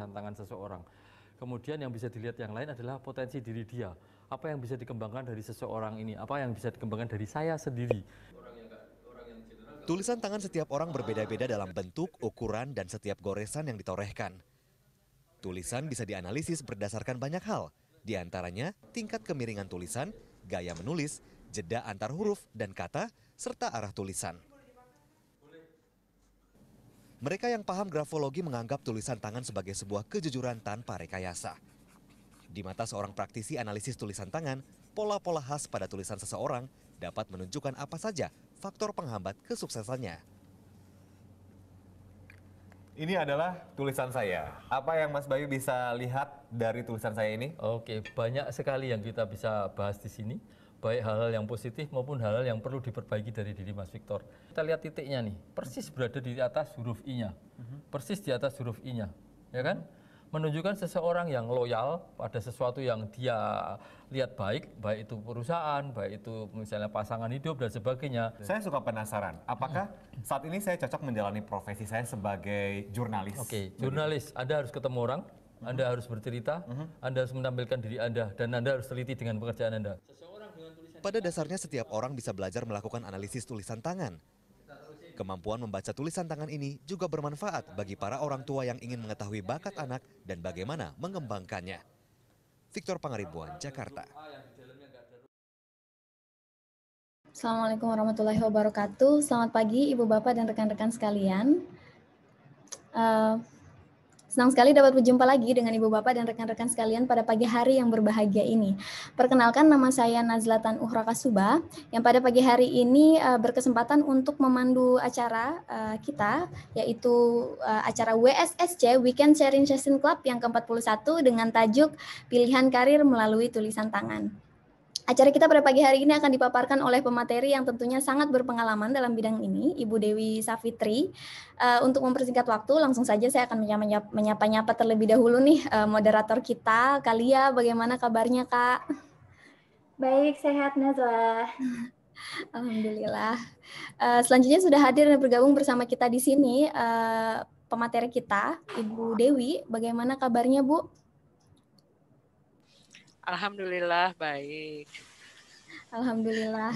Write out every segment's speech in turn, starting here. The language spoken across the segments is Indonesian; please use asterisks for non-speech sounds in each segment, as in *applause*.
tantangan seseorang. Kemudian yang bisa dilihat yang lain adalah potensi diri dia. Apa yang bisa dikembangkan dari seseorang ini? Apa yang bisa dikembangkan dari saya sendiri? Tulisan tangan setiap orang berbeda-beda dalam bentuk, ukuran, dan setiap goresan yang ditorehkan. Tulisan bisa dianalisis berdasarkan banyak hal, di antaranya tingkat kemiringan tulisan, gaya menulis, jeda antar huruf dan kata, serta arah tulisan. Mereka yang paham grafologi menganggap tulisan tangan sebagai sebuah kejujuran tanpa rekayasa. Di mata seorang praktisi analisis tulisan tangan, pola-pola khas pada tulisan seseorang dapat menunjukkan apa saja faktor penghambat kesuksesannya. Ini adalah tulisan saya. Apa yang Mas Bayu bisa lihat dari tulisan saya ini? Oke, banyak sekali yang kita bisa bahas di sini baik hal-hal yang positif maupun hal-hal yang perlu diperbaiki dari diri Mas Victor. Kita lihat titiknya nih, persis berada di atas huruf I-nya. Persis di atas huruf I-nya, ya kan? Menunjukkan seseorang yang loyal pada sesuatu yang dia lihat baik, baik itu perusahaan, baik itu misalnya pasangan hidup dan sebagainya. Saya suka penasaran, apakah hmm. saat ini saya cocok menjalani profesi saya sebagai jurnalis? Oke, okay, jurnalis. Anda harus ketemu orang, anda hmm. harus bercerita, hmm. Anda harus menampilkan diri Anda, dan Anda harus teliti dengan pekerjaan Anda. Pada dasarnya setiap orang bisa belajar melakukan analisis tulisan tangan. Kemampuan membaca tulisan tangan ini juga bermanfaat bagi para orang tua yang ingin mengetahui bakat anak dan bagaimana mengembangkannya. Victor Pangaribuan, Jakarta. Assalamualaikum warahmatullahi wabarakatuh. Selamat pagi Ibu Bapak dan rekan-rekan sekalian. Uh, Senang sekali dapat berjumpa lagi dengan Ibu Bapak dan rekan-rekan sekalian pada pagi hari yang berbahagia ini. Perkenalkan nama saya Nazlatan Uhra Kasuba yang pada pagi hari ini uh, berkesempatan untuk memandu acara uh, kita yaitu uh, acara WSSC Weekend Sharing Session Club yang ke-41 dengan tajuk Pilihan Karir Melalui Tulisan Tangan. Acara kita pada pagi hari ini akan dipaparkan oleh pemateri yang tentunya sangat berpengalaman dalam bidang ini, Ibu Dewi Safitri. Eh, untuk mempersingkat waktu, langsung saja saya akan menyapa-nyapa terlebih dahulu nih eh, moderator kita, Kalia. Bagaimana kabarnya, Kak? Baik, sehat Nazwa. *laughs* Alhamdulillah. Eh, selanjutnya sudah hadir dan bergabung bersama kita di sini pemateri kita, Ibu Dewi. Bagaimana kabarnya, Bu? Alhamdulillah baik. Alhamdulillah.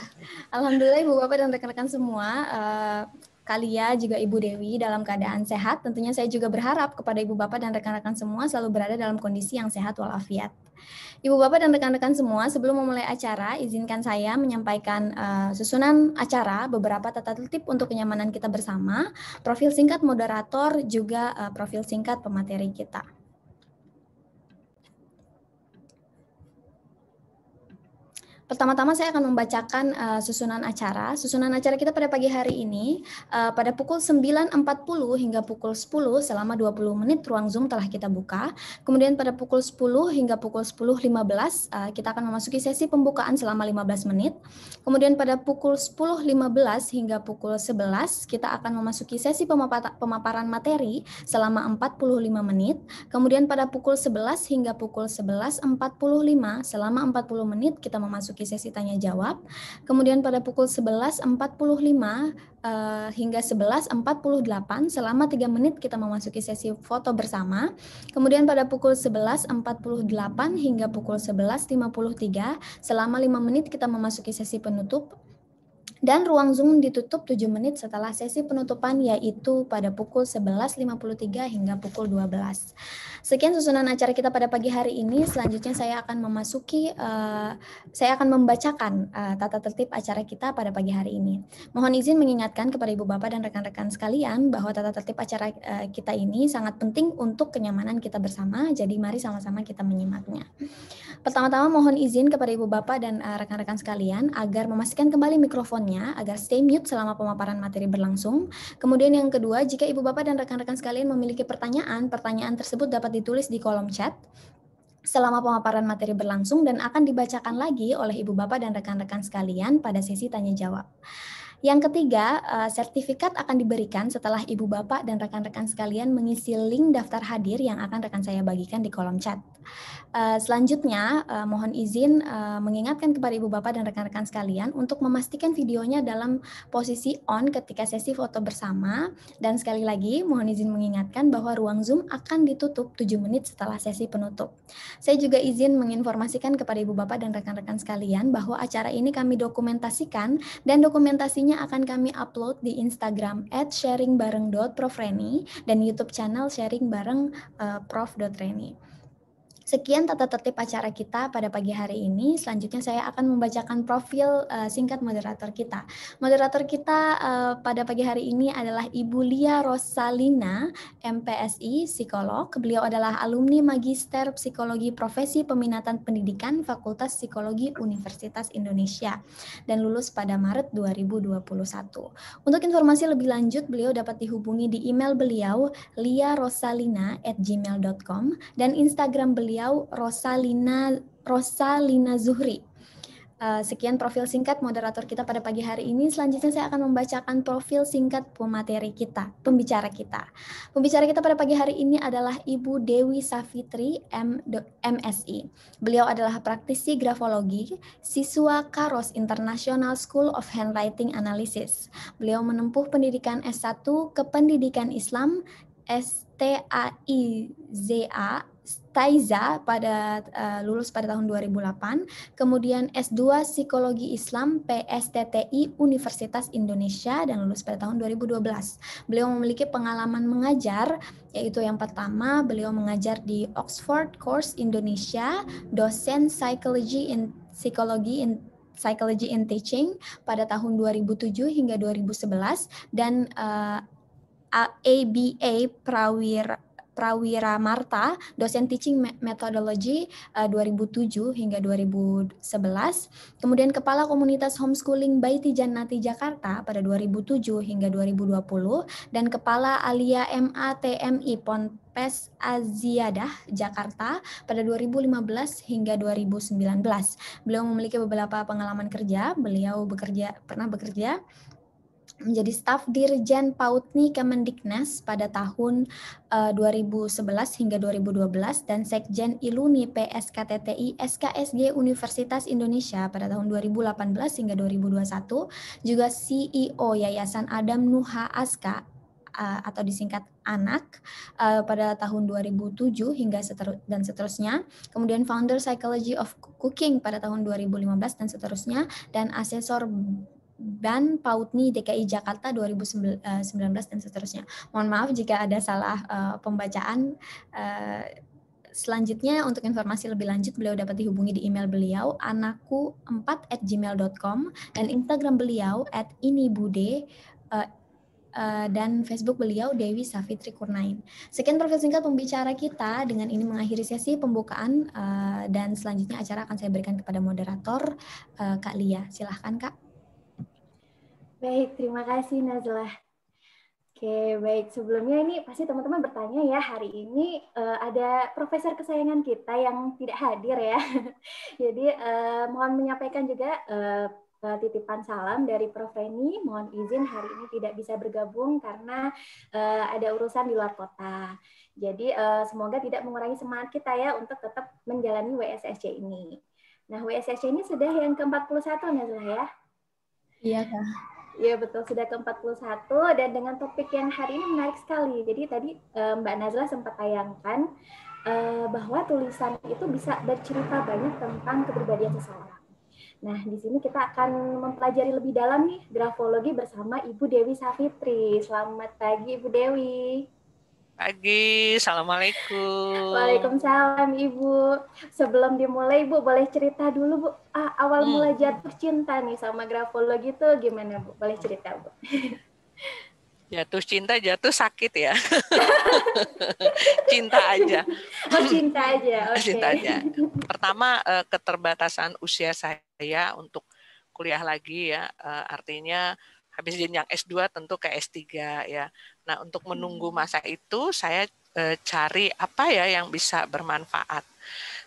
Alhamdulillah Ibu Bapak dan rekan-rekan semua. Uh, Kalia juga Ibu Dewi dalam keadaan sehat. Tentunya saya juga berharap kepada Ibu Bapak dan rekan-rekan semua selalu berada dalam kondisi yang sehat walafiat. Ibu Bapak dan rekan-rekan semua, sebelum memulai acara, izinkan saya menyampaikan uh, susunan acara, beberapa tata tertib untuk kenyamanan kita bersama, profil singkat moderator, juga uh, profil singkat pemateri kita. Pertama-tama saya akan membacakan uh, susunan acara. Susunan acara kita pada pagi hari ini uh, pada pukul 9.40 hingga pukul 10 selama 20 menit ruang Zoom telah kita buka. Kemudian pada pukul 10 hingga pukul 10.15 uh, eh, kita akan memasuki sesi pembukaan selama 15 menit. Kemudian pada pukul 10.15 hingga pukul 11 kita akan memasuki sesi pemaparan materi selama 45 menit. Kemudian pada pukul 11 hingga pukul 11.45 selama 40 menit kita memasuki memasuki sesi tanya jawab. Kemudian pada pukul 11.45 uh, eh, hingga 11.48 selama 3 menit kita memasuki sesi foto bersama. Kemudian pada pukul 11.48 hingga pukul 11.53 selama 5 menit kita memasuki sesi penutup dan ruang Zoom ditutup 7 menit setelah sesi penutupan yaitu pada pukul 11.53 hingga pukul 12. Sekian susunan acara kita pada pagi hari ini. Selanjutnya saya akan memasuki uh, saya akan membacakan uh, tata tertib acara kita pada pagi hari ini. Mohon izin mengingatkan kepada Ibu Bapak dan rekan-rekan sekalian bahwa tata tertib acara uh, kita ini sangat penting untuk kenyamanan kita bersama. Jadi mari sama-sama kita menyimaknya. Pertama-tama mohon izin kepada Ibu Bapak dan rekan-rekan uh, rekan -rekan sekalian agar memastikan kembali mikrofonnya agar stay mute selama pemaparan materi berlangsung. Kemudian yang kedua, jika Ibu Bapak dan rekan-rekan sekalian memiliki pertanyaan, pertanyaan tersebut dapat ditulis di kolom chat selama pemaparan materi berlangsung dan akan dibacakan lagi oleh Ibu Bapak dan rekan-rekan sekalian pada sesi tanya jawab. Yang ketiga, eh, sertifikat akan diberikan setelah Ibu Bapak dan rekan-rekan sekalian mengisi link daftar hadir yang akan rekan saya bagikan di kolom chat. Eh, selanjutnya, uh, mohon izin uh, mengingatkan kepada Ibu Bapak dan rekan-rekan sekalian untuk memastikan videonya dalam posisi on ketika sesi foto bersama. Dan sekali lagi, mohon izin mengingatkan bahwa ruang Zoom akan ditutup 7 menit setelah sesi penutup. Saya juga izin menginformasikan kepada Ibu Bapak dan rekan-rekan sekalian bahwa acara ini kami dokumentasikan dan dokumentasinya akan kami upload di Instagram at sharingbareng.profreni dan YouTube channel sharingbareng.prof.reni. uh, Sekian tata tertib acara kita pada pagi hari ini. Selanjutnya saya akan membacakan profil uh, singkat moderator kita. Moderator kita uh, pada pagi hari ini adalah Ibu Lia Rosalina, MPSI, psikolog. Beliau adalah alumni Magister Psikologi Profesi Peminatan Pendidikan Fakultas Psikologi Universitas Indonesia dan lulus pada Maret 2021. Untuk informasi lebih lanjut, beliau dapat dihubungi di email beliau liarosalina@gmail.com dan Instagram beliau beliau Rosalina Rosalina Zuhri. Eh, sekian profil singkat moderator kita pada pagi hari ini. Selanjutnya saya akan membacakan profil singkat pemateri kita, pembicara kita. Pembicara kita pada pagi hari ini adalah Ibu Dewi Safitri M MSI. Beliau adalah praktisi grafologi, siswa Karos International School of Handwriting Analysis. Beliau menempuh pendidikan S1 ke pendidikan Islam STAIZA Taiza pada uh, lulus pada tahun 2008, kemudian S2 Psikologi Islam PSTTI Universitas Indonesia dan lulus pada tahun 2012. Beliau memiliki pengalaman mengajar yaitu yang pertama beliau mengajar di Oxford Course Indonesia, dosen Psychology in Psikologi in Psychology in Teaching pada tahun 2007 hingga 2011 dan uh, eh, ABA Prawira Prawira Marta, dosen teaching methodology eh, uh, 2007 hingga 2011, kemudian kepala komunitas homeschooling Baiti Jannati Jakarta pada 2007 hingga 2020 dan kepala Alia MATMI Ponpes Aziadah Jakarta pada 2015 hingga 2019. Beliau memiliki beberapa pengalaman kerja, beliau bekerja pernah bekerja menjadi staf Dirjen Pautni Kemendiknas pada tahun uh, eh, 2011 hingga 2012 dan Sekjen Iluni PSKTTI SKSG Universitas Indonesia pada tahun 2018 hingga 2021 juga CEO Yayasan Adam Nuha Aska uh, atau disingkat anak uh, eh, pada tahun 2007 hingga seteru dan seterusnya. Kemudian founder Psychology of Cooking pada tahun 2015 dan seterusnya dan asesor dan Pautni DKI Jakarta 2019 eh, dan seterusnya. Mohon maaf jika ada salah uh, pembacaan. Uh, selanjutnya untuk informasi lebih lanjut beliau dapat dihubungi di email beliau anakku gmail.com dan Instagram beliau at @inibude uh, Uh, dan Facebook beliau Dewi Safitri Kurnain. Sekian profil singkat pembicara kita. Dengan ini mengakhiri sesi pembukaan uh, dan selanjutnya acara akan saya berikan kepada moderator uh, Kak Lia. Silahkan Kak. Baik, terima kasih Nazlah. Oke, baik. Sebelumnya ini pasti teman-teman bertanya ya, hari ini uh, ada profesor kesayangan kita yang tidak hadir ya. *laughs* Jadi uh, mohon menyampaikan juga uh, eh, titipan salam dari Prof. Reni. Mohon izin hari ini tidak bisa bergabung karena uh, ada urusan di luar kota. Jadi uh, semoga tidak mengurangi semangat kita ya untuk tetap menjalani WSSC ini. Nah, WSSC ini sudah yang ke-41 Nazlah ya? Iya, Kak. Iya betul, sudah ke-41 dan dengan topik yang hari ini menarik sekali. Jadi tadi eh, Mbak Nazla sempat tayangkan eh, bahwa tulisan itu bisa bercerita banyak tentang kepribadian seseorang. Nah, di sini kita akan mempelajari lebih dalam nih grafologi bersama Ibu Dewi Safitri. Selamat pagi Ibu Dewi. Pagi, Assalamualaikum. Waalaikumsalam Ibu. Sebelum dimulai ibu boleh cerita dulu Bu, ah, awal hmm. mula jatuh cinta nih sama grafologi itu gimana Bu? Boleh cerita Bu? *laughs* Jatuh cinta, jatuh sakit ya. *laughs* cinta aja. Oh cinta aja, *laughs* Okay. Cinta aja. Pertama, eh, keterbatasan usia saya untuk kuliah lagi ya, eh, artinya habis jenjang S2 tentu ke S3 ya. Nah, untuk hmm. menunggu masa itu saya eh, cari apa ya yang bisa bermanfaat.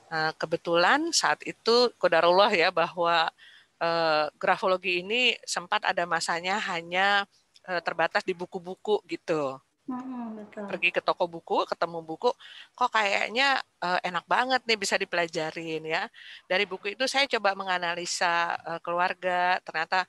Nah, kebetulan saat itu kodarullah ya bahwa eh, grafologi ini sempat ada masanya hanya eh, terbatas di buku-buku gitu. Hmm, betul. pergi ke toko buku ketemu buku kok kayaknya uh, enak banget nih bisa dipelajarin ya dari buku itu saya coba menganalisa uh, keluarga ternyata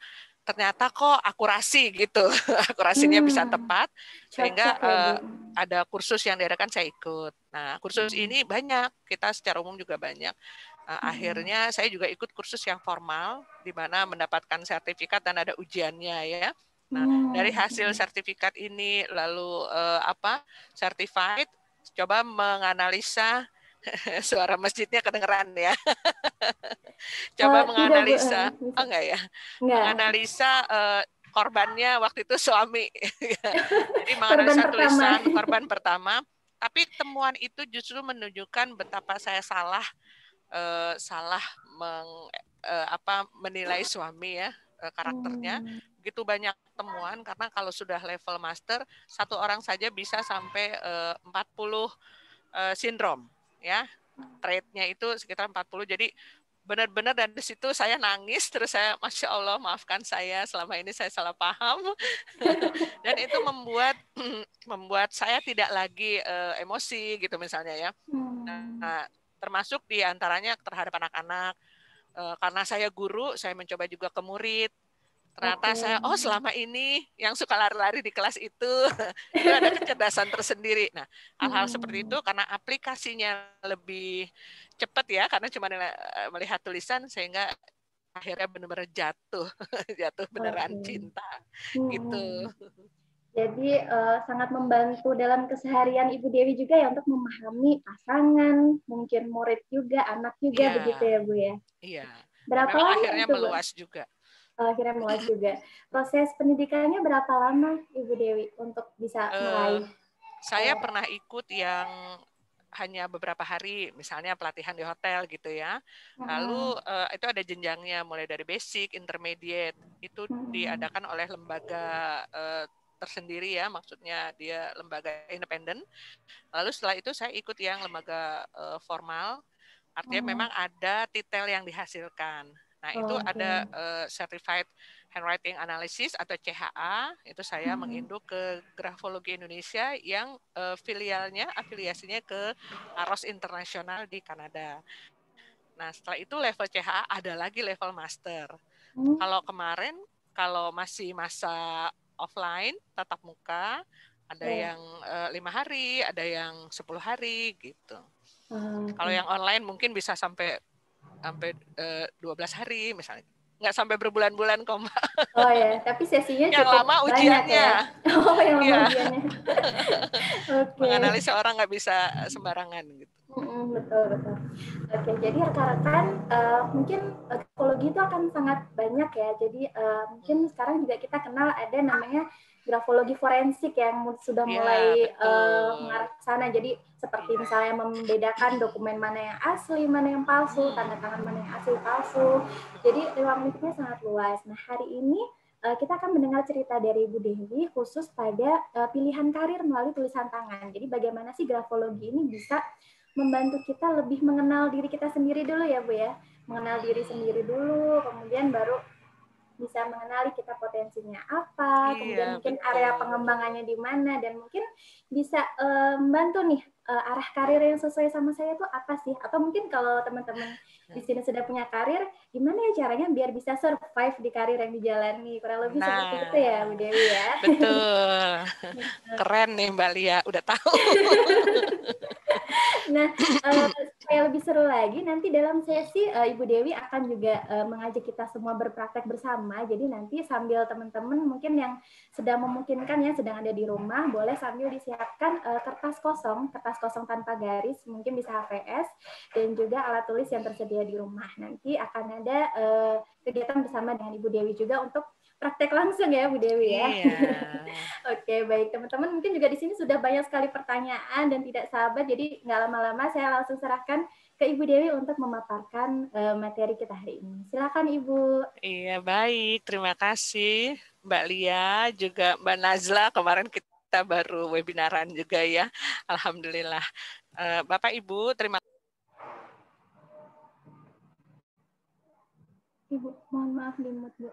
ternyata kok akurasi gitu *laughs* akurasinya hmm. bisa tepat sehingga uh, ada kursus yang diadakan saya ikut nah kursus hmm. ini banyak kita secara umum juga banyak uh, hmm. akhirnya saya juga ikut kursus yang formal di mana mendapatkan sertifikat dan ada ujiannya ya nah hmm. dari hasil sertifikat ini lalu uh, apa certified coba menganalisa *laughs* Suara masjidnya kedengeran ya. *laughs* Coba uh, menganalisa, tidak, eh, oh enggak ya? Enggak. Menganalisa uh, korbannya waktu itu suami. *laughs* Jadi menganalisa korban tulisan korban pertama. Tapi temuan itu justru menunjukkan betapa saya salah uh, salah meng, uh, apa menilai suami ya uh, karakternya. Hmm begitu banyak temuan karena kalau sudah level master satu orang saja bisa sampai uh, 40 sindrom ya trade-nya itu sekitar 40 jadi benar-benar dan di situ saya nangis terus saya masya Allah maafkan saya selama ini saya salah paham *laughs* dan itu membuat *clears throat* membuat saya tidak lagi uh, emosi gitu misalnya ya hmm. nah, termasuk diantaranya terhadap anak-anak uh, karena saya guru saya mencoba juga ke murid Ternyata okay. saya, oh selama ini yang suka lari-lari di kelas itu, *laughs* itu ada kecerdasan tersendiri. Nah, hal-hal hmm. seperti itu hmm. karena aplikasinya lebih cepat ya, karena cuma eh, melihat tulisan sehingga akhirnya benar-benar jatuh, *laughs* jatuh beneran okay. cinta gitu. hmm. gitu. Jadi uh, sangat membantu dalam keseharian Ibu Dewi juga ya untuk memahami pasangan, mungkin murid juga, anak juga yeah. begitu ya Bu ya. Iya. Yeah. Berapa Memang akhirnya itu, meluas Bu? juga akhirnya mulai juga. Proses pendidikannya berapa lama Ibu Dewi untuk bisa uh, Saya uh, pernah ikut yang hanya beberapa hari, misalnya pelatihan di hotel gitu ya. Lalu uh, itu ada jenjangnya mulai dari basic, intermediate. Itu diadakan oleh lembaga uh, tersendiri ya, maksudnya dia lembaga independen. Lalu setelah itu saya ikut yang lembaga uh, formal. Artinya memang ada titel yang dihasilkan. Nah, oh, itu okay. ada uh, Certified Handwriting Analysis atau CHA, itu saya hmm. menginduk ke Grafologi Indonesia yang uh, filialnya, afiliasinya ke Aros Internasional di Kanada. Nah, setelah itu level CHA ada lagi level master. Hmm. Kalau kemarin, kalau masih masa offline, tatap muka, ada oh. yang eh, lima hari, ada yang sepuluh hari gitu. Oh, kalau yang online mungkin bisa sampai sampai eh, dua belas hari misalnya nggak sampai berbulan-bulan kok mbak. Oh ya, tapi sesinya yang cukup lama ujiannya. Ya? *laughs* Oh yang lama ya. ujiannya. *laughs* okay. Menganalisa orang nggak bisa sembarangan gitu. Mm-hmm, betul betul. Oke, jadi rekan-rekan uh, eh, mungkin ekologi eh, itu akan sangat banyak ya. Jadi uh, mungkin sekarang juga kita kenal ada namanya grafologi forensik yang sudah ya, mulai uh, mengarah ke sana. Jadi seperti ya. misalnya membedakan dokumen mana yang asli, mana yang palsu, hmm. tanda tangan mana yang asli, palsu. Jadi ruang lingkupnya sangat luas. Nah hari ini uh, kita akan mendengar cerita dari Bu Dewi khusus pada uh, pilihan karir melalui tulisan tangan. Jadi bagaimana sih grafologi ini bisa membantu kita lebih mengenal diri kita sendiri dulu ya Bu ya, mengenal diri sendiri dulu, kemudian baru bisa mengenali kita potensinya apa, iya, kemudian mungkin betul. area pengembangannya di mana dan mungkin bisa eh, membantu nih eh, arah karir yang sesuai sama saya tuh apa sih? Atau mungkin kalau teman-teman ya. di sini sudah punya karir, gimana ya caranya biar bisa survive di karir yang dijalani? Kurang lebih nah, seperti itu ya, Bu Dewi ya. Betul. Gitu. Keren nih Mbak Lia, udah tahu. *laughs* nah, uh, supaya lebih seru lagi, nanti dalam sesi Ibu Dewi akan juga mengajak kita semua berpraktek bersama. Jadi nanti sambil teman-teman mungkin yang sedang memungkinkan ya, sedang ada di rumah, boleh sambil disiapkan menyiapkan uh, eh, kertas kosong, kertas kosong tanpa garis, mungkin bisa HVS, dan juga alat tulis yang tersedia di rumah. Nanti akan ada uh, kegiatan bersama dengan Ibu Dewi juga untuk praktek langsung ya Bu Dewi ya. Yeah. *laughs* Oke baik teman-teman mungkin juga di sini sudah banyak sekali pertanyaan dan tidak sabar jadi nggak lama-lama saya langsung serahkan ke Ibu Dewi untuk memaparkan uh, materi kita hari ini. Silakan Ibu. Iya baik terima kasih Mbak Lia juga Mbak Nazla kemarin kita kita baru webinaran juga ya. Alhamdulillah. Eh, Bapak Ibu, terima kasih. Ibu, mohon maaf di mute, Bu.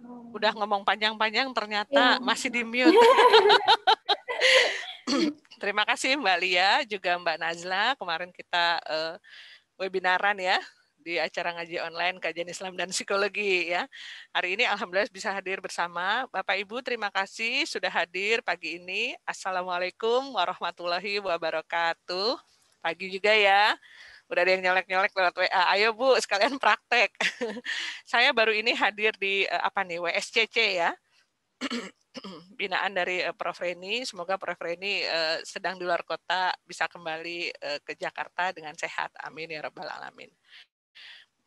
Oh. Udah ngomong panjang-panjang ternyata ya, masih di mute. *laughs* terima kasih Mbak Lia, juga Mbak Nazla. Kemarin kita uh, webinaran ya di acara ngaji online kajian Islam dan psikologi ya. Hari ini alhamdulillah bisa hadir bersama Bapak Ibu terima kasih sudah hadir pagi ini. Assalamualaikum warahmatullahi wabarakatuh. Pagi juga ya. Udah ada yang nyolek-nyolek lewat WA. Ayo Bu, sekalian praktek. *laughs* Saya baru ini hadir di eh, apa nih WSCC ya *clears throat* binaan dari eh, Prof. Reni. Semoga Prof. Reni eh, sedang di luar kota bisa kembali eh, ke Jakarta dengan sehat. Amin ya rabbal alamin.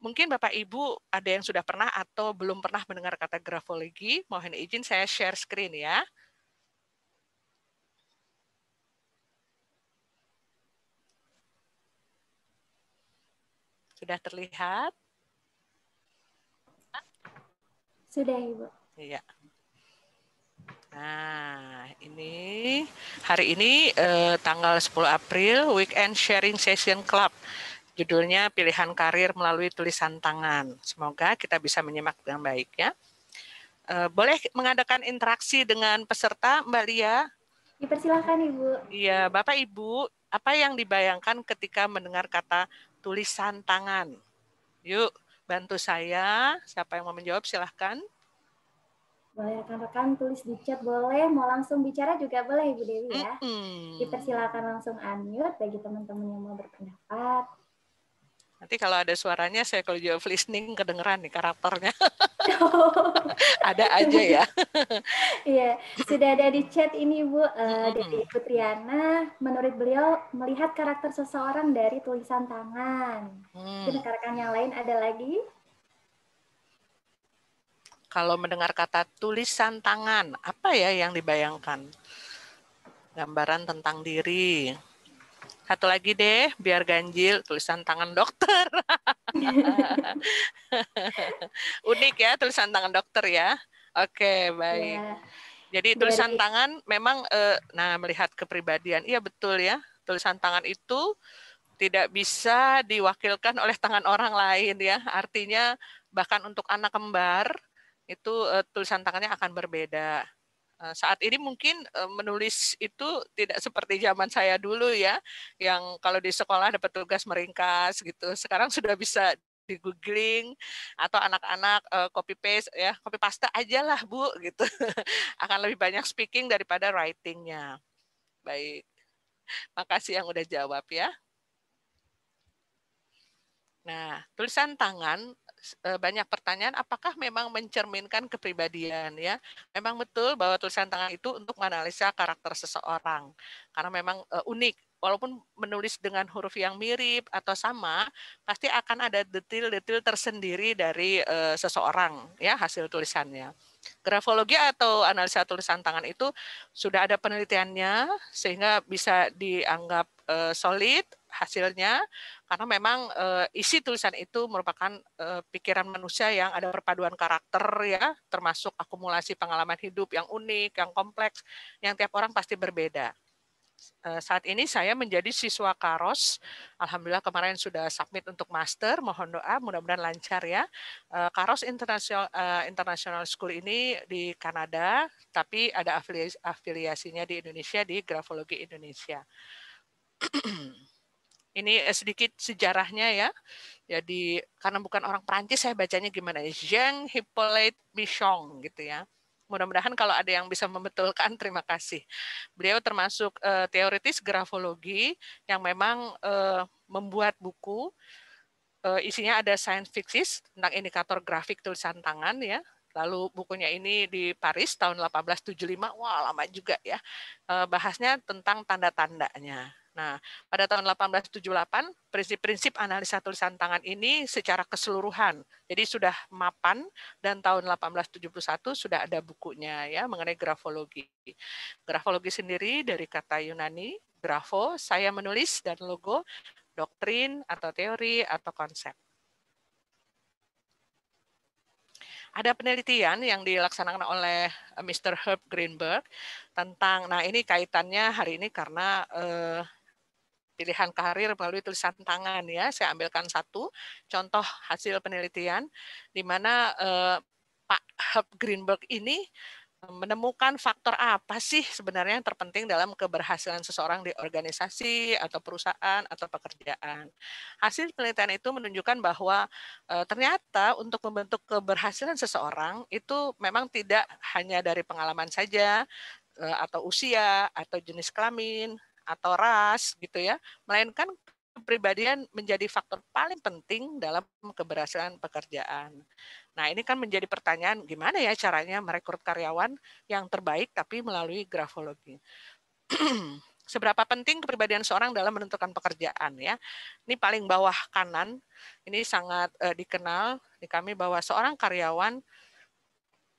Mungkin Bapak Ibu ada yang sudah pernah atau belum pernah mendengar kata grafologi, mohon izin saya share screen ya. Sudah terlihat? Sudah, Ibu. Iya. Nah, ini hari ini eh, tanggal 10 April weekend sharing session club. Judulnya Pilihan Karir Melalui Tulisan Tangan. Semoga kita bisa menyimak dengan baik ya. Eh, boleh mengadakan interaksi dengan peserta Mbak Lia? Dipersilahkan Ibu. Iya, Bapak Ibu, apa yang dibayangkan ketika mendengar kata tulisan tangan? Yuk, bantu saya. Siapa yang mau menjawab silahkan. Boleh rekan-rekan tulis di chat boleh, mau langsung bicara juga boleh Ibu Dewi ya. Mm -hmm. Dipersilakan langsung unmute bagi teman-teman yang mau berpendapat. Nanti kalau ada suaranya saya kalau jawab *laughs* listening kedengeran nih karakternya. Oh. *laughs* ada aja ya. *laughs* Iya, sudah ada di chat ini Bu uh, hmm. dari Putriana. Menurut beliau melihat karakter seseorang dari tulisan tangan. Hmm. Jadi rekan yang lain ada lagi? Kalau mendengar kata tulisan tangan, apa ya yang dibayangkan? Gambaran tentang diri, satu lagi deh, biar ganjil tulisan tangan dokter. *laughs* Unik ya tulisan tangan dokter ya. Oke, baik. Ya. Jadi tulisan Dari... tangan memang eh, nah melihat kepribadian. Iya betul ya. Tulisan tangan itu tidak bisa diwakilkan oleh tangan orang lain ya. Artinya bahkan untuk anak kembar itu eh, tulisan tangannya akan berbeda. Eh, saat ini mungkin eh, menulis itu tidak seperti zaman saya dulu ya, yang kalau di sekolah dapat tugas meringkas gitu. Sekarang *laughs* sudah bisa di googling atau anak-anak eh, copy paste ya copy paste aja lah bu *laughs* gitu akan lebih banyak speaking daripada writingnya baik makasih yang udah jawab ya nah tulisan tangan E, banyak pertanyaan apakah memang mencerminkan kepribadian ya. Memang betul bahwa tulisan tangan itu untuk menganalisa karakter seseorang karena memang e, unik walaupun menulis dengan huruf yang mirip atau sama, pasti akan ada detail-detail tersendiri dari uh, seseorang ya hasil tulisannya. Grafologi atau analisa tulisan tangan itu sudah ada penelitiannya sehingga bisa dianggap uh, solid hasilnya karena memang e, isi tulisan itu merupakan e, pikiran manusia yang ada perpaduan karakter ya termasuk akumulasi pengalaman hidup yang unik yang kompleks yang tiap orang pasti berbeda eh, saat ini saya menjadi siswa Karos. Alhamdulillah kemarin sudah submit untuk master. Mohon doa, mudah-mudahan lancar ya. Karos International International School ini di Kanada, tapi ada afiliasinya di Indonesia di Grafologi Indonesia. *clears throat* Ini eh, sedikit sejarahnya ya. Jadi karena bukan orang Perancis saya bacanya gimana ya? Jean Hippolyte Michon gitu ya. Mudah-mudahan kalau ada yang bisa membetulkan *laughs* terima kasih. Beliau termasuk uh, teoritis grafologi yang memang uh, membuat buku uh, isinya ada science fiction tentang indikator grafik tulisan tangan ya. Lalu bukunya ini di Paris tahun 1875, wah lama juga ya. Bahasnya tentang tanda-tandanya Nah, pada tahun 1878, prinsip-prinsip analisa tulisan tangan ini secara keseluruhan. Jadi sudah mapan dan tahun 1871 sudah ada bukunya ya mengenai grafologi. Grafologi sendiri dari kata Yunani, grafo, saya menulis dan logo, doktrin atau teori atau konsep. ada penelitian yang dilaksanakan oleh eh, Mr. Herb Greenberg tentang nah ini kaitannya hari ini karena eh, pilihan karir melalui tulisan tangan ya. Saya ambilkan satu contoh hasil penelitian di mana eh, Pak Herb Greenberg ini menemukan faktor apa sih sebenarnya yang terpenting dalam keberhasilan seseorang di organisasi atau perusahaan atau pekerjaan. Hasil penelitian itu menunjukkan bahwa e, ternyata untuk membentuk keberhasilan seseorang itu memang tidak hanya dari pengalaman saja e, atau usia atau jenis kelamin atau ras gitu ya, melainkan kepribadian menjadi faktor paling penting dalam keberhasilan pekerjaan. Nah, ini kan menjadi pertanyaan gimana ya caranya merekrut karyawan yang terbaik tapi melalui grafologi. *clears throat* Seberapa penting kepribadian seorang dalam menentukan pekerjaan ya. Ini paling bawah kanan, ini sangat uh, dikenal di kami bahwa seorang karyawan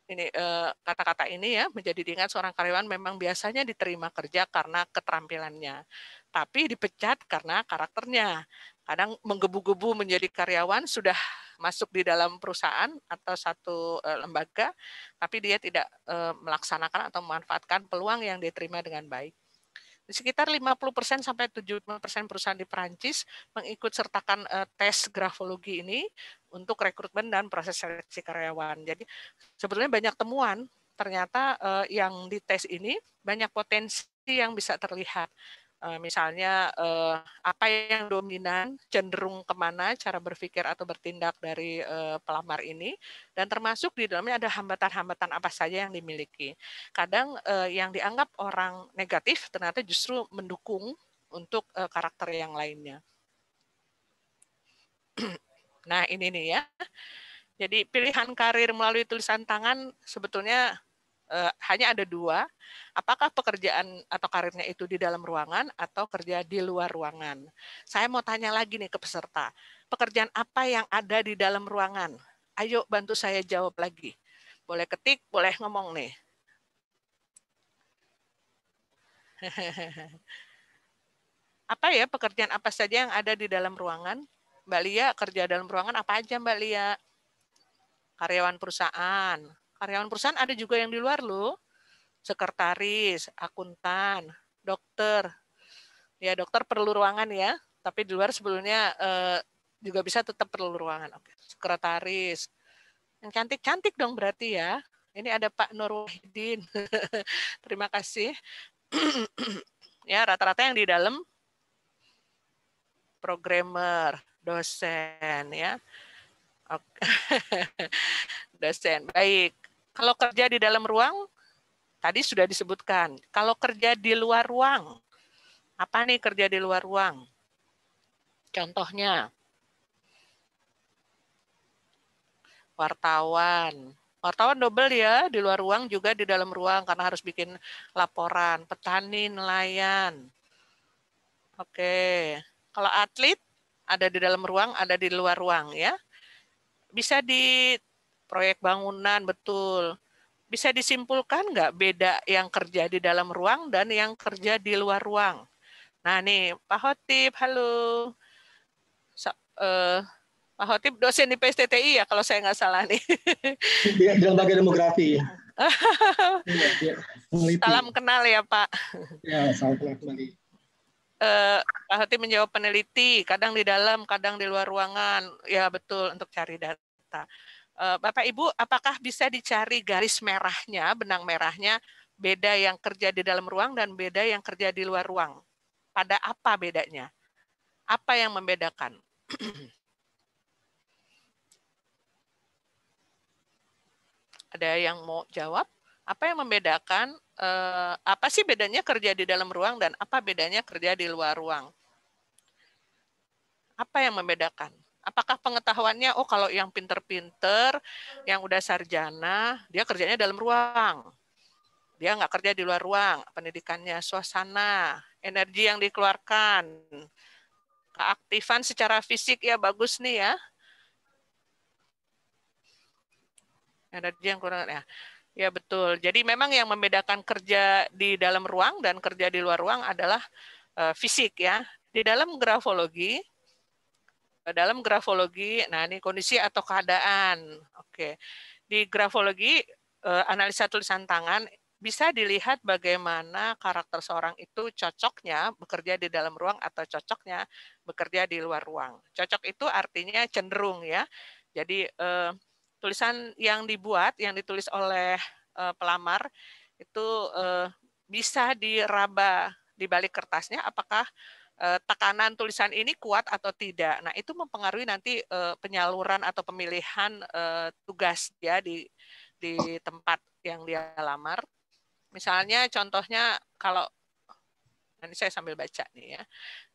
ini eh, kata-kata ini ya menjadi diingat seorang karyawan memang biasanya diterima kerja karena keterampilannya, tapi dipecat karena karakternya. Kadang menggebu-gebu menjadi karyawan sudah masuk di dalam perusahaan atau satu eh, lembaga, tapi dia tidak eh, melaksanakan atau memanfaatkan peluang yang diterima dengan baik di sekitar 50% sampai 70% perusahaan di Perancis mengikut sertakan tes grafologi ini untuk rekrutmen dan proses seleksi karyawan. Jadi sebetulnya banyak temuan ternyata eh, yang yang dites ini banyak potensi yang bisa terlihat. Uh, misalnya uh, apa yang dominan, cenderung kemana cara berpikir atau bertindak dari uh, pelamar ini, dan termasuk di dalamnya ada hambatan-hambatan apa saja yang dimiliki. Kadang uh, yang dianggap orang negatif ternyata justru mendukung untuk uh, karakter yang lainnya. Nah, ini nih ya. Jadi pilihan karir melalui tulisan tangan sebetulnya eh, hanya ada dua. Apakah pekerjaan atau karirnya itu di dalam ruangan atau kerja di luar ruangan? Saya mau tanya lagi nih ke peserta. Pekerjaan apa yang ada di dalam ruangan? Ayo bantu saya jawab lagi. Boleh ketik, boleh ngomong nih. *laughs* apa ya pekerjaan apa saja yang ada di dalam ruangan? Mbak Lia kerja dalam ruangan apa aja Mbak Lia? Karyawan perusahaan. Karyawan perusahaan ada juga yang di luar loh. Sekretaris, akuntan, dokter. Ya dokter perlu ruangan ya, tapi di luar sebelumnya eh, juga bisa tetap perlu ruangan. Oke. Sekretaris. Yang cantik-cantik dong berarti ya. Ini ada Pak Nur Wahidin. *laughs* Terima kasih. *clears throat* ya rata-rata yang di dalam programmer dosen ya. Oke. *laughs* dosen. Baik. Kalau kerja di dalam ruang tadi sudah disebutkan. Kalau kerja di luar ruang apa nih kerja di luar ruang? Contohnya wartawan. Wartawan double ya, di luar ruang juga di dalam ruang karena harus bikin laporan, petani, nelayan. Oke. Kalau atlet ada di dalam ruang, ada di luar ruang ya. Bisa di proyek bangunan betul. Bisa disimpulkan nggak beda yang kerja di dalam ruang dan yang kerja di luar ruang? Nah nih Pak Hotip, halo. So, uh, Pak Hotip dosen di PSTTI ya kalau saya nggak salah nih. Iya, di lembaga demografi. Iya. Iya, iya. Salam kenal ya Pak. Ya, salam kenal kembali eh, Pak Hati menjawab peneliti, kadang di dalam, kadang di luar ruangan. Ya betul untuk cari data. Eh, Bapak Ibu, apakah bisa dicari garis merahnya, benang merahnya beda yang kerja di dalam ruang dan beda yang kerja di luar ruang? Pada apa bedanya? Apa yang membedakan? *clears throat* Ada yang mau jawab? apa yang membedakan eh, apa sih bedanya kerja di dalam ruang dan apa bedanya kerja di luar ruang apa yang membedakan apakah pengetahuannya oh kalau yang pinter-pinter yang udah sarjana dia kerjanya dalam ruang dia nggak kerja di luar ruang pendidikannya suasana energi yang dikeluarkan keaktifan secara fisik ya bagus nih ya energi yang kurang ya Ya betul. Jadi memang yang membedakan kerja di dalam ruang dan kerja di luar ruang adalah uh, fisik ya. Di dalam grafologi, eh, dalam grafologi, nah ini kondisi atau keadaan. Oke, di grafologi uh, analisa tulisan tangan bisa dilihat bagaimana karakter seorang itu cocoknya bekerja di dalam ruang atau cocoknya bekerja di luar ruang. Cocok itu artinya cenderung ya. Jadi uh, tulisan yang dibuat yang ditulis oleh uh, pelamar itu uh, bisa diraba di balik kertasnya apakah uh, tekanan tulisan ini kuat atau tidak. Nah, itu mempengaruhi nanti uh, penyaluran atau pemilihan uh, tugas dia di di tempat yang dia lamar. Misalnya contohnya kalau Nah, ini saya sambil baca nih ya.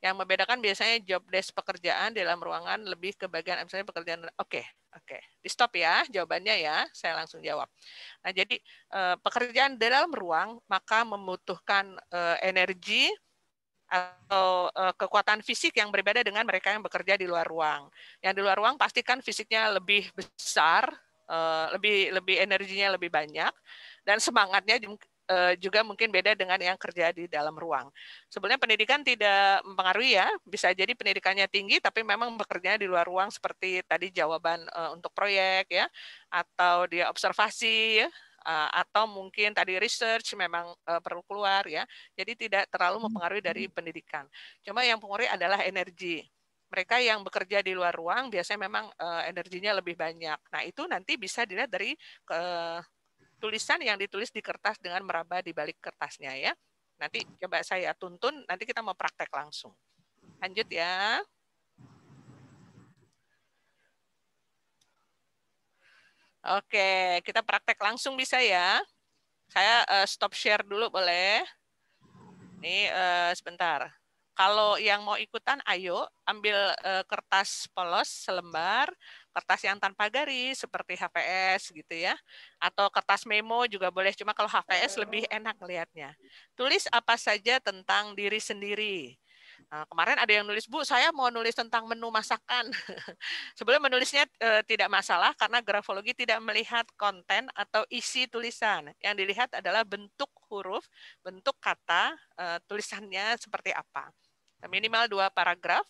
Yang membedakan biasanya job desk pekerjaan dalam ruangan lebih ke bagian misalnya pekerjaan. Oke, okay, oke. Okay. Di stop ya jawabannya ya. Saya langsung jawab. Nah, jadi eh, pekerjaan dalam ruang maka membutuhkan eh, energi atau eh, kekuatan fisik yang berbeda dengan mereka yang bekerja di luar ruang. Yang di luar ruang pastikan fisiknya lebih besar, lebih lebih energinya lebih banyak dan semangatnya Eh, juga mungkin beda dengan yang kerja di dalam ruang. Sebenarnya pendidikan tidak mempengaruhi ya, bisa jadi pendidikannya tinggi tapi memang bekerja di luar ruang seperti tadi jawaban eh, untuk proyek ya atau dia observasi ya eh, atau mungkin tadi research memang perlu keluar ya. Jadi tidak terlalu hmm. mempengaruhi dari hmm. pendidikan. Cuma yang mempengaruhi adalah energi mereka yang bekerja di luar ruang biasanya memang energinya lebih banyak. Nah, itu nanti bisa dilihat dari uh, tulisan yang ditulis di kertas dengan meraba di balik kertasnya ya. Nanti coba saya tuntun, nanti kita mau praktek langsung. Lanjut ya. Oke, kita praktek langsung bisa ya. Saya uh, stop share dulu boleh. Ini uh, eh, sebentar. Kalau yang mau ikutan, ayo ambil uh, kertas polos selembar, kertas yang tanpa garis seperti HVS gitu ya. Atau kertas memo juga boleh, cuma kalau HVS lebih enak lihatnya. Tulis apa saja tentang diri sendiri. Nah, kemarin ada yang nulis, Bu, saya mau nulis tentang menu masakan. *laughs* Sebelum menulisnya e, tidak masalah karena grafologi tidak melihat konten atau isi tulisan. Yang dilihat adalah bentuk huruf, bentuk kata, e, tulisannya seperti apa. Minimal dua paragraf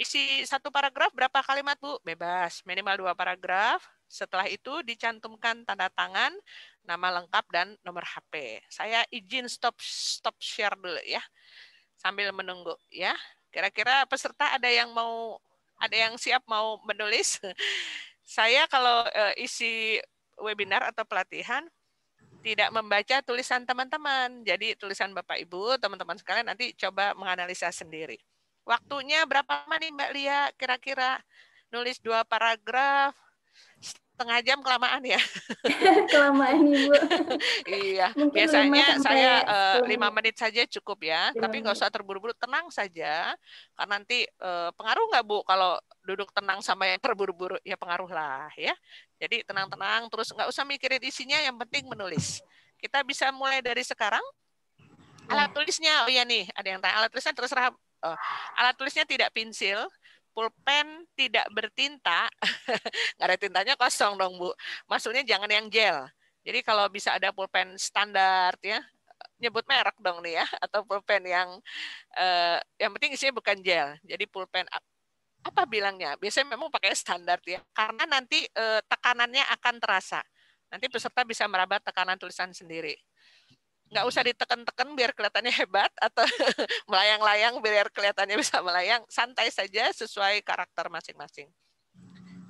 Isi satu paragraf berapa kalimat, Bu? Bebas, minimal dua paragraf. Setelah itu dicantumkan tanda tangan, nama lengkap dan nomor HP. Saya izin stop stop share dulu ya. Sambil menunggu ya. Kira-kira peserta ada yang mau ada yang siap mau menulis? *laughs* Saya kalau eh, isi webinar atau pelatihan tidak membaca tulisan teman-teman. Jadi tulisan Bapak Ibu, teman-teman sekalian nanti coba menganalisa sendiri. Waktunya berapa lama nih Mbak Lia? Kira-kira nulis dua paragraf, setengah jam kelamaan ya. *laughs* kelamaan ibu. iya. Mungkin Biasanya saya eh, lima uh, menit saja cukup ya. Tapi nggak usah terburu-buru, tenang saja. Karena nanti uh, pengaruh nggak bu kalau duduk tenang sama yang terburu-buru ya pengaruh lah ya. Jadi tenang-tenang, terus nggak usah mikirin isinya. Yang penting menulis. Kita bisa mulai dari sekarang. Alat tulisnya, oh iya nih, ada yang tanya alat tulisnya terserah uh, alat tulisnya tidak pensil, pulpen tidak bertinta, *laughs* nggak ada tintanya kosong dong bu. Maksudnya jangan yang gel. Jadi kalau bisa ada pulpen standar ya, nyebut merek dong nih ya, *laughs* atau pulpen yang eh, yang penting isinya bukan gel. Jadi pulpen apa bilangnya? Biasanya memang pakai standar ya, karena nanti eh, tekanannya akan terasa. Nanti peserta bisa meraba tekanan tulisan sendiri nggak usah ditekan-tekan biar kelihatannya hebat atau *laughs* melayang-layang biar kelihatannya bisa melayang santai saja sesuai karakter masing-masing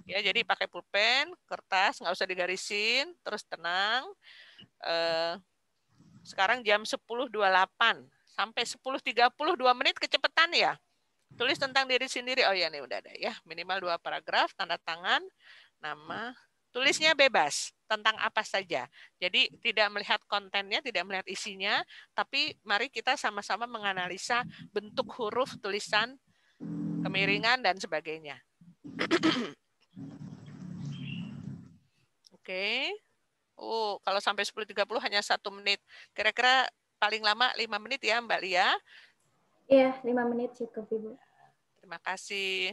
ya jadi pakai pulpen kertas nggak usah digarisin terus tenang eh, sekarang jam 10.28 sampai 10.30 dua menit kecepatan ya tulis tentang diri sendiri oh ya nih udah ada ya minimal dua paragraf tanda tangan nama Tulisnya bebas tentang apa saja. Jadi tidak melihat kontennya, tidak melihat isinya, tapi mari kita sama-sama menganalisa bentuk huruf, tulisan, kemiringan dan sebagainya. Oke. Okay. Oh, uh, kalau sampai 10.30 hanya satu menit. Kira-kira paling lama lima menit ya Mbak Lia? Iya, lima menit cukup Ibu. Terima kasih.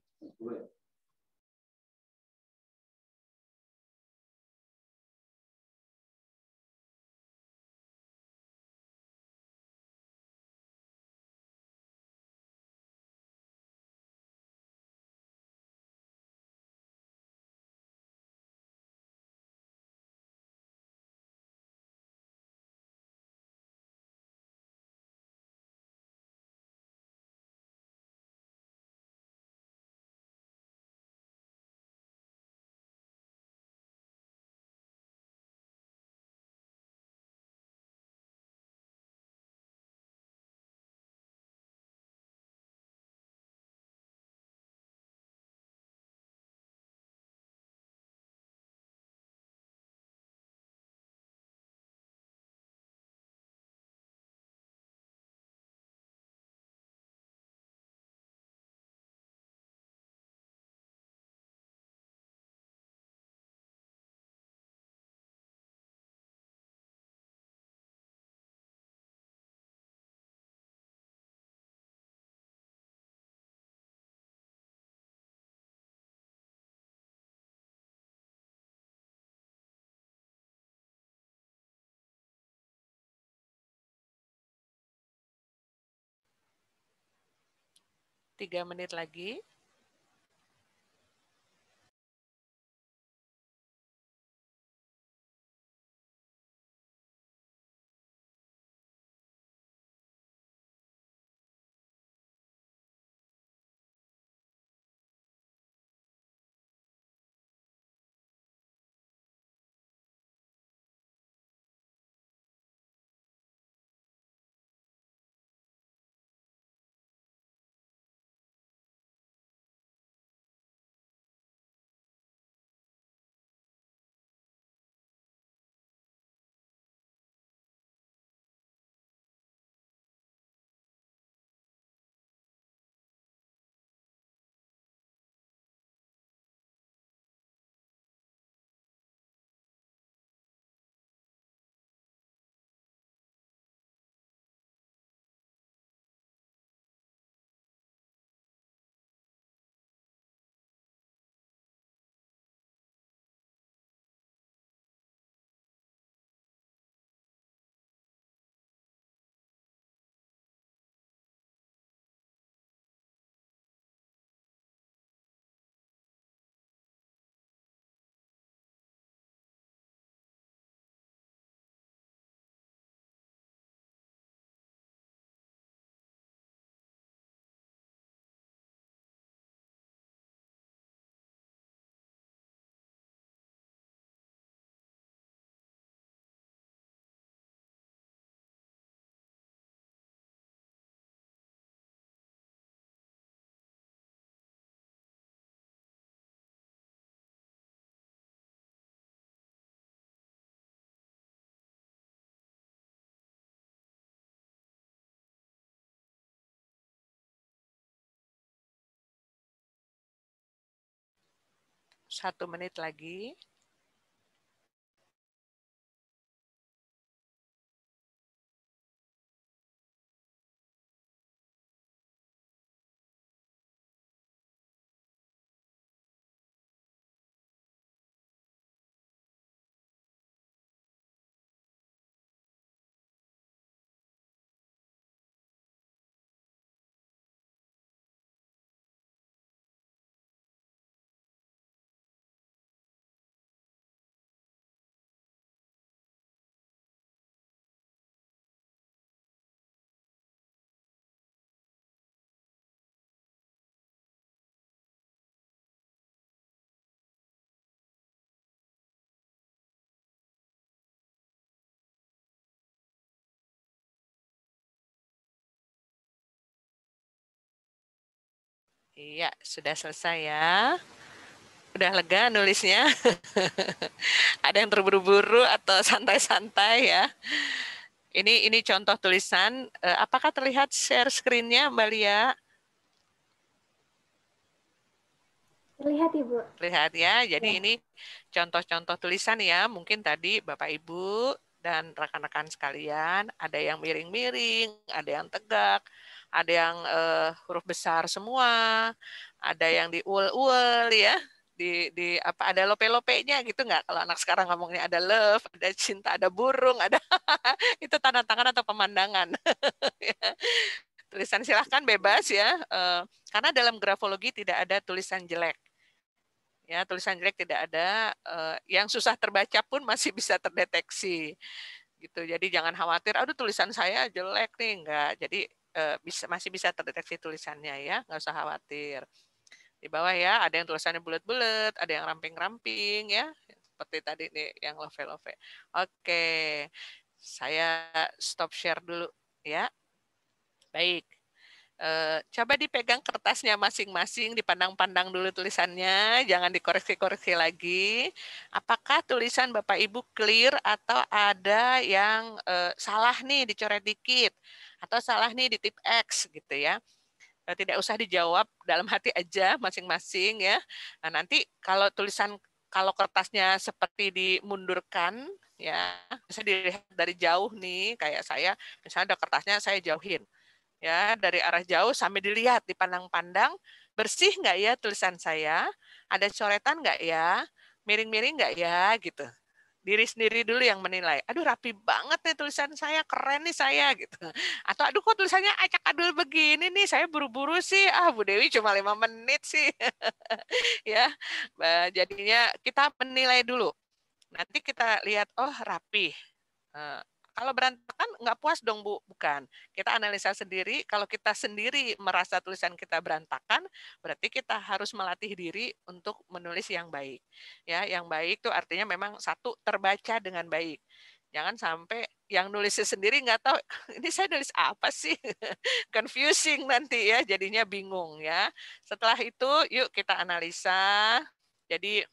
tiga menit lagi. satu menit lagi. Iya, sudah selesai ya. Udah lega nulisnya. *laughs* Ada yang terburu-buru atau *laughs* santai-santai ya. Ini ini contoh tulisan. Eh, apakah terlihat share screen-nya Mbak Lia? Terlihat Ibu. Terlihat ya. Jadi ya. ini contoh-contoh tulisan ya. Mungkin tadi Bapak Ibu dan rekan-rekan sekalian ada yang miring-miring, ada yang tegak, ada yang uh, huruf besar semua, ada yang diul-ul ya, di di apa ada lope-lopenya gitu nggak kalau anak sekarang ngomongnya ada love ada cinta ada burung ada *laughs* itu tanda tangan atau pemandangan *laughs* ya. tulisan silahkan bebas ya uh, karena dalam grafologi tidak ada tulisan jelek ya tulisan jelek tidak ada eh, yang susah terbaca pun masih bisa terdeteksi gitu jadi jangan khawatir aduh tulisan saya jelek nih enggak jadi eh, bisa masih bisa terdeteksi tulisannya ya, nggak usah khawatir. Di bawah ya, ada yang tulisannya bulat-bulat, ada yang ramping-ramping ya, seperti tadi nih yang love-love. Oke, saya stop share dulu ya. Baik. Uh, coba dipegang kertasnya masing-masing, dipandang-pandang dulu tulisannya, jangan dikoreksi-koreksi lagi. Apakah tulisan Bapak Ibu clear atau ada yang uh, salah nih dicoret dikit atau salah nih di tip X gitu ya. Uh, tidak usah dijawab dalam hati aja masing-masing ya. Nah, nanti kalau tulisan kalau kertasnya seperti dimundurkan ya, bisa dilihat dari jauh nih kayak saya, misalnya ada kertasnya saya jauhin ya dari arah jauh sambil dilihat dipandang-pandang bersih nggak ya tulisan saya ada coretan nggak ya miring-miring nggak ya gitu diri sendiri dulu yang menilai aduh rapi banget nih tulisan saya keren nih saya gitu atau aduh kok tulisannya acak adul begini nih saya buru-buru sih ah Bu Dewi cuma lima menit sih *laughs* ya jadinya kita menilai dulu nanti kita lihat oh rapi eh, kalau berantakan nggak puas dong Bu, bukan. Kita analisa sendiri, kalau kita sendiri merasa tulisan kita berantakan, berarti kita harus melatih diri untuk menulis yang baik. Ya, yang baik itu artinya memang satu terbaca dengan baik. Jangan sampai yang nulisnya sendiri nggak tahu ah, ini saya nulis apa sih *laughs* confusing nanti ya jadinya bingung ya setelah itu yuk kita analisa jadi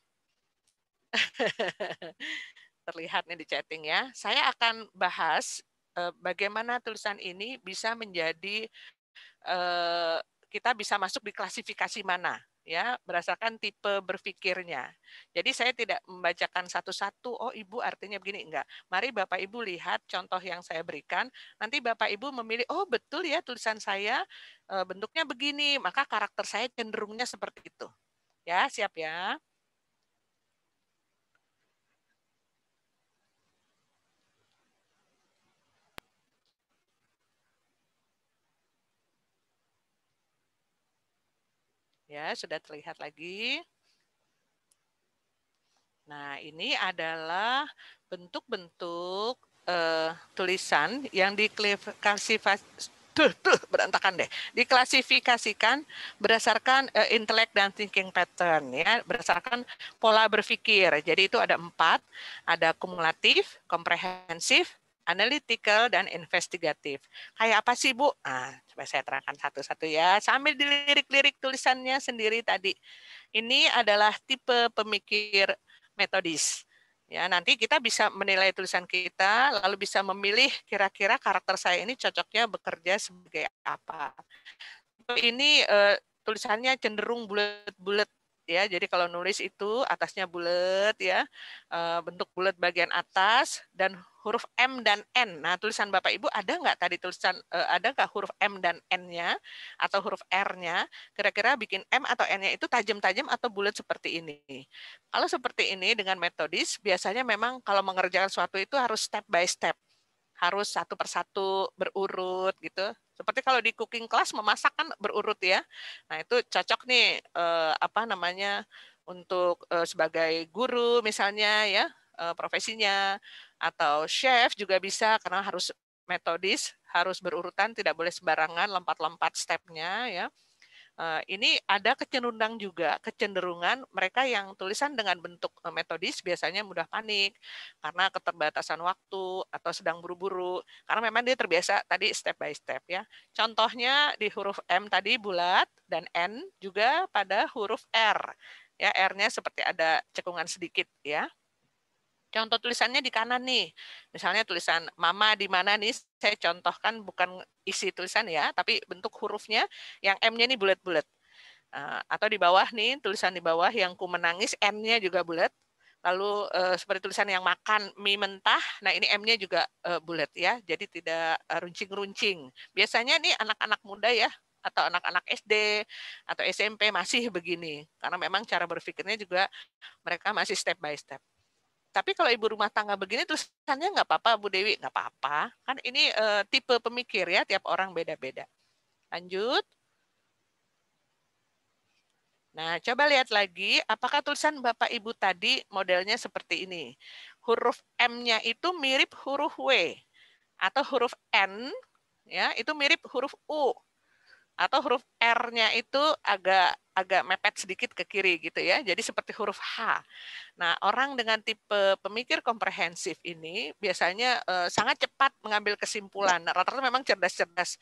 *laughs* terlihat nih di chatting ya. Saya akan bahas eh, bagaimana tulisan ini bisa menjadi eh, kita bisa masuk di klasifikasi mana ya berdasarkan tipe berpikirnya. Jadi saya tidak membacakan satu-satu, oh ibu artinya begini, enggak. Mari Bapak Ibu lihat contoh yang saya berikan, nanti Bapak Ibu memilih, oh betul ya tulisan saya eh, bentuknya begini, maka karakter saya cenderungnya seperti itu. Ya, siap ya. Ya, sudah terlihat lagi. Nah, ini adalah bentuk-bentuk uh, tulisan yang berantakan deh. Diklasifikasikan berdasarkan uh, intelek dan thinking pattern ya, berdasarkan pola berpikir. Jadi itu ada empat, ada kumulatif, komprehensif, analytical, dan investigatif. Kayak apa sih, Bu? Nah, coba saya terangkan satu-satu ya. Sambil dilirik-lirik tulisannya sendiri tadi. Ini adalah tipe pemikir metodis. Ya, nanti kita bisa menilai tulisan kita, lalu bisa memilih kira-kira karakter saya ini cocoknya bekerja sebagai apa. Ini uh, tulisannya cenderung bulat-bulat ya. Jadi kalau nulis itu atasnya bulat ya, eh, bentuk bulat bagian atas dan huruf M dan N. Nah tulisan Bapak Ibu ada nggak tadi tulisan eh, ada nggak huruf M dan N-nya atau huruf R-nya? Kira-kira bikin M atau N-nya itu tajam-tajam atau bulat seperti ini. Kalau seperti ini dengan metodis biasanya memang kalau mengerjakan suatu itu harus step by step harus satu persatu berurut gitu seperti kalau di cooking class memasak kan berurut ya. Nah, itu cocok nih eh, apa namanya untuk eh, sebagai guru misalnya ya, eh, profesinya atau chef juga bisa karena harus metodis, harus berurutan, tidak boleh sembarangan lompat-lompat stepnya ya. Eh, ini ada kecenderungan juga kecenderungan mereka yang tulisan dengan bentuk eh, metodis biasanya mudah panik karena keterbatasan waktu atau sedang buru-buru karena memang dia terbiasa tadi step by step ya contohnya di huruf M tadi bulat dan N juga pada huruf R ya R-nya seperti ada cekungan sedikit ya Contoh tulisannya di kanan nih. Misalnya tulisan mama di mana nih saya contohkan bukan isi tulisan ya, tapi bentuk hurufnya yang M-nya ini bulat-bulat. Eh, atau di bawah nih tulisan di bawah yang ku menangis m nya juga bulat. Lalu eh, seperti tulisan yang makan mie mentah, nah ini M-nya juga eh, bulat ya. Jadi tidak runcing-runcing. Biasanya nih anak-anak muda ya atau anak-anak SD atau SMP masih begini karena memang cara berpikirnya juga mereka masih step by step. Tapi kalau ibu rumah tangga begini tulisannya nggak apa-apa Bu Dewi, nggak apa-apa. Kan ini uh, tipe pemikir ya, tiap orang beda-beda. Lanjut. Nah, coba lihat lagi apakah tulisan Bapak Ibu tadi modelnya seperti ini. Huruf M-nya itu mirip huruf W atau huruf N ya, itu mirip huruf U. Atau huruf R-nya itu agak agak mepet sedikit ke kiri gitu ya. Jadi seperti huruf H. Nah, orang dengan tipe pemikir komprehensif ini biasanya uh, sangat cepat mengambil kesimpulan. Nah, rata-rata memang cerdas-cerdas.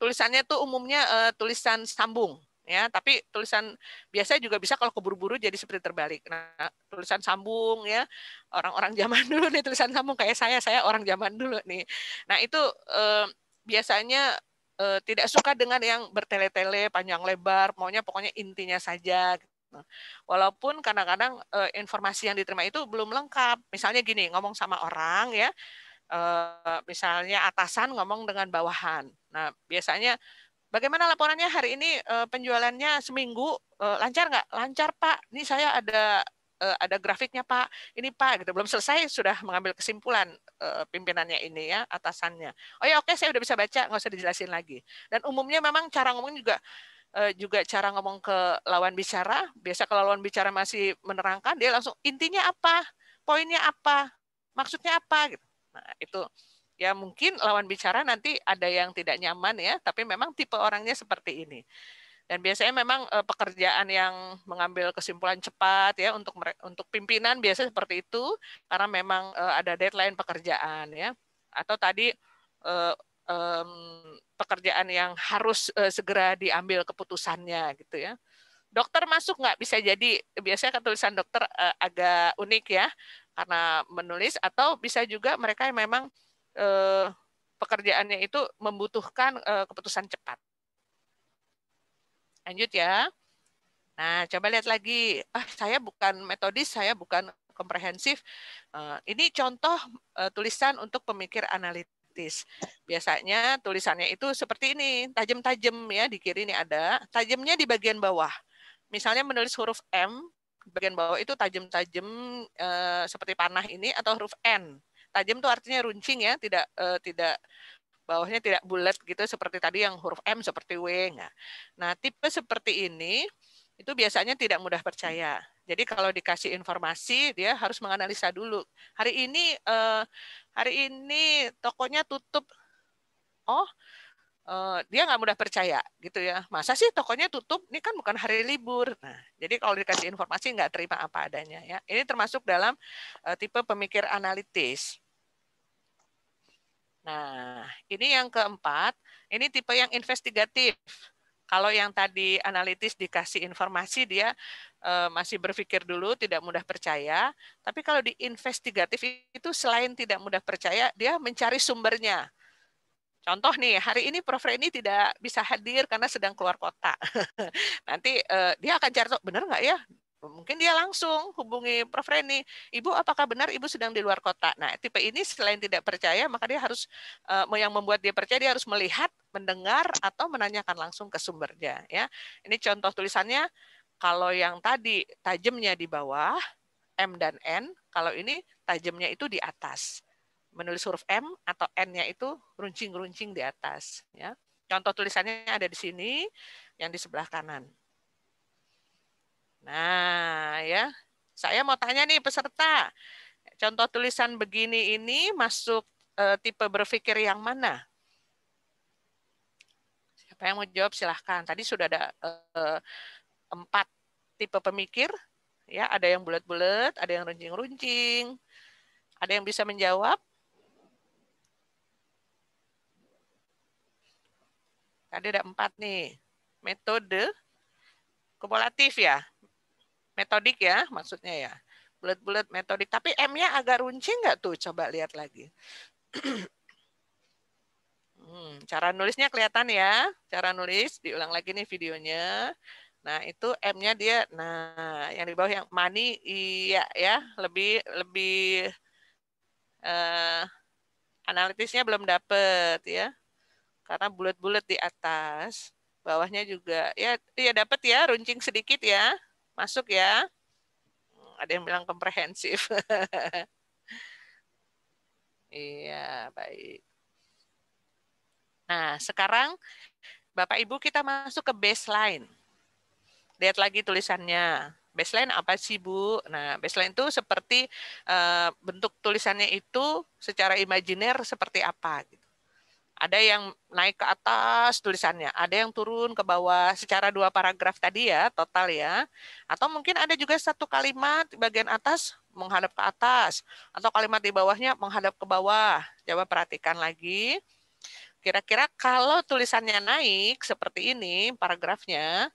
Tulisannya tuh umumnya uh, tulisan sambung ya, tapi tulisan biasa juga bisa kalau keburu-buru jadi seperti terbalik. Nah, tulisan sambung ya. Orang-orang zaman *laughs* dulu nih tulisan sambung kayak saya, saya orang zaman dulu nih. Nah, itu uh, biasanya uh, tidak suka dengan yang bertele-tele panjang lebar maunya pokoknya intinya saja gitu. walaupun kadang-kadang uh, informasi yang diterima itu belum lengkap misalnya gini ngomong sama orang ya uh, misalnya atasan ngomong dengan bawahan nah biasanya Bagaimana laporannya hari ini penjualannya seminggu lancar nggak? Lancar Pak. Ini saya ada Eh, ada grafiknya Pak, ini Pak, gitu. belum selesai sudah mengambil kesimpulan eh, pimpinannya ini ya, atasannya. Oh ya oke, saya udah bisa baca, nggak usah dijelasin lagi. Dan umumnya memang cara ngomong juga eh, juga cara ngomong ke lawan bicara. Biasa kalau lawan bicara masih menerangkan, dia langsung intinya apa, poinnya apa, maksudnya apa. Gitu. Nah itu ya mungkin lawan bicara nanti ada yang tidak nyaman ya, tapi memang tipe orangnya seperti ini. Dan biasanya memang uh, pekerjaan yang mengambil kesimpulan cepat ya untuk untuk pimpinan biasanya seperti itu karena memang uh, ada deadline pekerjaan ya. Atau tadi uh, um, pekerjaan yang harus uh, segera diambil keputusannya gitu ya. Dokter masuk nggak bisa jadi biasanya ketulisan dokter uh, agak unik ya karena menulis atau bisa juga mereka yang memang uh, pekerjaannya itu membutuhkan uh, keputusan cepat Lanjut ya. Nah, coba lihat lagi. Ah, saya bukan metodis, saya bukan komprehensif. Eh, ini contoh eh, tulisan untuk pemikir analitis. Biasanya tulisannya itu seperti ini, tajam-tajam ya, di kiri ini ada. Tajamnya di bagian bawah. Misalnya menulis huruf M, bagian bawah itu tajam-tajam eh, seperti panah ini atau huruf N. Tajam itu artinya runcing ya, tidak tidak bawahnya tidak bulat gitu seperti tadi yang huruf M seperti W. Nah, nah tipe seperti ini itu biasanya tidak mudah percaya. Jadi kalau dikasih informasi dia harus menganalisa dulu. Hari ini eh, hari ini tokonya tutup. Oh, eh, dia nggak mudah percaya gitu ya. Masa sih tokonya tutup? Ini kan bukan hari libur. Nah, jadi kalau dikasih informasi nggak terima apa adanya ya. Ini termasuk dalam eh, tipe pemikir analitis. Nah, ini yang keempat, ini tipe yang investigatif. Kalau yang tadi analitis dikasih informasi dia eh, masih berpikir dulu, tidak mudah percaya. Tapi kalau di investigatif itu selain tidak mudah percaya, dia mencari sumbernya. Contoh nih, hari ini Prof. Reni tidak bisa hadir karena sedang keluar kota. *laughs* Nanti eh, dia akan cari, benar nggak ya mungkin dia langsung hubungi Prof. Reni, Ibu apakah benar Ibu sedang di luar kota? Nah, tipe ini selain tidak percaya, maka dia harus eh, yang membuat dia percaya dia harus melihat, mendengar atau menanyakan langsung ke sumbernya. Ya, ini contoh tulisannya. Kalau yang tadi tajamnya di bawah M dan N, kalau ini tajamnya itu di atas. Menulis huruf M atau N-nya itu runcing-runcing di atas. Ya, contoh tulisannya ada di sini, yang di sebelah kanan. Nah, ya. Saya mau tanya nih peserta. Contoh tulisan begini ini masuk e, tipe berpikir yang mana? Siapa yang mau jawab silahkan. Tadi sudah ada e, empat tipe pemikir, ya. Ada yang bulat-bulat, ada yang runcing-runcing. Ada yang bisa menjawab? Tadi ada empat nih. Metode kumulatif ya metodik ya maksudnya ya bulat-bulat metodik tapi M-nya agak runcing nggak tuh coba lihat lagi *clears throat* hmm, cara nulisnya kelihatan ya cara nulis diulang lagi nih videonya nah itu M-nya dia nah yang di bawah yang money iya ya lebih lebih eh, analitisnya belum dapet ya karena bulat-bulat di atas bawahnya juga ya ya dapat ya runcing sedikit ya Masuk ya. Hmm, ada yang bilang komprehensif. *laughs* iya, baik. Nah, sekarang Bapak Ibu kita masuk ke baseline. Lihat lagi tulisannya. Baseline apa sih, Bu? Nah, baseline itu seperti uh, bentuk tulisannya itu secara imajiner seperti apa gitu. Ada yang naik ke atas tulisannya, ada yang turun ke bawah secara dua paragraf tadi ya, total ya. Atau mungkin ada juga satu kalimat di bagian atas menghadap ke atas, atau kalimat di bawahnya menghadap ke bawah. Coba perhatikan lagi. Kira-kira kalau tulisannya naik seperti ini paragrafnya,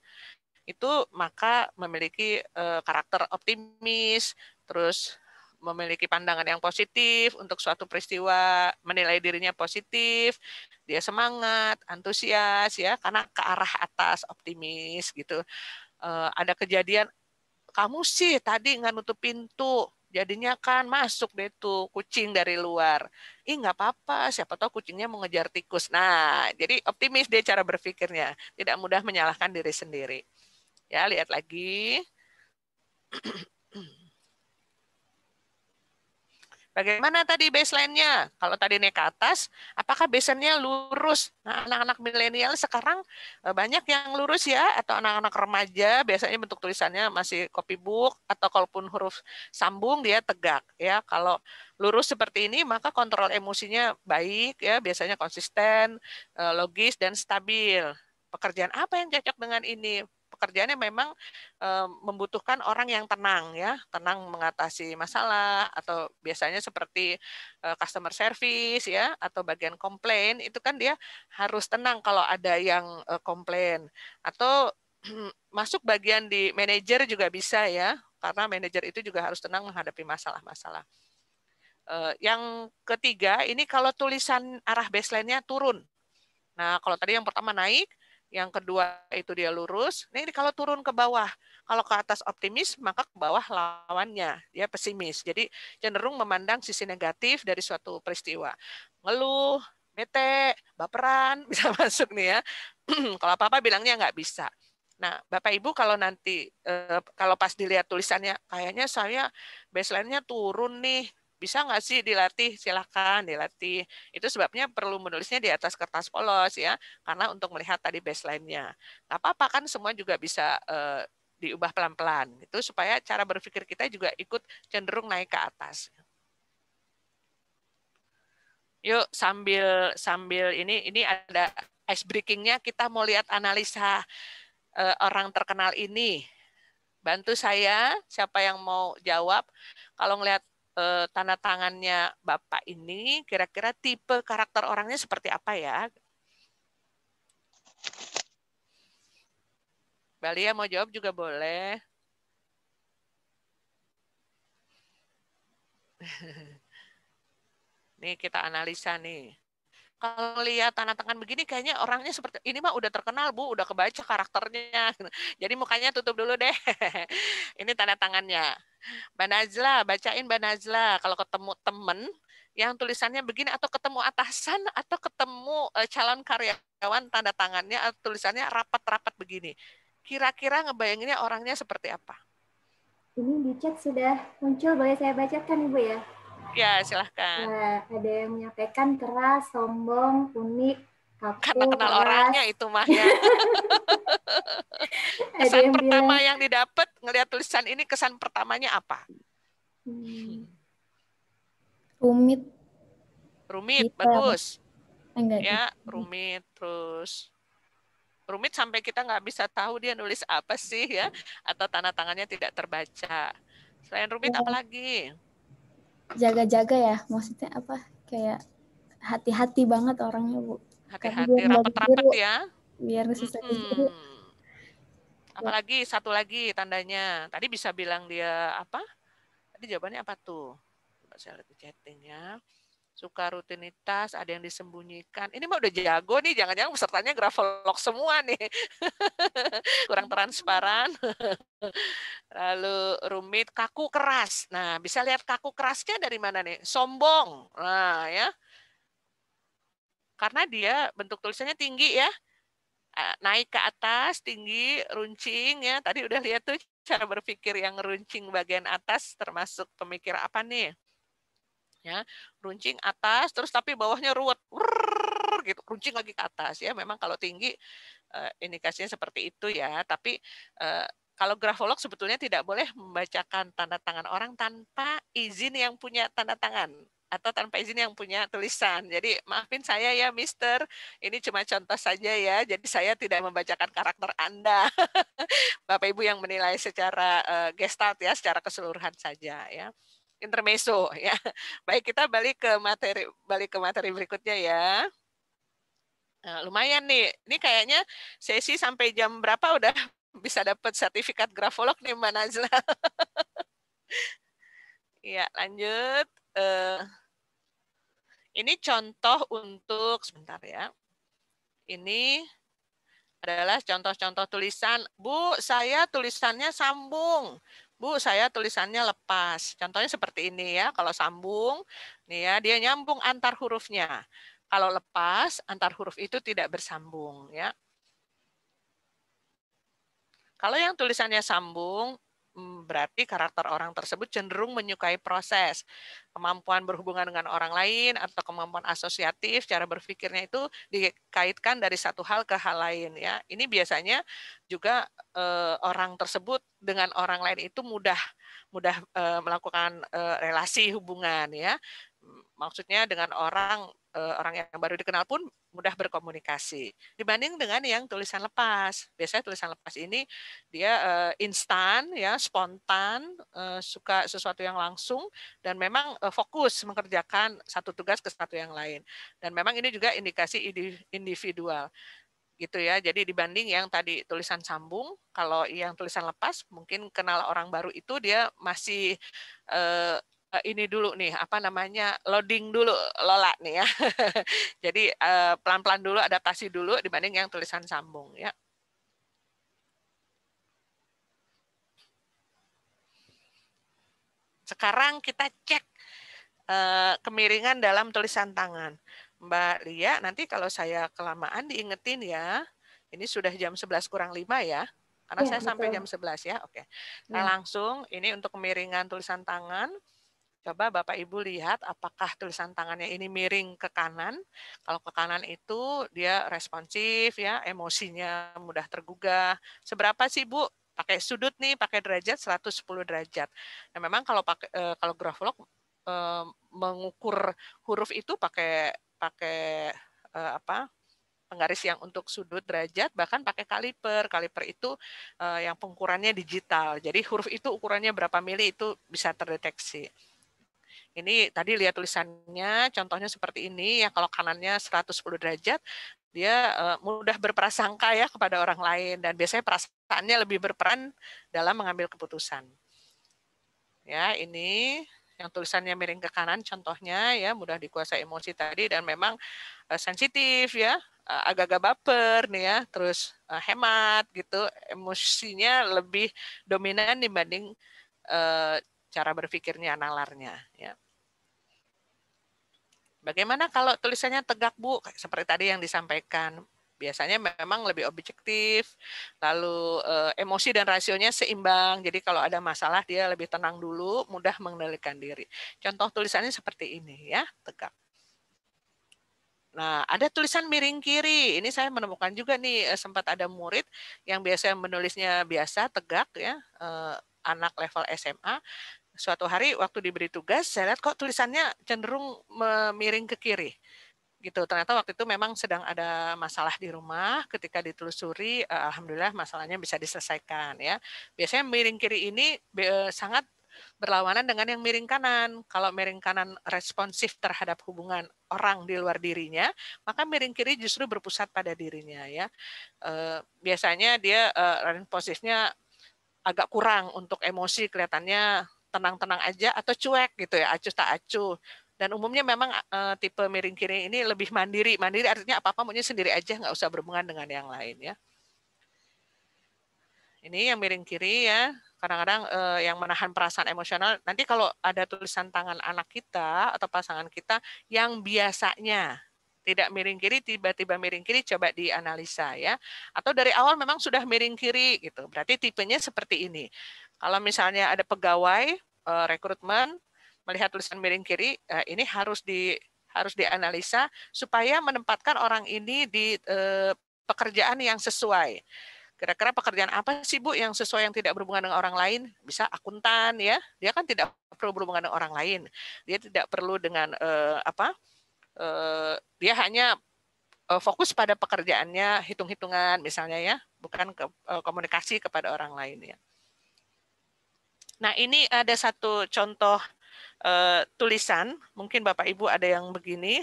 itu maka memiliki eh, karakter optimis, terus memiliki pandangan yang positif untuk suatu peristiwa, menilai dirinya positif, dia semangat, antusias ya, karena ke arah atas, optimis gitu. Uh, ada kejadian kamu sih tadi nggak nutup pintu, jadinya kan masuk deh tuh kucing dari luar. Ih nggak apa-apa, siapa tahu kucingnya mengejar tikus. Nah, jadi optimis dia cara berpikirnya, tidak mudah menyalahkan diri sendiri. Ya, lihat lagi. *clears throat* Bagaimana tadi baseline-nya? Kalau tadi naik ke atas, apakah baseline-nya lurus? Nah, anak-anak milenial sekarang eh, banyak yang lurus ya, atau anak-anak remaja biasanya bentuk tulisannya masih copy book atau kalaupun huruf sambung dia tegak ya. Kalau lurus seperti ini maka kontrol emosinya baik ya, biasanya konsisten, eh, logis dan stabil. Pekerjaan apa yang cocok dengan ini? pekerjaannya memang e, membutuhkan orang yang tenang ya, tenang mengatasi masalah atau biasanya seperti e, customer service ya atau bagian komplain itu kan dia harus tenang kalau ada yang e, komplain atau *clears throat* masuk bagian di manajer juga bisa ya karena manajer itu juga harus tenang menghadapi masalah-masalah. Yang ketiga ini kalau tulisan arah baseline-nya turun. Nah kalau tadi yang pertama naik, yang kedua itu dia lurus. Ini kalau turun ke bawah, kalau ke atas optimis maka ke bawah lawannya dia pesimis. Jadi cenderung memandang sisi negatif dari suatu peristiwa. Ngeluh, bete, baperan *laughs* bisa masuk nih ya. *clears throat* kalau apa-apa bilangnya nggak bisa. Nah, Bapak Ibu kalau nanti eh, kalau pas dilihat tulisannya kayaknya saya baseline-nya turun nih bisa nggak sih dilatih silahkan dilatih itu sebabnya perlu menulisnya di atas kertas polos ya karena untuk melihat tadi baseline-nya nggak apa-apa kan semua juga bisa uh, diubah pelan-pelan itu supaya cara berpikir kita juga ikut cenderung naik ke atas yuk sambil sambil ini ini ada ice breakingnya kita mau lihat analisa uh, orang terkenal ini bantu saya siapa yang mau jawab kalau ngelihat eh, tanda tangannya Bapak ini kira-kira tipe karakter orangnya seperti apa ya? Balia mau jawab juga boleh. *laughs* Nih kita analisa nih. Kalau lihat tanda tangan begini kayaknya orangnya seperti ini mah udah terkenal Bu, udah kebaca karakternya. *laughs* Jadi mukanya tutup dulu deh. *laughs* Ini tanda tangannya. Mbak Najla, bacain Mbak Najla. Kalau ketemu temen yang tulisannya begini atau ketemu atasan atau ketemu eh, calon karyawan tanda tangannya atau eh, tulisannya rapat-rapat begini. Kira-kira ngebayanginnya orangnya seperti apa? Ini di chat sudah muncul, boleh saya bacakan Ibu ya? Ya, silahkan. Nah, ada yang menyampaikan keras, sombong, unik, karena kenal keras. orangnya itu mah ya. *laughs* kesan Adem pertama bilang, yang didapat ngelihat tulisan ini kesan pertamanya apa? Hmm. Rumit. Rumit, bagus. Enggak. Ya, rumit terus rumit sampai kita nggak bisa tahu dia nulis apa sih ya atau tanda tangannya tidak terbaca. Selain rumit ya. apa lagi? Jaga-jaga ya, maksudnya apa? Kayak hati-hati banget orangnya, Bu hati-hati rapat-rapat ya biar sisa hmm. apalagi satu lagi tandanya tadi bisa bilang dia apa tadi jawabannya apa tuh coba saya lihat di chattingnya, suka rutinitas, ada yang disembunyikan. Ini mah udah jago nih, jangan-jangan pesertanya gravel lock semua nih. *laughs* Kurang transparan. *laughs* Lalu rumit, kaku keras. Nah, bisa lihat kaku kerasnya dari mana nih? Sombong. Nah, ya karena dia bentuk tulisannya tinggi ya naik ke atas tinggi runcing ya tadi udah lihat tuh cara berpikir yang runcing bagian atas termasuk pemikir apa nih ya runcing atas terus tapi bawahnya ruwet gitu runcing lagi ke atas ya memang kalau tinggi e, indikasinya seperti itu ya tapi e, kalau grafolog sebetulnya tidak boleh membacakan tanda tangan orang tanpa izin yang punya tanda tangan atau tanpa izin yang punya tulisan. Jadi maafin saya ya Mister, ini cuma contoh saja ya. Jadi saya tidak membacakan karakter Anda. *laughs* Bapak Ibu yang menilai secara uh, gestalt ya, secara keseluruhan saja ya intermeso ya. *laughs* Baik kita balik ke materi balik ke materi berikutnya ya. Nah, lumayan nih. Ini kayaknya sesi sampai jam berapa udah *laughs* bisa dapat sertifikat grafolog nih Mbak Nazla. Iya, lanjut. Uh, ini contoh untuk sebentar ya. Ini adalah contoh-contoh tulisan. Bu, saya tulisannya sambung. Bu, saya tulisannya lepas. Contohnya seperti ini ya. Kalau sambung, nih ya, dia nyambung antar hurufnya. Kalau lepas, antar huruf itu tidak bersambung ya. Kalau yang tulisannya sambung, Hmm, berarti karakter orang tersebut cenderung menyukai proses. Kemampuan berhubungan dengan orang lain atau kemampuan asosiatif, cara berpikirnya itu dikaitkan dari satu hal ke hal lain ya. Ini biasanya juga eh, orang tersebut dengan orang lain itu mudah mudah e, melakukan e, relasi hubungan ya maksudnya dengan orang uh, orang yang baru dikenal pun mudah berkomunikasi dibanding dengan yang tulisan lepas. Biasanya tulisan lepas ini dia uh, instan ya, spontan, uh, suka sesuatu yang langsung dan memang uh, fokus mengerjakan satu tugas ke satu yang lain. Dan memang ini juga indikasi individual gitu ya. Jadi dibanding yang tadi tulisan sambung, kalau yang tulisan lepas mungkin kenal orang baru itu dia masih uh, Eh, ini dulu nih apa namanya loading dulu lola nih ya. *laughs* Jadi eh, pelan-pelan dulu adaptasi dulu dibanding yang tulisan sambung ya. Sekarang kita cek eh, kemiringan dalam tulisan tangan. Mbak Lia, nanti kalau saya kelamaan diingetin ya. Ini sudah jam 11 kurang 5 ya. Karena ya, saya betul. sampai jam 11 ya. Oke. Nah, ya. langsung ini untuk kemiringan tulisan tangan. Coba Bapak Ibu lihat apakah tulisan tangannya ini miring ke kanan. Kalau ke kanan itu dia responsif ya, emosinya mudah tergugah. Seberapa sih Bu? Pakai sudut nih, pakai derajat 110 derajat. Nah, memang kalau pakai eh, kalau grafolog eh, mengukur huruf itu pakai pakai eh, apa? penggaris yang untuk sudut derajat bahkan pakai kaliper kaliper itu yang pengukurannya digital jadi huruf itu ukurannya berapa mili itu bisa terdeteksi ini tadi lihat tulisannya, contohnya seperti ini ya kalau kanannya 110 derajat dia eh, mudah berprasangka ya kepada orang lain dan biasanya perasaannya lebih berperan dalam mengambil keputusan. Ya, ini yang tulisannya miring ke kanan contohnya ya mudah dikuasai emosi tadi dan memang eh, sensitif ya eh, agak-agak baper nih ya, terus hemat gitu, emosinya lebih dominan dibanding cara berpikirnya, nalarnya. Ya. Bagaimana kalau tulisannya tegak, Bu? Seperti tadi yang disampaikan, biasanya memang lebih objektif, lalu e, emosi dan rasionya seimbang. Jadi kalau ada masalah dia lebih tenang dulu, mudah mengendalikan diri. Contoh tulisannya seperti ini ya, tegak. Nah, ada tulisan miring kiri. Ini saya menemukan juga nih eh, sempat ada murid yang biasa menulisnya biasa tegak ya, eh, anak level SMA suatu hari waktu diberi tugas saya lihat kok tulisannya cenderung memiring ke kiri gitu ternyata waktu itu memang sedang ada masalah di rumah ketika ditelusuri eh, alhamdulillah masalahnya bisa diselesaikan ya biasanya miring kiri ini eh, sangat berlawanan dengan yang miring kanan. Kalau miring kanan responsif terhadap hubungan orang di luar dirinya, maka miring kiri justru berpusat pada dirinya ya. Eh, biasanya dia responsifnya agak kurang untuk emosi kelihatannya tenang-tenang aja atau cuek gitu ya, acuh tak acuh. Dan umumnya memang e, tipe miring kiri ini lebih mandiri. Mandiri artinya apa-apa maunya sendiri aja, nggak usah berhubungan dengan yang lain ya. Ini yang miring kiri ya, kadang-kadang e, yang menahan perasaan emosional. Nanti kalau ada tulisan tangan anak kita atau pasangan kita yang biasanya tidak miring kiri tiba-tiba miring kiri coba dianalisa ya atau dari awal memang sudah miring kiri gitu berarti tipenya seperti ini kalau misalnya ada pegawai uh, rekrutmen melihat tulisan miring kiri, uh, ini harus di harus dianalisa supaya menempatkan orang ini di uh, pekerjaan yang sesuai. Kira-kira pekerjaan apa sih Bu yang sesuai yang tidak berhubungan dengan orang lain? Bisa akuntan ya. Dia kan tidak perlu berhubungan dengan orang lain. Dia tidak perlu dengan eh, apa? Eh, dia hanya eh, fokus pada pekerjaannya, hitung-hitungan misalnya ya, bukan ke, eh, komunikasi kepada orang lain ya. Nah, ini ada satu contoh uh, tulisan, mungkin Bapak Ibu ada yang begini.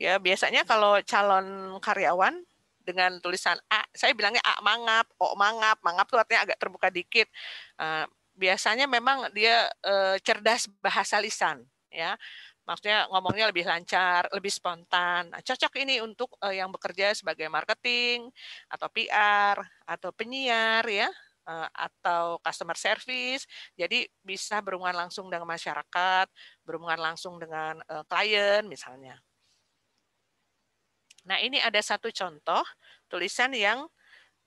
Ya, biasanya kalau calon karyawan dengan tulisan A, saya bilangnya A mangap, O mangap, mangap itu artinya agak terbuka dikit. Uh, biasanya memang dia uh, cerdas bahasa lisan, ya maksudnya ngomongnya lebih lancar, lebih spontan. Nah, cocok ini untuk yang bekerja sebagai marketing atau PR atau penyiar ya Eh, atau customer service. Jadi bisa berhubungan langsung dengan masyarakat, berhubungan langsung dengan eh, klien misalnya. Nah, ini ada satu contoh tulisan yang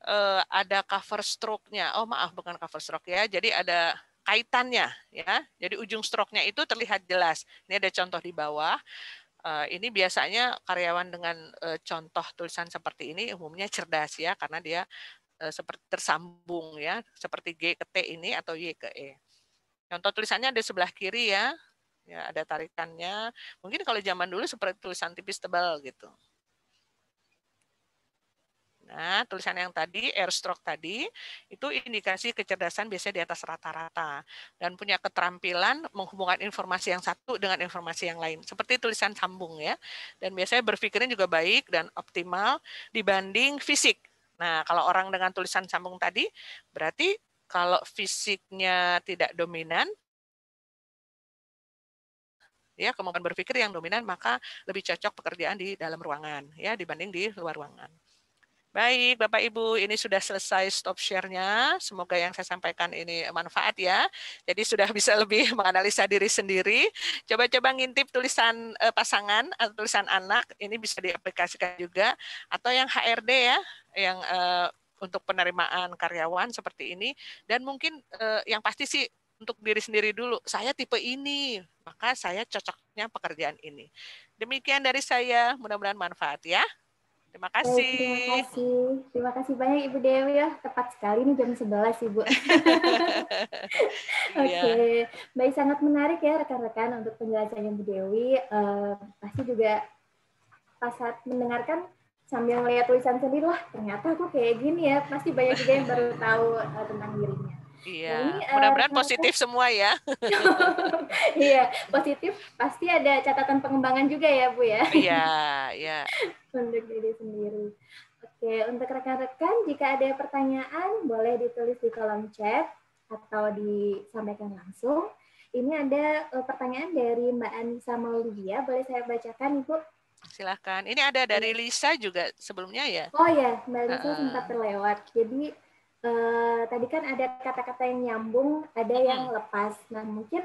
eh, ada cover stroke-nya. Oh, maaf bukan cover stroke ya. Jadi ada kaitannya ya. Jadi ujung stroke-nya itu terlihat jelas. Ini ada contoh di bawah. ini biasanya karyawan dengan contoh tulisan seperti ini umumnya cerdas ya karena dia Eh, seperti tersambung ya, seperti G ke T ini atau Y ke E. Contoh tulisannya ada sebelah kiri ya, ya ada tarikannya. Mungkin kalau zaman dulu seperti tulisan tipis tebal gitu. Nah, tulisan yang tadi, air stroke tadi, itu indikasi kecerdasan biasanya di atas rata-rata. Dan punya keterampilan menghubungkan informasi yang satu dengan informasi yang lain. Seperti tulisan sambung ya. Dan biasanya berpikirnya juga baik dan optimal dibanding fisik. Nah, kalau orang dengan tulisan sambung tadi, berarti kalau fisiknya tidak dominan, ya kemampuan berpikir yang dominan maka lebih cocok pekerjaan di dalam ruangan ya dibanding di luar ruangan. Baik, Bapak Ibu, ini sudah selesai stop share-nya. Semoga yang saya sampaikan ini manfaat ya. Jadi sudah bisa *laughs* lebih menganalisa diri sendiri. Coba-coba ngintip tulisan eh, pasangan atau tulisan anak, ini bisa diaplikasikan juga atau yang HRD ya, yang eh, untuk penerimaan karyawan seperti ini dan mungkin eh, yang pasti sih untuk diri sendiri dulu. Saya tipe ini, maka saya cocoknya pekerjaan ini. Demikian dari saya, mudah-mudahan manfaat ya. Terima eh, kasih. Baik, terima kasih. Terima kasih banyak Ibu Dewi ya. Tepat sekali ini jam 11 Ibu. *laughs* *laughs* Iya. Oke. Okay. Baik, sangat menarik ya rekan-rekan untuk penjelasannya Ibu Dewi. Uh, pasti juga pas saat mendengarkan sambil melihat tulisan sendiri lah ternyata aku kayak gini ya pasti banyak juga yang baru *laughs* tahu uh, tentang dirinya Iya, nah, mudah-mudahan uh, positif semua ya. iya, positif pasti ada catatan pengembangan juga ya, Bu ya. Iya, iya untuk diri sendiri. Oke, untuk rekan-rekan jika ada pertanyaan boleh ditulis di kolom chat atau disampaikan langsung. Ini ada eh, pertanyaan dari Mbak Anissa Maulidia, boleh saya bacakan Ibu? Silahkan. Ini ada dari Lisa juga sebelumnya ya? Oh ya, Mbak Lisa uh. sempat terlewat. Jadi uh, tadi kan ada kata-kata yang nyambung, ada yang lepas. Nah mungkin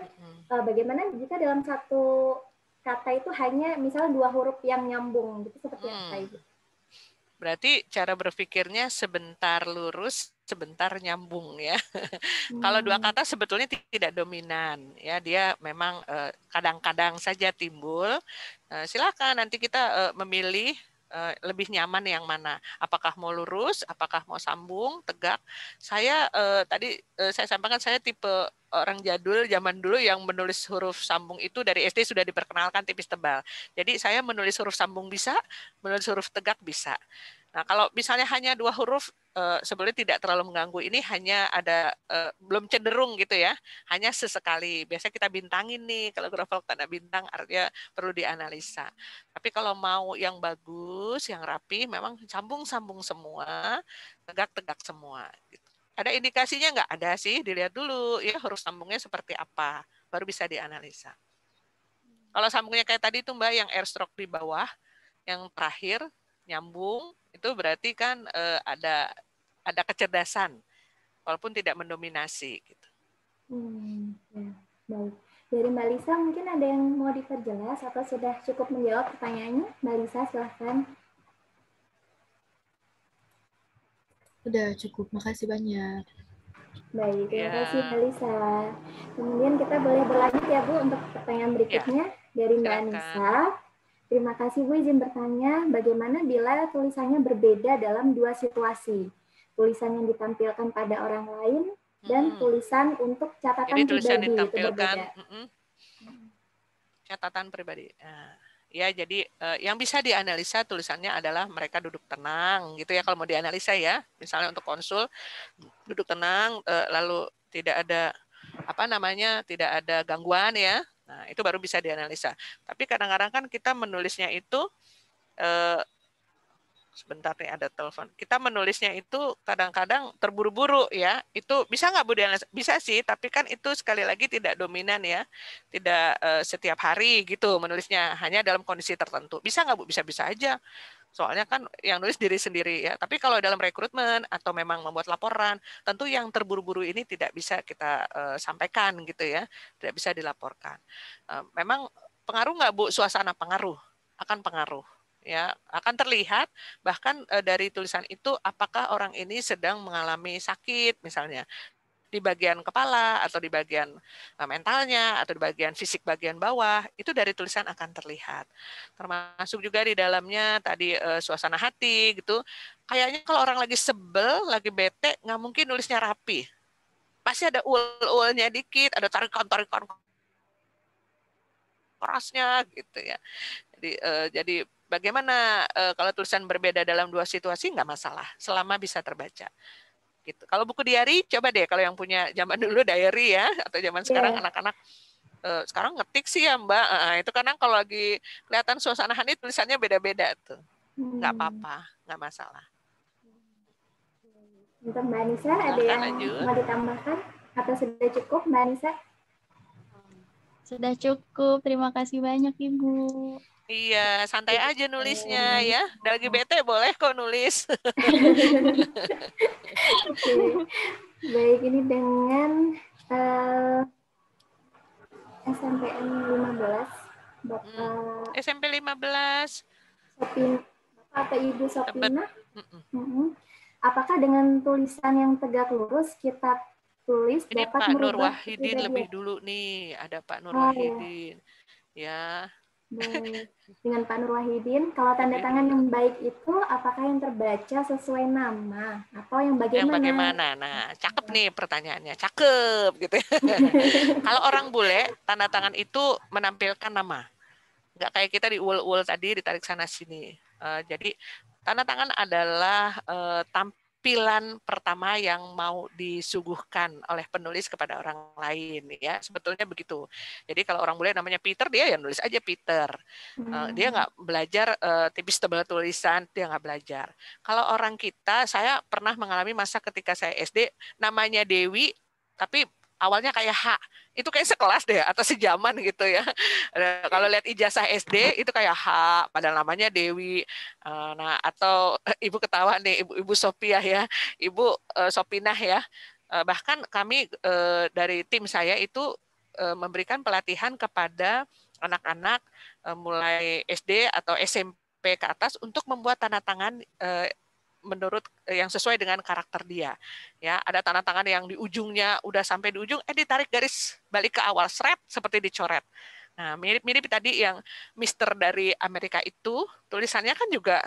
uh, bagaimana jika dalam satu kata itu hanya misalnya dua huruf yang nyambung gitu seperti hmm. apa itu. Berarti cara berpikirnya sebentar lurus, sebentar nyambung ya. Hmm. *laughs* Kalau dua hmm. kata sebetulnya tidak dominan ya, dia memang eh, kadang-kadang eh, saja timbul. Eh, silakan nanti kita eh, memilih Eh, lebih nyaman yang mana? Apakah mau lurus, apakah mau sambung, tegak? Saya eh, tadi eh, saya sampaikan saya tipe orang jadul zaman dulu yang menulis huruf sambung itu dari SD sudah diperkenalkan tipis tebal. Jadi saya menulis huruf sambung bisa, menulis huruf tegak bisa. Nah, kalau misalnya hanya dua huruf uh, sebenarnya tidak terlalu mengganggu. Ini hanya ada uh, belum cenderung gitu ya, hanya sesekali. biasa kita bintangin nih kalau grafik tanda bintang artinya perlu dianalisa. Tapi kalau mau yang bagus, yang rapi, memang sambung-sambung semua, tegak-tegak semua. Gitu. Ada indikasinya nggak? Ada sih, dilihat dulu ya harus sambungnya seperti apa, baru bisa dianalisa. Kalau sambungnya kayak tadi itu Mbak yang air stroke di bawah, yang terakhir nyambung itu berarti kan uh, ada ada kecerdasan walaupun tidak mendominasi gitu. Hmm, ya, baik. Dari Mbak Lisa mungkin ada yang mau diperjelas atau sudah cukup menjawab pertanyaannya? Mbak Lisa silahkan. Sudah cukup, makasih banyak. Baik, terima ya. kasih Mbak Lisa. Kemudian kita boleh berlanjut ya Bu untuk pertanyaan berikutnya ya. dari Mbak Silahkan. Anissa. Terima kasih Bu izin bertanya, bagaimana bila tulisannya berbeda dalam dua situasi? Tulisan yang ditampilkan pada orang lain dan -hmm. tulisan untuk catatan Jadi, tulisan pribadi ditampilkan, itu berbeda. Mm -hmm. Catatan pribadi. Nah, ya jadi eh, yang bisa dianalisa tulisannya adalah mereka duduk tenang gitu ya kalau mau dianalisa ya misalnya untuk konsul duduk tenang eh, lalu tidak ada apa namanya tidak ada gangguan ya Nah, itu baru bisa dianalisa. Tapi kadang-kadang kan kita menulisnya itu eh, sebentar nih ada telepon. Kita menulisnya itu kadang-kadang terburu-buru ya. Itu bisa nggak Bu dianalisa? Bisa sih, tapi kan itu sekali lagi tidak dominan ya. Tidak eh, setiap hari gitu menulisnya, hanya dalam kondisi tertentu. Bisa nggak Bu? Bisa-bisa aja Soalnya kan yang nulis diri sendiri ya. Tapi kalau dalam rekrutmen atau memang membuat laporan, tentu yang terburu-buru ini tidak bisa kita uh, sampaikan gitu ya, tidak bisa dilaporkan. Uh, memang pengaruh nggak bu suasana pengaruh akan pengaruh ya akan terlihat bahkan uh, dari tulisan itu apakah orang ini sedang mengalami sakit misalnya di bagian kepala atau di bagian eh, mentalnya atau di bagian fisik bagian bawah itu dari tulisan akan terlihat termasuk juga di dalamnya tadi eh, suasana hati gitu kayaknya kalau orang lagi sebel lagi bete nggak mungkin nulisnya rapi pasti ada ul-ulnya dikit ada tarik tarikan kerasnya gitu ya jadi eh, jadi bagaimana kalau tulisan berbeda dalam dua situasi nggak masalah selama bisa terbaca gitu. Kalau buku diary coba deh kalau yang punya zaman *laughs* dulu diary ya atau zaman iya. sekarang anak anak-anak uh, sekarang ngetik sih ya Mbak. Uh, itu kadang kalau lagi kelihatan suasana hati tulisannya beda-beda tuh. Nggak hmm. apa-apa, nggak masalah. Untuk Mbak Anissa ada yang lanjut. mau ditambahkan atau sudah cukup Mbak Anissa? Sudah cukup, terima kasih banyak Ibu. Iya, santai iya. aja nulisnya ya. Udah lagi bete boleh kok nulis. okay. Baik, ini dengan uh, SMPN 15. Bapak hmm, SMP 15. Sopin, Bapak atau Ibu Sopina. Mm -mm. Apakah dengan tulisan yang tegak lurus kita tulis Ini dapat Pak Nur Wahidin lebih dulu nih, ada Pak Nur oh, iya. Wahidin. Ya. ya dengan Pak Nur Wahidin, kalau tanda tangan yang baik itu apakah yang terbaca sesuai nama atau yang bagaimana? Yang bagaimana? Nah, cakep nih pertanyaannya, cakep gitu. *laughs* kalau orang bule, tanda tangan itu menampilkan nama. Nggak kayak kita diul-ul tadi, ditarik sana sini. Uh, jadi tanda tangan adalah uh, pilan pertama yang mau disuguhkan oleh penulis kepada orang lain ya sebetulnya begitu jadi kalau orang mulai namanya Peter dia yang nulis aja Peter eh, hmm. dia nggak belajar uh, tipis tebal tulisan dia nggak belajar kalau orang kita saya pernah mengalami masa ketika saya SD namanya Dewi tapi awalnya kayak H itu kayak sekelas deh atau sejaman gitu ya *laughs* nah, kalau lihat ijazah SD itu kayak H pada namanya Dewi eh, nah atau *laughs* ibu ketawa nih ibu ibu Sophia ya ibu eh, Sopinah ya eh, bahkan kami dari tim saya itu memberikan pelatihan kepada anak-anak mulai SD atau SMP ke atas untuk membuat tanda tangan menurut eh, yang sesuai dengan karakter dia. Ya, ada tanda tangan yang di ujungnya udah sampai di ujung eh ditarik garis balik ke awal seret seperti dicoret. Nah, mirip-mirip tadi yang Mister dari Amerika itu tulisannya kan juga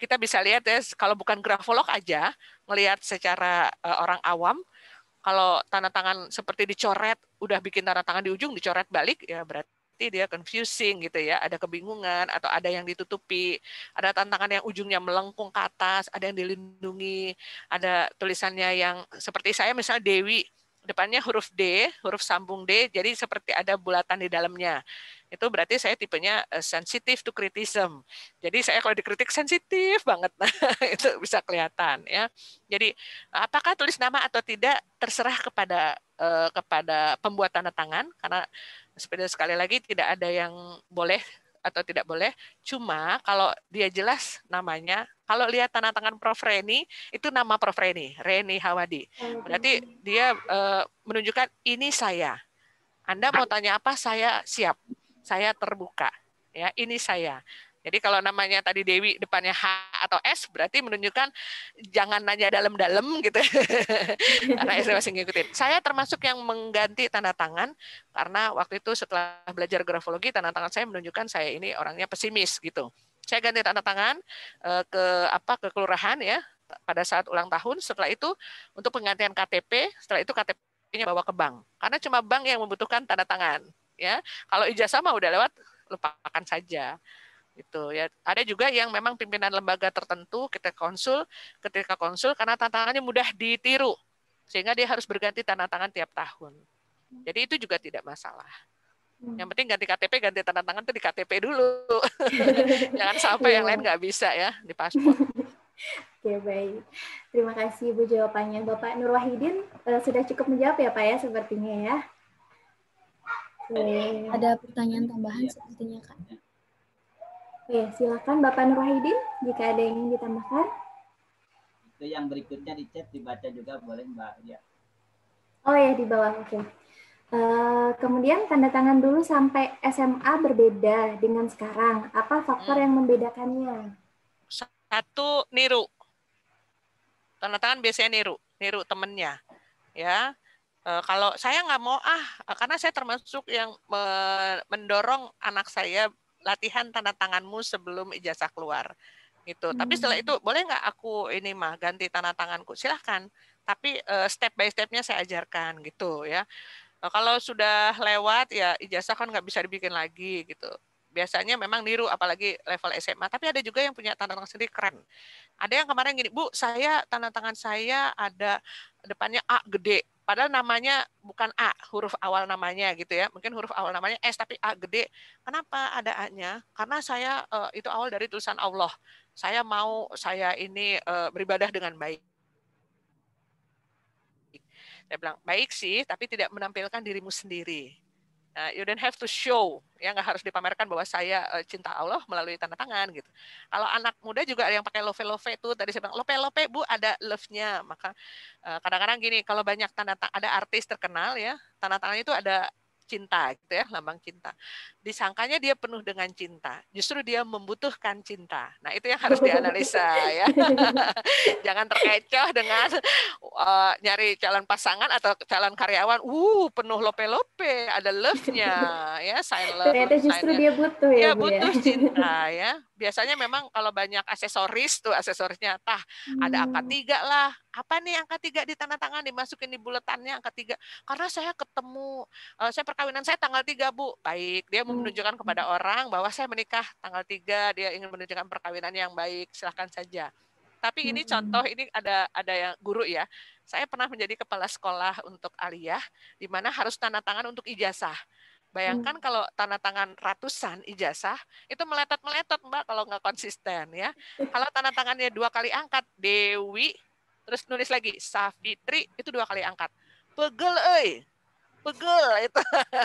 kita bisa lihat ya kalau bukan grafolog aja melihat secara uh, orang awam kalau tanda tangan seperti dicoret udah bikin tanda tangan di ujung dicoret balik ya berarti berarti dia confusing gitu ya. Ada kebingungan atau ada yang ditutupi, ada tantangan yang ujungnya melengkung ke atas, ada yang dilindungi, ada tulisannya yang seperti saya misalnya Dewi depannya huruf D, huruf sambung D, jadi seperti ada bulatan di dalamnya. Itu berarti saya tipenya eh, sensitif to criticism. Jadi saya kalau dikritik sensitif banget, *laughs* nah, itu bisa kelihatan ya. Jadi apakah tulis nama atau tidak terserah kepada Eh, kepada pembuat tanda tangan karena sepeda sekali lagi tidak ada yang boleh atau tidak boleh. Cuma kalau dia jelas namanya, kalau lihat tanda tangan Prof Reni itu nama Prof Reni, Reni Hawadi. Berarti dia eh, menunjukkan ini saya. Anda mau tanya apa? Saya siap. Saya terbuka. Ya, ini saya. Jadi kalau namanya tadi Dewi depannya H atau S berarti menunjukkan jangan nanya dalam-dalam gitu. *laughs* karena S masih ngikutin. Saya termasuk yang mengganti tanda tangan karena waktu itu setelah belajar grafologi tanda tangan saya menunjukkan saya ini orangnya pesimis gitu. Saya ganti tanda tangan eh, ke apa ke kelurahan ya pada saat ulang tahun. Setelah itu untuk penggantian KTP, setelah itu KTP-nya bawa ke bank. Karena cuma bank yang membutuhkan tanda tangan ya. Kalau ijazah mah udah lewat lupakan saja gitu ya ada juga yang memang pimpinan lembaga tertentu kita konsul ketika konsul karena tantangannya mudah ditiru sehingga dia harus berganti tanda tangan tiap tahun jadi itu juga tidak masalah hmm. yang penting ganti KTP ganti tanda tangan itu di KTP dulu *laughs* jangan sampai yang lain nggak bisa ya di paspor Oke baik, terima kasih Bu jawabannya Bapak Nur Wahidin uh, sudah cukup menjawab ya Pak ya sepertinya ya. Okay. Ada pertanyaan tambahan sepertinya Kak. Oke, iya, silakan Bapak Nur Wahidin jika ada yang ingin ditambahkan. Itu yang berikutnya di chat dibaca juga boleh Mbak ya. Oh ya di bawah, oke. Uh, kemudian tanda tangan dulu sampai SMA berbeda dengan sekarang. Apa faktor hmm. yang membedakannya? Satu niru. Tanda tangan biasanya niru, niru temennya, ya. E, kalau saya nggak mau ah, karena saya termasuk yang mendorong anak saya latihan tanda tanganmu sebelum ijazah keluar gitu. Hmm. Tapi setelah itu boleh nggak aku ini mah ganti tanda tanganku? Silahkan. Tapi uh, step by stepnya saya ajarkan gitu ya. Nah, kalau sudah lewat ya ijazah kan nggak bisa dibikin lagi gitu biasanya memang niru apalagi level SMA tapi ada juga yang punya tanda tangan sendiri keren ada yang kemarin gini bu saya tanda tangan saya ada depannya A gede padahal namanya bukan A, huruf awal namanya gitu ya. Mungkin huruf awal namanya S tapi A gede. Kenapa ada A-nya? Karena saya uh, itu awal dari tulisan Allah. Saya mau saya ini uh, beribadah dengan baik. Saya bilang, baik sih, tapi tidak menampilkan dirimu sendiri. Uh, you don't have to show, ya nggak harus dipamerkan bahwa saya uh, cinta Allah melalui tanda tangan gitu. Kalau anak muda juga ada yang pakai love love itu tadi saya bilang love love bu ada love nya maka eh, kadang-kadang uh, kadang gini kalau banyak tanda ada artis terkenal ya tanda tangannya itu ada cinta gitu ya lambang cinta disangkanya dia penuh dengan cinta justru dia membutuhkan cinta nah itu yang harus dianalisa ya *laughs* jangan terkecoh dengan uh, nyari calon pasangan atau calon karyawan uh penuh lope-lope ada love-nya ya sign love ternyata justru dia butuh ya, ya butuh ya. cinta ya biasanya memang kalau banyak aksesoris tuh aksesorisnya tah ada angka hmm. tiga lah apa nih angka tiga di tanda tangan dimasukin di buletannya angka tiga karena saya ketemu uh, saya perkawinan saya tanggal tiga bu baik dia mau hmm, menunjukkan kepada hmm. orang bahwa saya menikah tanggal tiga dia ingin menunjukkan perkawinan yang baik silahkan saja tapi ini contoh ini ada ada yang guru ya saya pernah menjadi kepala sekolah untuk aliyah di mana harus tanda tangan untuk ijazah Bayangkan hmm. kalau tanda tangan ratusan ijazah itu meletot-meletot Mbak kalau nggak konsisten ya. Kalau tanda tangannya dua kali angkat Dewi terus nulis lagi Safitri itu dua kali angkat. Pegel eh, Pegel itu.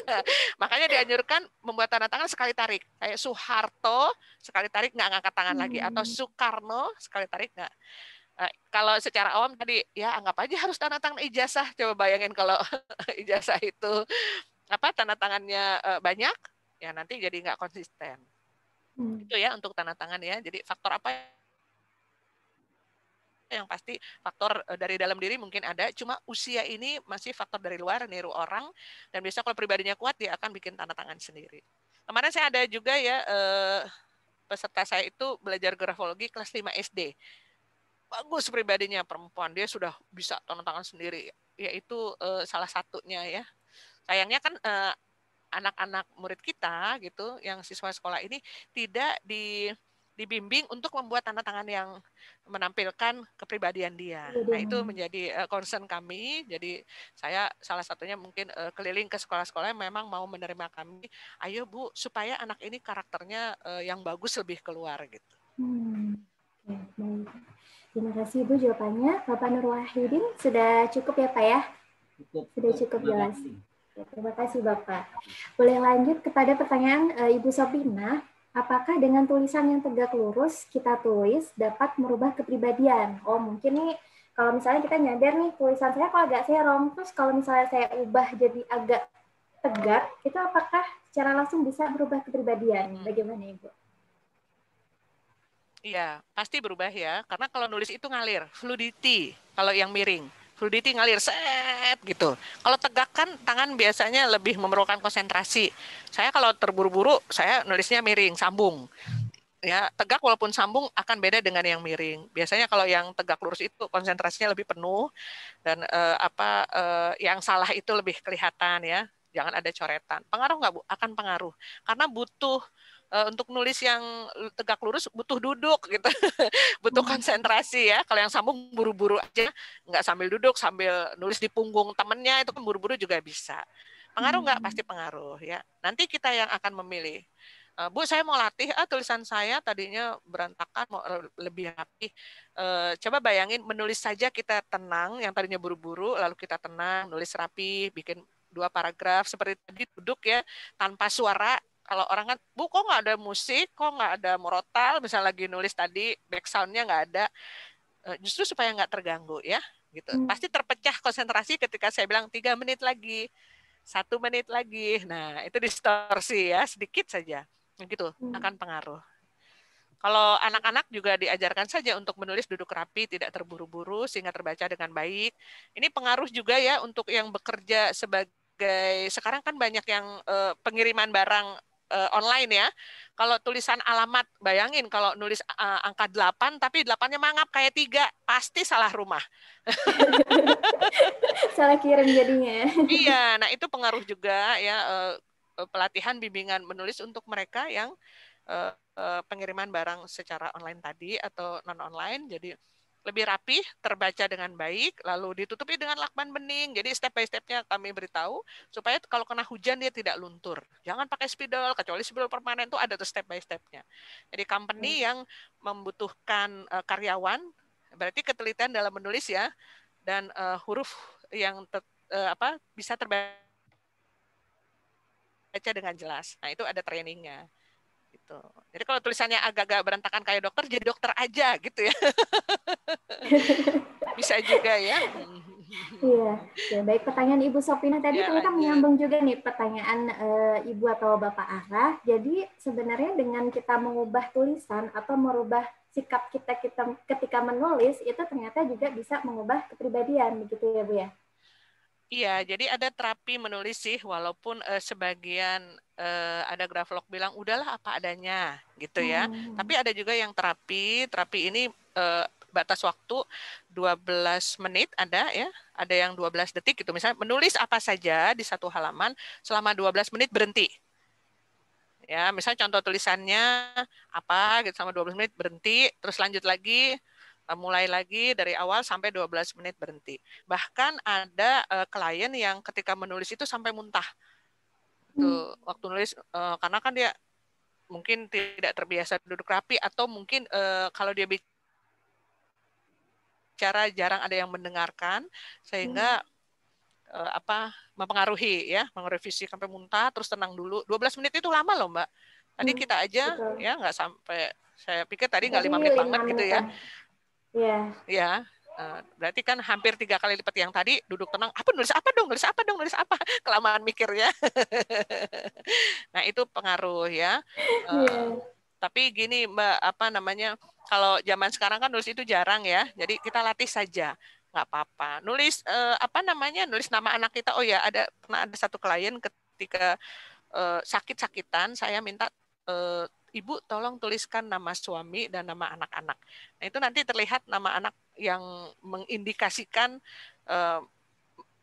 *laughs* Makanya dianjurkan membuat tanda tangan sekali tarik. Kayak Soeharto sekali tarik nggak ngangkat tangan hmm. lagi atau hmm. Soekarno sekali tarik nggak eh, kalau secara awam tadi ya anggap aja harus tanda tangan ijazah. Coba bayangin kalau *laughs* ijazah itu apa tanda tangannya uh, banyak ya nanti jadi nggak konsisten hmm. itu ya untuk tanda tangan ya jadi faktor apa yang pasti faktor eh, dari dalam diri mungkin ada cuma usia ini masih faktor dari luar niru orang dan biasanya kalau pribadinya kuat dia akan bikin tanda tangan sendiri kemarin saya ada juga ya uh, peserta saya itu belajar grafologi kelas 5 SD bagus pribadinya perempuan dia sudah bisa tanda tangan sendiri yaitu uh, salah satunya ya sayangnya kan anak eh, anak-anak murid kita gitu yang siswa sekolah ini tidak di dibimbing untuk membuat tanda tangan yang menampilkan kepribadian dia. Nah, itu menjadi eh, concern kami. Jadi saya salah satunya mungkin eh, keliling ke sekolah-sekolah memang mau menerima kami. Ayo Bu, supaya anak ini karakternya yang bagus lebih keluar gitu. Hmm. baik. Terima kasih Bu jawabannya. Bapak Nur Wahidin sudah cukup ya Pak ya? Cukup. Sudah cukup jelas. Kasih. Terima kasih Bapak. Boleh lanjut kepada pertanyaan eh, Ibu Sopina, apakah dengan tulisan yang tegak lurus kita tulis dapat merubah kepribadian? Oh mungkin nih kalau misalnya kita nyadar nih tulisan saya kalau agak serong, terus kalau misalnya saya ubah jadi agak tegak, itu apakah secara langsung bisa berubah kepribadian? Hmm. Bagaimana Ibu? Iya, pasti berubah ya. Karena kalau nulis itu ngalir, fluidity kalau yang miring fluidity ngalir set gitu. Kalau tegak kan tangan biasanya lebih memerlukan konsentrasi. Saya kalau terburu-buru saya nulisnya miring, sambung. Ya, tegak walaupun sambung akan beda dengan yang miring. Biasanya kalau yang tegak lurus itu konsentrasinya lebih penuh dan eh, apa eh, yang salah itu lebih kelihatan ya. Jangan ada coretan. Pengaruh nggak Bu? Akan pengaruh. Karena butuh uh, untuk nulis yang tegak lurus butuh duduk gitu *laughs* butuh hmm. konsentrasi ya kalau yang sambung buru-buru aja nggak sambil duduk sambil nulis di punggung temennya itu kan buru-buru juga bisa pengaruh nggak hmm. pasti pengaruh ya nanti kita yang akan memilih eh, Bu, saya mau latih ah tulisan saya tadinya berantakan mau lebih rapi. uh, coba bayangin menulis saja kita tenang, yang tadinya buru-buru lalu kita tenang, nulis rapi, bikin dua paragraf seperti tadi duduk ya tanpa suara kalau orang kan bu kok nggak ada musik kok nggak ada morotal misalnya lagi nulis tadi back nggak ada eh, justru supaya nggak terganggu ya gitu hmm. pasti terpecah konsentrasi ketika saya bilang tiga menit lagi satu menit lagi nah itu distorsi ya sedikit saja nah, gitu hmm. akan pengaruh kalau anak-anak juga diajarkan saja untuk menulis duduk rapi tidak terburu-buru sehingga terbaca dengan baik ini pengaruh juga ya untuk yang bekerja sebagai sekarang kan banyak yang eh, pengiriman barang uh, online ya. Kalau tulisan alamat, bayangin kalau nulis uh, angka 8 tapi 8-nya mangap kayak tiga, pasti salah rumah. *laughs* salah kirim jadinya. iya, nah itu pengaruh juga ya uh, pelatihan bimbingan menulis untuk mereka yang uh, uh, pengiriman barang secara online tadi atau non online. Jadi lebih rapi, terbaca dengan baik, lalu ditutupi dengan lakban bening. Jadi step by stepnya kami beritahu supaya kalau kena hujan dia tidak luntur. Jangan pakai spidol, kecuali spidol permanen itu ada tuh step by stepnya. Jadi company hmm. yang membutuhkan uh, karyawan berarti ketelitian dalam menulis ya dan uh, huruf yang ter, uh, eh, apa bisa terbaca dengan jelas. Nah itu ada trainingnya gitu. Jadi kalau tulisannya agak-agak berantakan kayak dokter, jadi dokter aja gitu ya. *laughs* Bisa juga ya. Iya, ya, baik pertanyaan Ibu Sopina tadi ya, ternyata ya. menyambung juga nih pertanyaan e, Ibu atau Bapak Ara. Jadi sebenarnya dengan kita mengubah tulisan atau merubah sikap kita kita ketika menulis itu ternyata juga bisa mengubah kepribadian begitu ya Bu ya. Iya, jadi ada terapi menulis sih, walaupun uh, sebagian uh, ada grafolog bilang udahlah apa adanya gitu ya. Hmm. Tapi ada juga yang terapi, terapi ini uh, batas waktu 12 menit ada ya, ada yang 12 detik gitu. Misalnya menulis apa saja di satu halaman selama 12 menit berhenti. Ya, misalnya contoh tulisannya apa gitu sama 12 menit berhenti, terus lanjut lagi Nah, mulai lagi dari awal sampai 12 menit berhenti. Bahkan ada uh, klien yang ketika menulis itu sampai muntah. Tuh, gitu. hmm. waktu nulis uh, karena kan dia mungkin tidak terbiasa duduk rapi atau mungkin uh, kalau dia bicara jarang ada yang mendengarkan sehingga hmm apa mempengaruhi ya mengrevisi sampai muntah terus tenang dulu 12 menit itu lama loh mbak tadi hmm, kita aja betul. ya nggak sampai saya pikir tadi nggak lima menit banget gitu ya Yeah. Ya. Iya. Eh, berarti kan hampir tiga kali lipat yang tadi duduk tenang apa nulis apa dong nulis apa dong nulis apa *laughs* kelamaan mikirnya *laughs* nah itu pengaruh ya yeah. Iya. tapi gini mbak apa namanya kalau zaman sekarang kan nulis itu jarang ya jadi kita latih saja nggak apa-apa nulis eh, apa namanya nulis nama anak kita oh ya ada pernah ada satu klien ketika eh, sakit-sakitan saya minta ibu tolong tuliskan nama suami dan nama anak-anak. Nah itu nanti terlihat nama anak yang mengindikasikan eh,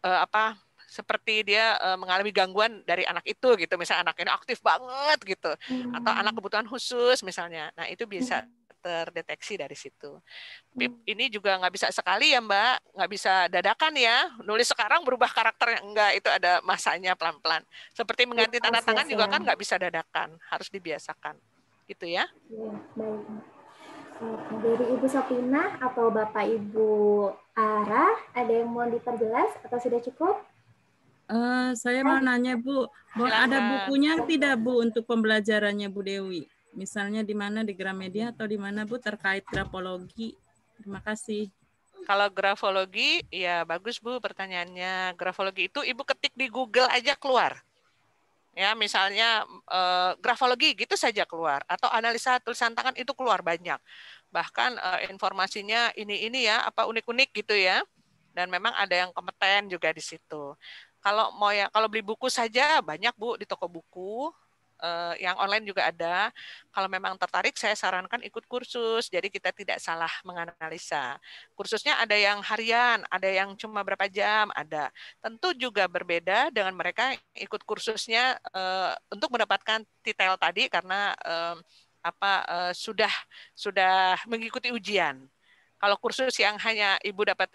uh, apa seperti dia uh, mengalami gangguan dari anak itu gitu misalnya anak ini aktif banget gitu hmm. atau anak kebutuhan khusus misalnya nah itu bisa hmm. terdeteksi dari situ hmm. ini juga nggak bisa sekali ya mbak nggak bisa dadakan ya nulis sekarang berubah yang enggak itu ada masanya pelan pelan seperti mengganti iya, tanda ya, tangan juga kan nggak bisa dadakan harus dibiasakan gitu ya. Iya, baik. Dari Ibu Sopina atau Bapak Ibu Ara, ada yang mau diperjelas atau sudah cukup? Uh, saya mau nanya Bu, Silahkan. ada bukunya tidak Bu untuk pembelajarannya Bu Dewi? Misalnya di mana di Gramedia atau di mana Bu terkait grafologi? Terima kasih. Kalau grafologi, ya bagus Bu pertanyaannya. Grafologi itu Ibu ketik di Google aja keluar ya misalnya eh, grafologi gitu saja keluar atau analisa tulisan tangan itu keluar banyak bahkan eh, informasinya ini ini ya apa unik-unik gitu ya dan memang ada yang kompeten juga di situ kalau mau ya kalau beli buku saja banyak bu di toko buku uh, yang online juga ada. Kalau memang tertarik, saya sarankan ikut kursus. Jadi kita tidak salah menganalisa. Kursusnya ada yang harian, ada yang cuma berapa jam, ada. Tentu juga berbeda dengan mereka ikut kursusnya uh, untuk mendapatkan titel tadi karena uh, apa uh, sudah sudah mengikuti ujian. Kalau kursus yang hanya ibu dapat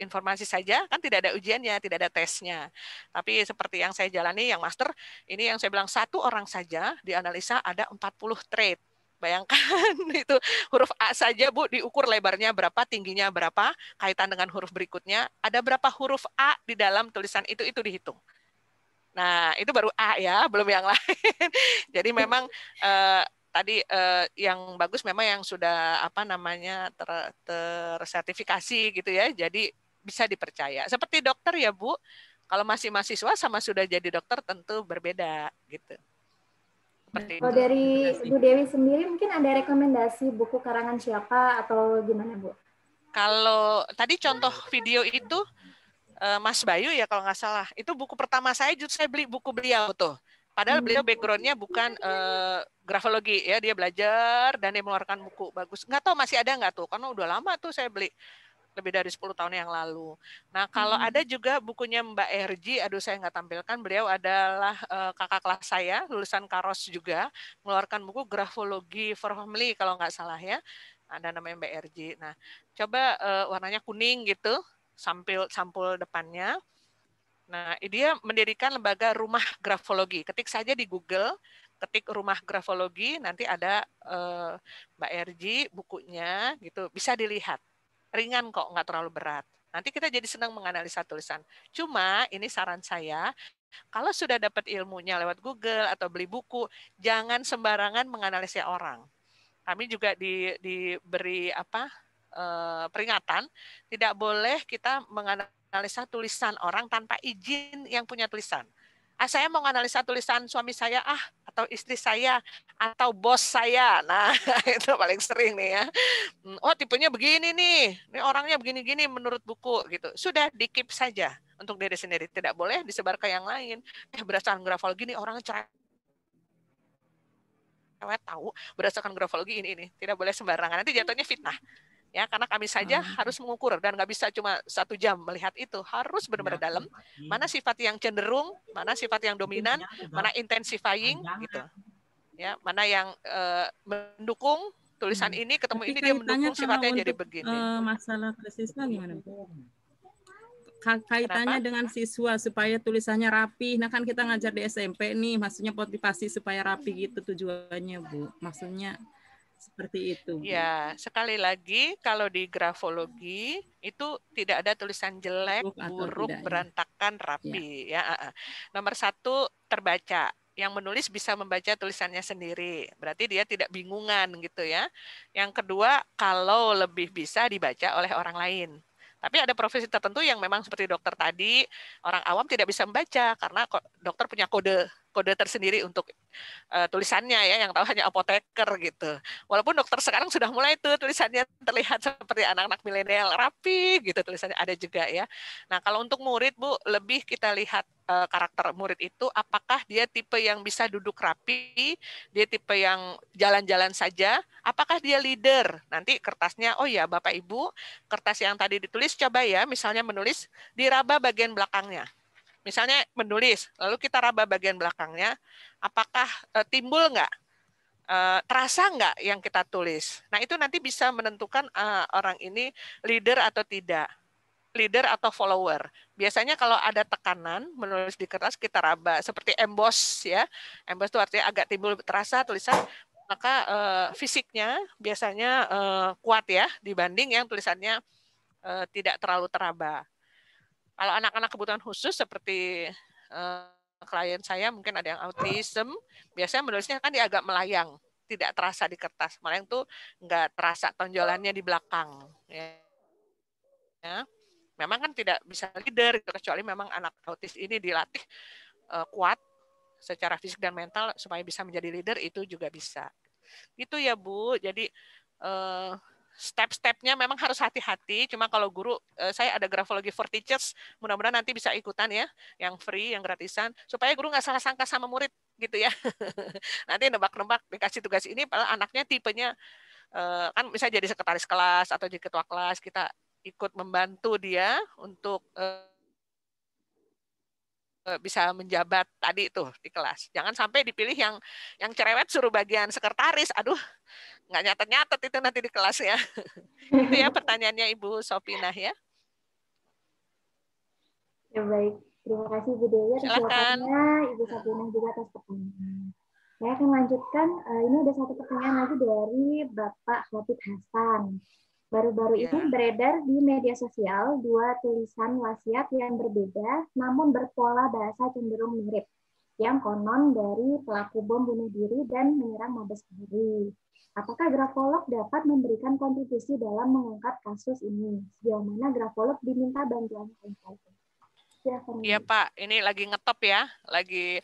informasi saja kan tidak ada ujiannya, tidak ada tesnya. Tapi seperti yang saya jalani yang master, ini yang saya bilang satu orang saja dianalisa ada 40 trade. Bayangkan *laughs* itu huruf A saja Bu diukur lebarnya berapa, tingginya berapa, kaitan dengan huruf berikutnya, ada berapa huruf A di dalam tulisan itu itu dihitung. Nah, itu baru A ya, *laughs* belum yang lain. Jadi memang eh, tadi eh, yang bagus memang yang sudah apa namanya ter, tersertifikasi gitu ya. Jadi bisa dipercaya. Seperti dokter ya Bu, kalau masih mahasiswa sama sudah jadi dokter tentu berbeda gitu. Seperti kalau itu. dari Bu Dewi sendiri mungkin ada rekomendasi buku karangan siapa atau gimana Bu? Kalau tadi contoh video itu eh, Mas Bayu ya kalau nggak salah itu buku pertama saya justru saya beli buku beliau tuh. Padahal beliau backgroundnya bukan uh, grafologi ya, dia belajar dan dia mengeluarkan buku bagus. Nggak tahu masih ada nggak tuh, karena udah lama tuh saya beli lebih dari 10 tahun yang lalu. Nah, kalau hmm. ada juga bukunya Mbak Erji, aduh saya nggak tampilkan, beliau adalah uh, kakak kelas saya, lulusan Karos juga, mengeluarkan buku Grafologi for Family kalau nggak salah ya. Ada namanya Mbak Erji. Nah, coba uh, warnanya kuning gitu, sampil sampul depannya. Nah, dia mendirikan lembaga rumah grafologi. Ketik saja di Google, ketik rumah grafologi, nanti ada uh, Mbak Erji bukunya gitu, bisa dilihat ringan kok, nggak terlalu berat. Nanti kita jadi senang menganalisa tulisan. Cuma ini saran saya, kalau sudah dapat ilmunya lewat Google atau beli buku, jangan sembarangan menganalisa orang. Kami juga di, diberi apa eh, peringatan, tidak boleh kita menganalisa tulisan orang tanpa izin yang punya tulisan ah saya mau analisa tulisan suami saya ah atau istri saya atau bos saya nah *laughs* itu paling sering nih ya hmm, oh tipenya begini nih ini orangnya begini-gini menurut buku gitu sudah dikip saja untuk diri sendiri tidak boleh disebar ke yang lain eh berdasarkan grafologi nih orang cerai cewek tahu berdasarkan grafologi ini ini tidak boleh sembarangan nanti jatuhnya fitnah ya karena kami saja hmm. harus mengukur dan nggak bisa cuma satu jam melihat itu harus iya, benar-benar dalam iya. mana sifat yang cenderung mana sifat yang dominan mana intensifying gitu ya mana yang uh, mendukung tulisan hmm. ini ketemu Tapi ini dia mendukung sifatnya jadi begini uh, masalah krisisnya gimana kaitannya Kenapa? dengan siswa supaya tulisannya rapi. Nah kan kita ngajar di SMP nih, maksudnya motivasi supaya rapi gitu tujuannya Bu. Maksudnya seperti itu. Ya, sekali lagi kalau di grafologi itu tidak ada tulisan jelek, buruk, buruk tidak, ya. berantakan, ya. rapi. Ya. ya. Nomor satu terbaca. Yang menulis bisa membaca tulisannya sendiri, berarti dia tidak bingungan gitu ya. Yang kedua, kalau lebih bisa dibaca oleh orang lain. Tapi ada profesi tertentu yang memang seperti dokter tadi, orang awam tidak bisa membaca karena dokter punya kode kode tersendiri untuk uh, tulisannya ya yang tahu hanya apoteker gitu. Walaupun dokter sekarang sudah mulai tuh tulisannya terlihat seperti anak-anak milenial rapi gitu tulisannya ada juga ya. Nah, kalau untuk murid Bu lebih kita lihat uh, karakter murid itu apakah dia tipe yang bisa duduk rapi, dia tipe yang jalan-jalan saja, apakah dia leader. Nanti kertasnya oh ya Bapak Ibu, kertas yang tadi ditulis coba ya misalnya menulis diraba bagian belakangnya misalnya menulis, lalu kita raba bagian belakangnya, apakah e, timbul nggak? e, terasa nggak yang kita tulis? Nah itu nanti bisa menentukan e, orang ini leader atau tidak leader atau follower. Biasanya kalau ada tekanan menulis di kertas kita raba seperti emboss ya. Emboss itu artinya agak timbul terasa tulisan maka e, fisiknya biasanya e, kuat ya dibanding yang tulisannya tidak terlalu teraba. Kalau anak-anak kebutuhan khusus seperti uh, klien saya mungkin ada yang autism, biasanya menulisnya kan dia agak melayang, tidak terasa di kertas. Melayang tuh nggak terasa tonjolannya di belakang. Ya. ya. Memang kan tidak bisa leader, gitu, kecuali memang anak autis ini dilatih uh, kuat secara fisik dan mental supaya bisa menjadi leader itu juga bisa. Gitu ya Bu. Jadi uh, step-stepnya memang harus hati-hati. Cuma kalau guru, eh, saya ada grafologi for teachers, mudah-mudahan nanti bisa ikutan ya, yang free, yang gratisan, supaya guru nggak salah sangka sama murid gitu ya. *laughs* nanti nebak-nebak dikasih tugas ini, anaknya tipenya eh, kan bisa jadi sekretaris kelas atau jadi ketua kelas kita ikut membantu dia untuk eh, Eh, bisa menjabat tadi itu di kelas. Jangan sampai dipilih yang yang cerewet suruh bagian sekretaris. Aduh, nggak nyata nyatet itu nanti di kelas ya. *laughs* itu ya pertanyaannya Ibu Sofina ya. Ya baik. Terima kasih Bu Dewi atas jawabannya, Ibu Sabrina juga atas pertanyaan. Saya akan lanjutkan, eh, ini ada satu pertanyaan lagi dari Bapak Hafid Hasan. Baru-baru yeah. ini beredar di media sosial dua tulisan wasiat yang berbeda namun berpola bahasa cenderung mirip yang konon dari pelaku bom bunuh diri dan menyerang Mabes Polri. Apakah grafolog dapat memberikan kontribusi dalam mengungkap kasus ini? Sejauh mana grafolog diminta bantuan Silakan. Iya Pak, ini lagi ngetop ya, lagi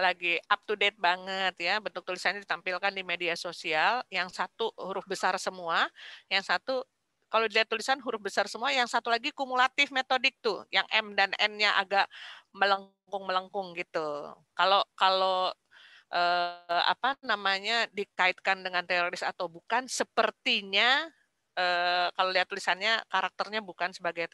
lagi up to date banget ya bentuk tulisannya ditampilkan di media sosial yang satu huruf besar semua yang satu kalau dilihat tulisan huruf besar semua yang satu lagi kumulatif metodik tuh yang M dan N-nya agak melengkung melengkung gitu kalau kalau eh, apa namanya dikaitkan dengan teroris atau bukan sepertinya eh, kalau lihat tulisannya karakternya bukan sebagai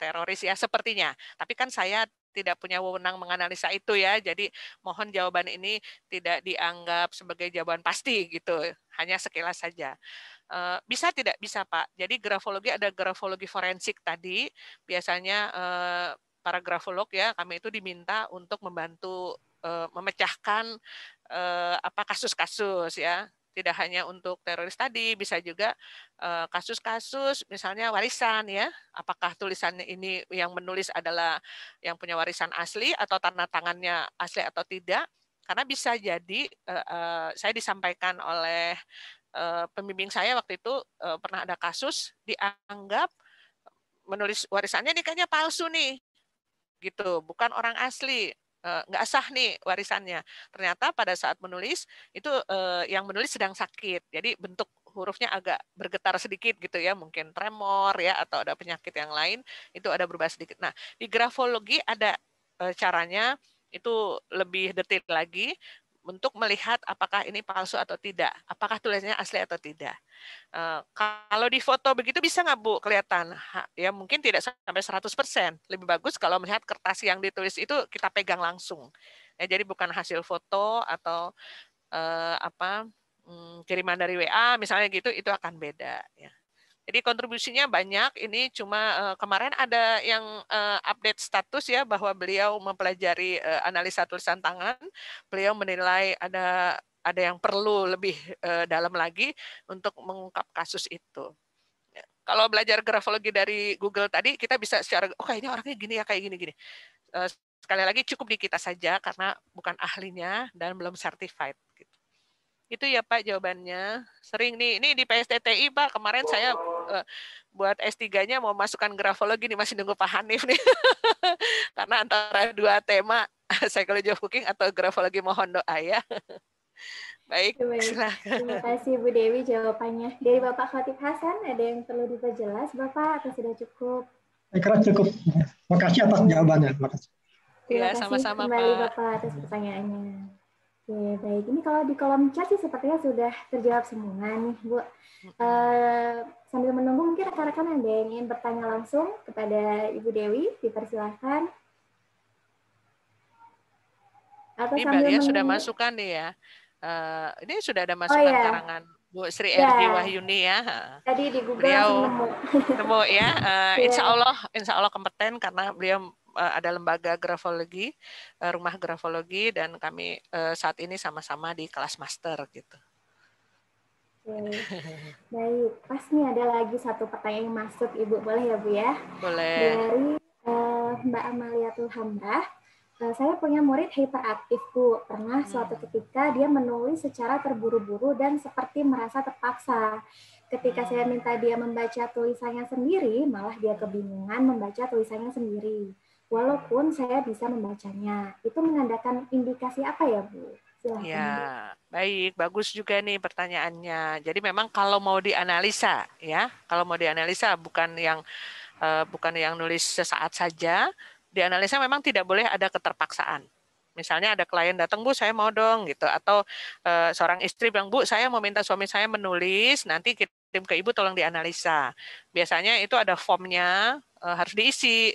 teroris ya sepertinya tapi kan saya tidak punya wewenang menganalisa itu ya. Jadi mohon jawaban ini tidak dianggap sebagai jawaban pasti gitu, hanya sekilas saja. Eh, bisa tidak bisa Pak. Jadi grafologi ada grafologi forensik tadi, biasanya eh, para grafolog ya kami itu diminta untuk membantu eh, memecahkan apa kasus-kasus ya tidak hanya untuk teroris tadi, bisa juga eh, kasus-kasus misalnya warisan ya. Apakah tulisan ini yang menulis adalah yang punya warisan asli atau tanda tangannya asli atau tidak? Karena bisa jadi eh, eh, saya disampaikan oleh pembimbing saya waktu itu pernah ada kasus dianggap menulis warisannya ini kayaknya palsu nih. Gitu, bukan orang asli. Eh, nggak sah nih warisannya. Ternyata pada saat menulis itu eh, yang menulis sedang sakit. Jadi bentuk hurufnya agak bergetar sedikit gitu ya, mungkin tremor ya atau ada penyakit yang lain itu ada berubah sedikit. Nah, di grafologi ada eh, caranya itu lebih detail lagi untuk melihat apakah ini palsu atau tidak, apakah tulisannya asli atau tidak. Eh, kalau di foto begitu bisa nggak Bu kelihatan? Ha, ya mungkin tidak sampai 100%. Lebih bagus kalau melihat kertas yang ditulis itu kita pegang langsung. Ya, jadi bukan hasil foto atau eh, apa mm, kiriman dari WA misalnya gitu itu akan beda ya. Jadi kontribusinya banyak. Ini cuma uh, kemarin ada yang uh, update status ya bahwa beliau mempelajari uh, analisa tulisan tangan. Beliau menilai ada ada yang perlu lebih uh, dalam lagi untuk mengungkap kasus itu. Kalau belajar grafologi dari Google tadi, kita bisa secara oh kayaknya orangnya gini ya kayak gini gini. Uh, sekali lagi cukup di kita saja karena bukan ahlinya dan belum certified. Itu ya Pak jawabannya. Sering nih, ini di PSTTI Pak, kemarin saya uh, buat S3-nya mau masukkan grafologi nih, masih nunggu Pak Hanif nih. *laughs* Karena antara dua tema, *laughs* psychology of cooking atau grafologi mohon doa ya. *laughs* Baik, Baik. Terima kasih Bu Dewi jawabannya. Dari Bapak Khatib Hasan, ada yang perlu diperjelas Bapak atau sudah cukup? Saya kira cukup. Terima kasih atas jawabannya. Terima kasih. Ya, Terima kasih sama -sama, kembali Pak. Bapak atas pertanyaannya. Oke, baik. Ini kalau di kolom chat sih sepertinya sudah terjawab semua nih, Bu. Uh, sambil menunggu mungkin rekan-rekan ada yang ingin bertanya langsung kepada Ibu Dewi, dipersilahkan. Atau ini Mbak Lia sudah masukkan nih ya. Uh, ini sudah ada oh, masukan oh, iya. karangan Bu Sri ya. Erdi Wahyuni ya. Tadi di Google beliau nemu. nemu ya. Uh, insya Allah, insya Allah kompeten karena beliau Eh, ada lembaga grafologi, eh, rumah grafologi dan kami eh, saat ini sama-sama di kelas master gitu. Oke. Baik, pas nih ada lagi satu pertanyaan yang masuk Ibu, boleh ya Bu ya? Boleh. Dari uh, Mbak Amalia Tulhambah, uh, saya punya murid hiperaktif Bu. Pernah hmm. suatu ketika dia menulis secara terburu-buru dan seperti merasa terpaksa. Ketika hmm. saya minta dia membaca tulisannya sendiri, malah dia kebingungan membaca tulisannya sendiri walaupun saya bisa membacanya. Itu menandakan indikasi apa ya, Bu? Silahkan. Ya, baik, bagus juga nih pertanyaannya. Jadi memang kalau mau dianalisa, ya, kalau mau dianalisa bukan yang eh, bukan yang nulis sesaat saja, dianalisa memang tidak boleh ada keterpaksaan. Misalnya ada klien datang, Bu, saya mau dong gitu atau e, seorang istri bilang, Bu, saya mau minta suami saya menulis, nanti tim ke ibu tolong dianalisa. Biasanya itu ada formnya e, harus diisi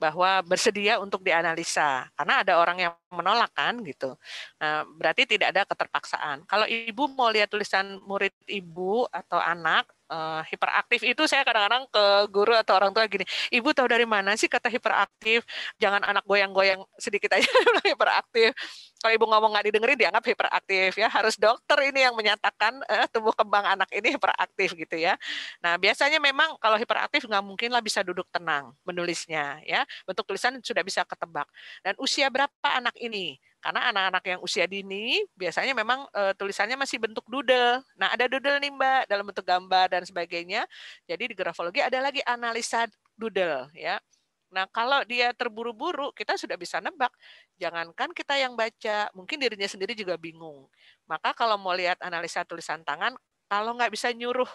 bahwa bersedia untuk dianalisa karena ada orang yang menolak kan gitu nah, berarti tidak ada keterpaksaan kalau ibu mau lihat tulisan murid ibu atau anak uh, hiperaktif itu saya kadang-kadang ke guru atau orang tua gini ibu tahu dari mana sih kata hiperaktif jangan anak goyang-goyang sedikit aja *laughs* hiperaktif kalau ibu ngomong nggak didengerin dianggap hiperaktif ya harus dokter ini yang menyatakan eh, tumbuh kembang anak ini hiperaktif gitu ya nah biasanya memang kalau hiperaktif nggak mungkin lah bisa duduk tenang menulisnya ya bentuk tulisan sudah bisa ketebak dan usia berapa anak ini karena anak-anak yang usia dini biasanya memang e, tulisannya masih bentuk doodle. Nah, ada doodle nih Mbak dalam bentuk gambar dan sebagainya. Jadi di grafologi ada lagi analisa doodle ya. Nah, kalau dia terburu-buru, kita sudah bisa nebak. Jangankan kita yang baca, mungkin dirinya sendiri juga bingung. Maka kalau mau lihat analisa tulisan tangan, kalau nggak bisa nyuruh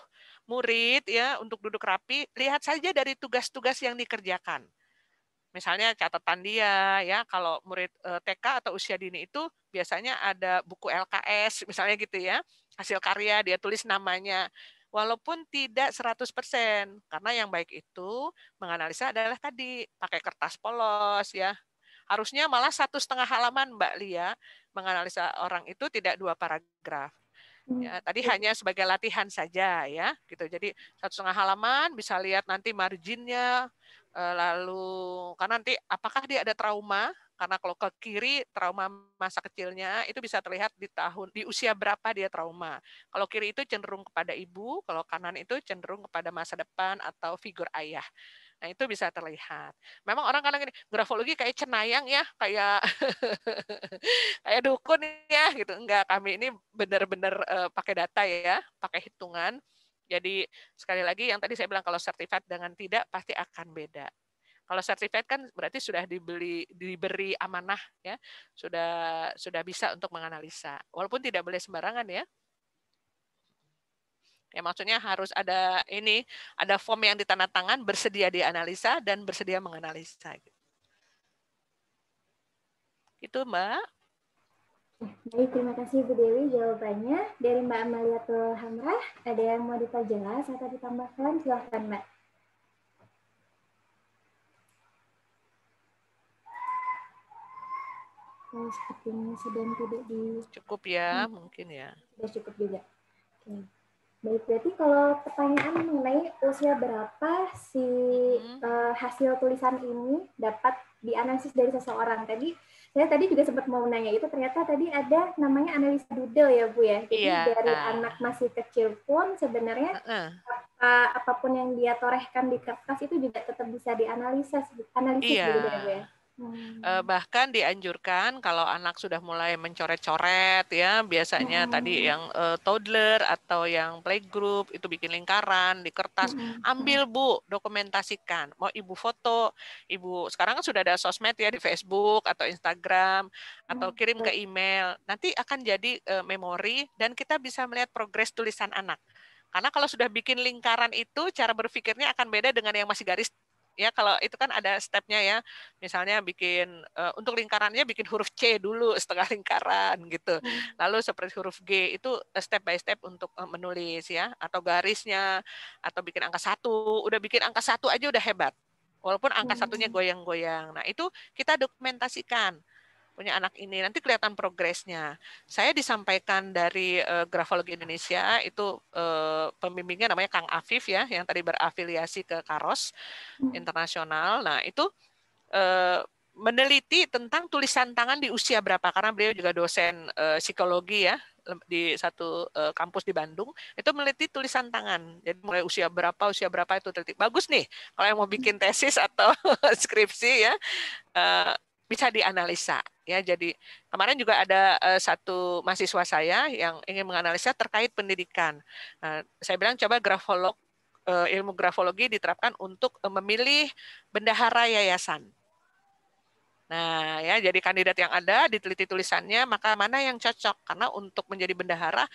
murid ya untuk duduk rapi, lihat saja dari tugas-tugas yang dikerjakan. Misalnya catatan dia ya, kalau murid eh, TK atau usia dini itu biasanya ada buku LKS misalnya gitu ya, hasil karya dia tulis namanya walaupun tidak 100%. Karena yang baik itu menganalisa adalah tadi pakai kertas polos ya. Harusnya malah satu setengah halaman Mbak Lia menganalisa orang itu tidak dua paragraf. Hmm. Ya, tadi hanya sebagai latihan saja ya, gitu. Jadi satu setengah halaman bisa lihat nanti marginnya, Eh, lalu karena nanti apakah dia ada trauma karena kalau ke kiri trauma masa kecilnya itu bisa terlihat di tahun di usia berapa dia trauma. Kalau kiri itu cenderung kepada ibu, kalau kanan itu cenderung kepada masa depan atau figur ayah. Nah, itu bisa terlihat. Memang orang kadang ini grafologi kayak cenayang ya, kayak *laughs* kayak dukun ya gitu. Enggak, kami ini benar-benar uh, pakai data ya, pakai hitungan jadi sekali lagi yang tadi saya bilang kalau sertifikat dengan tidak pasti akan beda. Kalau sertifikat kan berarti sudah dibeli diberi amanah ya, sudah sudah bisa untuk menganalisa. Walaupun tidak boleh sembarangan ya. Ya maksudnya harus ada ini, ada form yang ditandatangan, bersedia dianalisa dan bersedia menganalisa. Itu gitu, Mbak. Baik, terima kasih Bu Dewi jawabannya. Dari Mbak Amalia Hamrah, ada yang mau diperjelas atau ditambahkan? Silahkan Mbak. Oh, sepertinya sedang tidak di... Cukup ya, hmm. mungkin ya. Sudah cukup juga. Oke. Baik, berarti kalau pertanyaan mengenai usia berapa si hmm. uh, hasil tulisan ini dapat dianalisis dari seseorang tadi saya tadi juga sempat mau nanya itu ternyata tadi ada namanya analisa doodle ya bu ya jadi yeah. dari uh. anak masih kecil pun sebenarnya uh. apa, apapun yang dia torehkan di kertas itu juga tetap bisa dianalisa analisis yeah. gitu ya bu ya Hmm. Eh, bahkan dianjurkan kalau anak sudah mulai mencoret-coret ya biasanya hmm. tadi yang uh, toddler atau yang playgroup itu bikin lingkaran di kertas hmm. hmm ambil hmm. bu dokumentasikan mau ibu foto ibu sekarang kan sudah ada sosmed ya di Facebook atau Instagram atau hmm, kirim ke email nanti akan jadi uh, memori dan kita bisa melihat progres tulisan anak karena kalau sudah bikin lingkaran itu cara berpikirnya akan beda dengan yang masih garis ya kalau itu kan ada stepnya ya misalnya bikin uh, untuk lingkarannya bikin huruf C dulu *laughs* setengah lingkaran gitu hmm. lalu seperti huruf G itu eh, step by step untuk uh, menulis ya atau garisnya atau bikin angka satu udah bikin angka satu aja udah hebat walaupun angka satunya hmm. goyang-goyang nah itu kita dokumentasikan punya anak ini nanti kelihatan progresnya saya disampaikan dari uh, grafologi Indonesia itu uh, pembimbingnya namanya Kang Afif ya yang tadi berafiliasi ke Karos hmm. Internasional nah itu uh, meneliti tentang tulisan tangan di usia berapa karena beliau juga dosen uh, psikologi ya di satu uh, kampus di Bandung itu meneliti tulisan tangan. Jadi mulai usia berapa usia berapa itu teliti. Bagus nih kalau yang mau bikin hmm. tesis atau *laughs* skripsi ya uh, bisa dianalisa ya jadi kemarin juga ada uh, satu mahasiswa saya yang ingin menganalisa terkait pendidikan uh, saya bilang coba grafolog uh, eh, ilmu grafologi diterapkan untuk uh, memilih bendahara yayasan Nah, ya jadi kandidat yang ada diteliti tulisannya, maka mana yang cocok? Karena untuk menjadi bendahara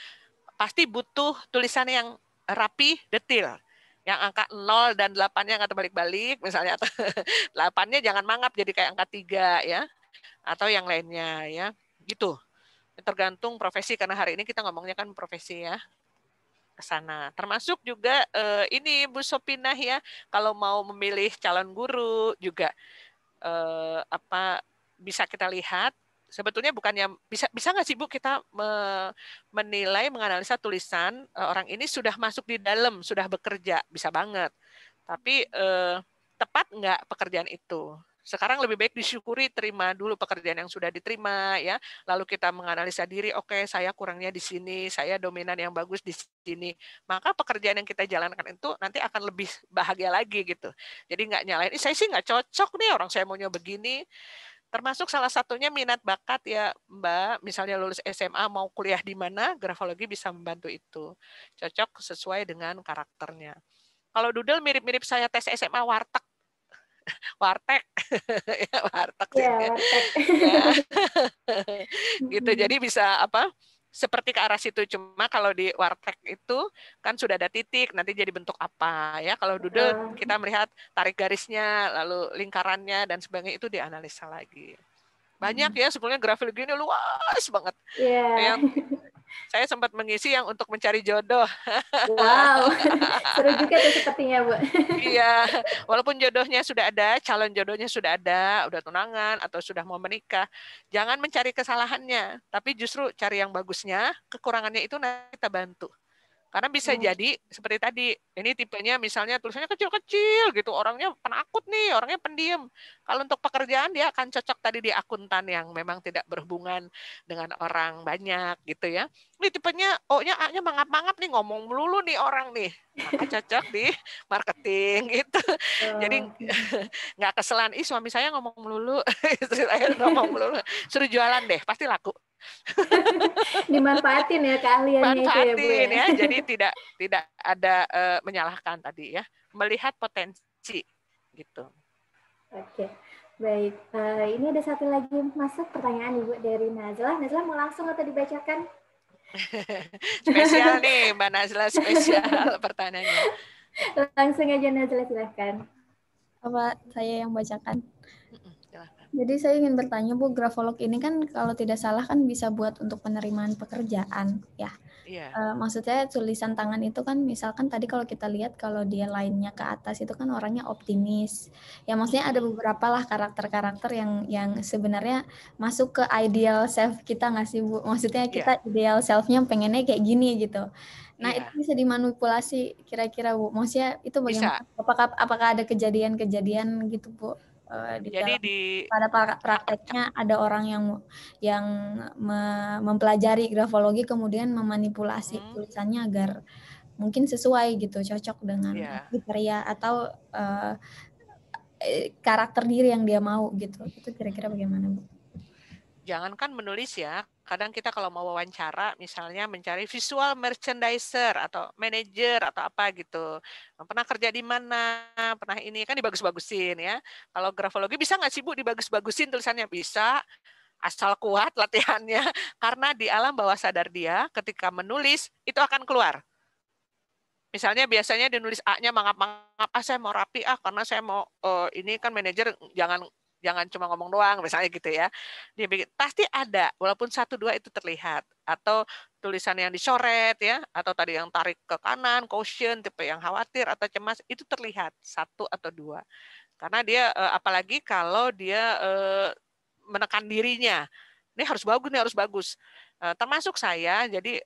pasti butuh tulisan yang rapi, detail. Yang angka 0 dan 8-nya nggak terbalik-balik misalnya atau *laughs* 8-nya jangan mangap jadi kayak angka 3 ya atau yang lainnya ya gitu tergantung profesi karena hari ini kita ngomongnya kan profesi ya ke sana termasuk juga eh, ini Bu Sopinah ya kalau mau memilih calon guru juga eh, apa bisa kita lihat sebetulnya bukannya bisa bisa nggak sih bu kita me, menilai menganalisa tulisan eh, orang ini sudah masuk di dalam sudah bekerja bisa banget tapi eh, tepat nggak pekerjaan itu sekarang lebih baik disyukuri, terima dulu pekerjaan yang sudah diterima ya. Lalu kita menganalisa diri, oke okay, saya kurangnya di sini, saya dominan yang bagus di sini. Maka pekerjaan yang kita jalankan itu nanti akan lebih bahagia lagi gitu. Jadi nggak nyalain, saya sih nggak cocok nih orang saya maunya begini termasuk salah satunya minat bakat ya Mbak, misalnya lulus SMA mau kuliah di mana, grafologi bisa membantu itu. Cocok sesuai dengan karakternya. Kalau Doodle mirip-mirip saya tes SMA warteg *laughs* Ya, iya, *laughs* warteg ya warteg ya, ya. warteg ya. gitu jadi bisa apa seperti ke arah situ cuma kalau di warteg itu kan sudah ada titik nanti jadi bentuk apa ya kalau uh. kita melihat tarik garisnya lalu lingkarannya dan sebagainya itu dianalisa lagi banyak ya sebenarnya grafik gini luas banget yeah. yang *laughs* Saya sempat mengisi yang untuk mencari jodoh. Wow, *laughs* seru juga tuh sepertinya Bu. iya, walaupun jodohnya sudah ada, calon jodohnya sudah ada, udah tunangan atau sudah mau menikah, jangan mencari kesalahannya, tapi justru cari yang bagusnya, kekurangannya itu nanti kita bantu. Karena bisa hmm. jadi seperti tadi, ini tipenya misalnya tulisannya kecil-kecil gitu, orangnya penakut nih, orangnya pendiam. Kalau untuk pekerjaan dia akan cocok tadi di akuntan yang memang tidak berhubungan dengan orang banyak gitu ya. Ini tipenya O-nya A-nya mangap-mangap nih ngomong melulu nih orang nih. Maka cocok di marketing gitu. Oh. Jadi *laughs* nggak keselan, ih suami saya ngomong melulu, *laughs* istri saya ngomong melulu. Suruh jualan deh, pasti laku. *laughs* dimanfaatin ya keahliannya Manfaatin itu ya, Bu, ya? ya. jadi tidak tidak ada uh, menyalahkan tadi ya melihat potensi gitu Oke, baik. Uh, ini ada satu lagi masuk pertanyaan Ibu dari Nazla. Nazla mau langsung atau dibacakan? *laughs* spesial nih, Mbak Nazla spesial *laughs* pertanyaannya. Langsung aja Nazla, silahkan. Apa saya yang bacakan? Jadi saya ingin bertanya Bu, grafolog ini kan kalau tidak salah kan bisa buat untuk penerimaan pekerjaan ya yeah. Iya. uh, maksudnya tulisan tangan itu kan misalkan tadi kalau kita lihat kalau dia lainnya ke atas itu kan orangnya optimis ya maksudnya ada iya. beberapa lah karakter-karakter yang yang sebenarnya masuk ke ideal self kita nggak sih bu maksudnya iya. kita yeah. ideal selfnya pengennya kayak gini gitu nah yeah. itu bisa dimanipulasi kira-kira bu maksudnya itu bagaimana apakah apakah ada kejadian-kejadian gitu bu Eh, Jadi di pada prakteknya ada orang yang yang me, mempelajari grafologi kemudian memanipulasi hmm. tulisannya agar mungkin sesuai gitu, cocok dengan yeah. Iya. atau uh, karakter diri yang dia mau gitu. Itu kira-kira bagaimana, Bu? jangankan menulis ya, kadang kita kalau mau wawancara misalnya mencari visual merchandiser atau manager atau apa gitu. Pernah kerja di mana, pernah ini kan dibagus-bagusin ya. Kalau grafologi bisa nggak sih Bu dibagus-bagusin tulisannya? Bisa asal kuat latihannya *laughs* karena di alam bawah sadar dia ketika menulis itu akan keluar misalnya biasanya dia nulis A-nya mangap-mangap ah saya mau rapi ah karena saya mau uh, ini kan manajer jangan jangan cuma ngomong doang misalnya gitu ya dia bikin pasti ada walaupun satu dua itu terlihat atau tulisan yang dicoret ya atau tadi yang tarik ke kanan caution tipe yang khawatir atau cemas itu terlihat satu atau dua karena dia eh, apalagi kalau dia eh, menekan dirinya ini harus bagus ini harus bagus eh, termasuk saya jadi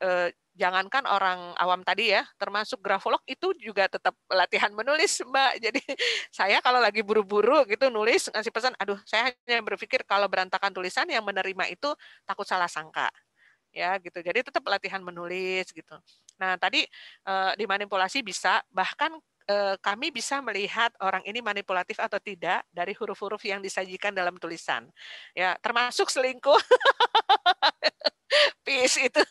jangankan orang awam tadi ya, termasuk grafolog itu juga tetap latihan menulis, Mbak. *laughs* Jadi saya kalau lagi buru-buru gitu nulis ngasih pesan, aduh saya hanya berpikir kalau berantakan tulisan yang menerima itu takut salah sangka. Ya, gitu. Jadi tetap latihan menulis gitu. Nah, tadi eh, dimanipulasi bisa bahkan eh, kami bisa melihat orang ini manipulatif atau tidak dari huruf-huruf yang disajikan dalam tulisan. Ya, termasuk selingkuh. *laughs* peace itu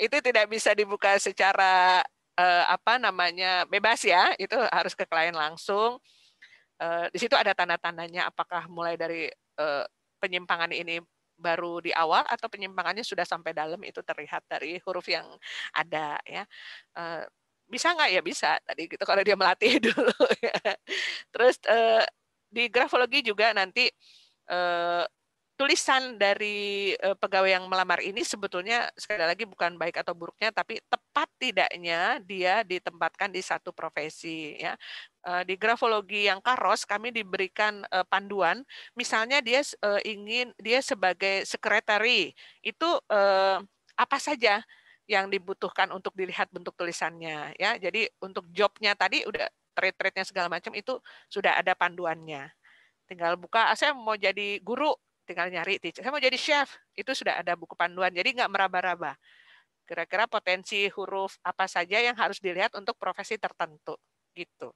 itu tidak bisa dibuka secara eh, apa namanya bebas ya, itu harus ke klien langsung. Eh, di situ ada tanda-tandanya apakah mulai dari eh, penyimpangan ini baru di awal atau penyimpangannya sudah sampai dalam itu terlihat dari huruf yang ada ya. Eh, bisa nggak ya bisa tadi gitu kalau dia melatih *laughs* dulu ya. terus eh, di grafologi juga nanti eh, tulisan dari eh, pegawai yang melamar ini sebetulnya sekali lagi bukan baik atau buruknya tapi tepat tidaknya dia ditempatkan di satu profesi ya eh, di grafologi yang karos kami diberikan eh, panduan misalnya dia ingin dia sebagai sekretari itu apa saja yang dibutuhkan untuk dilihat bentuk tulisannya ya jadi untuk jobnya tadi udah trade-trade-nya segala macam itu sudah ada panduannya tinggal buka ah, saya mau jadi guru tinggal nyari Saya mau jadi chef, itu sudah ada buku panduan. Jadi nggak meraba-raba. Kira-kira potensi huruf apa saja yang harus dilihat untuk profesi tertentu, gitu.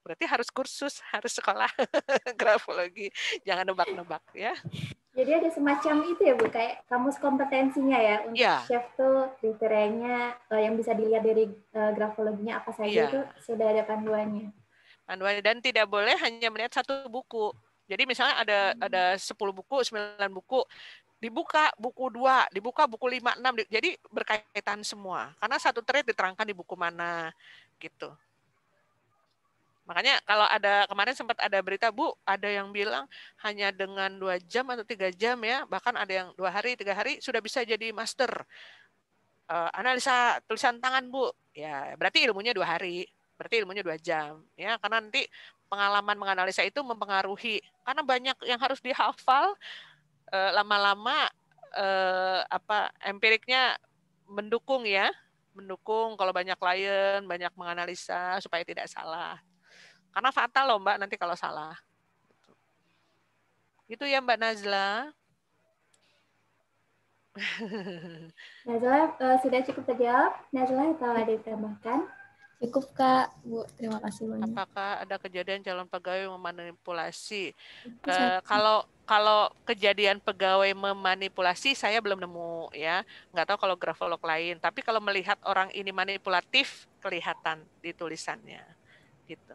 Berarti harus kursus, *laughs* harus sekolah *laughs* grafologi, jangan nebak-nebak ya. Jadi ada semacam itu ya Bu, kayak kamus kompetensinya ya untuk ya. chef tuh kriterianya uh, eh, yang bisa dilihat dari eh, grafologinya apa saja ya. itu sudah ada panduannya. Panduan dan tidak boleh hanya melihat satu buku jadi misalnya ada ada 10 buku, 9 buku dibuka buku 2, dibuka buku 5, 6. Jadi berkaitan semua. Karena satu trade diterangkan di buku mana gitu. Makanya kalau ada kemarin sempat ada berita Bu, ada yang bilang hanya dengan dua jam atau tiga jam ya, bahkan ada yang dua hari, tiga hari sudah bisa jadi master uh, analisa tulisan tangan Bu. Ya berarti ilmunya dua hari, berarti ilmunya dua jam ya, karena nanti pengalaman menganalisa itu mempengaruhi karena banyak yang harus dihafal eh, lama-lama eh, apa empiriknya mendukung ya mendukung kalau banyak klien banyak menganalisa supaya tidak salah karena fatal loh mbak nanti kalau salah itu ya mbak Nazla *laughs* Nazla eh, sudah cukup terjawab Nazla kalau ada ditambahkan Cukup Kak, Bu. Terima kasih banyak. Apakah ada kejadian calon pegawai memanipulasi? Uh, kalau kalau kejadian pegawai memanipulasi saya belum nemu ya. Nggak tahu kalau grafolog lain, tapi kalau melihat orang ini manipulatif kelihatan di tulisannya. Gitu.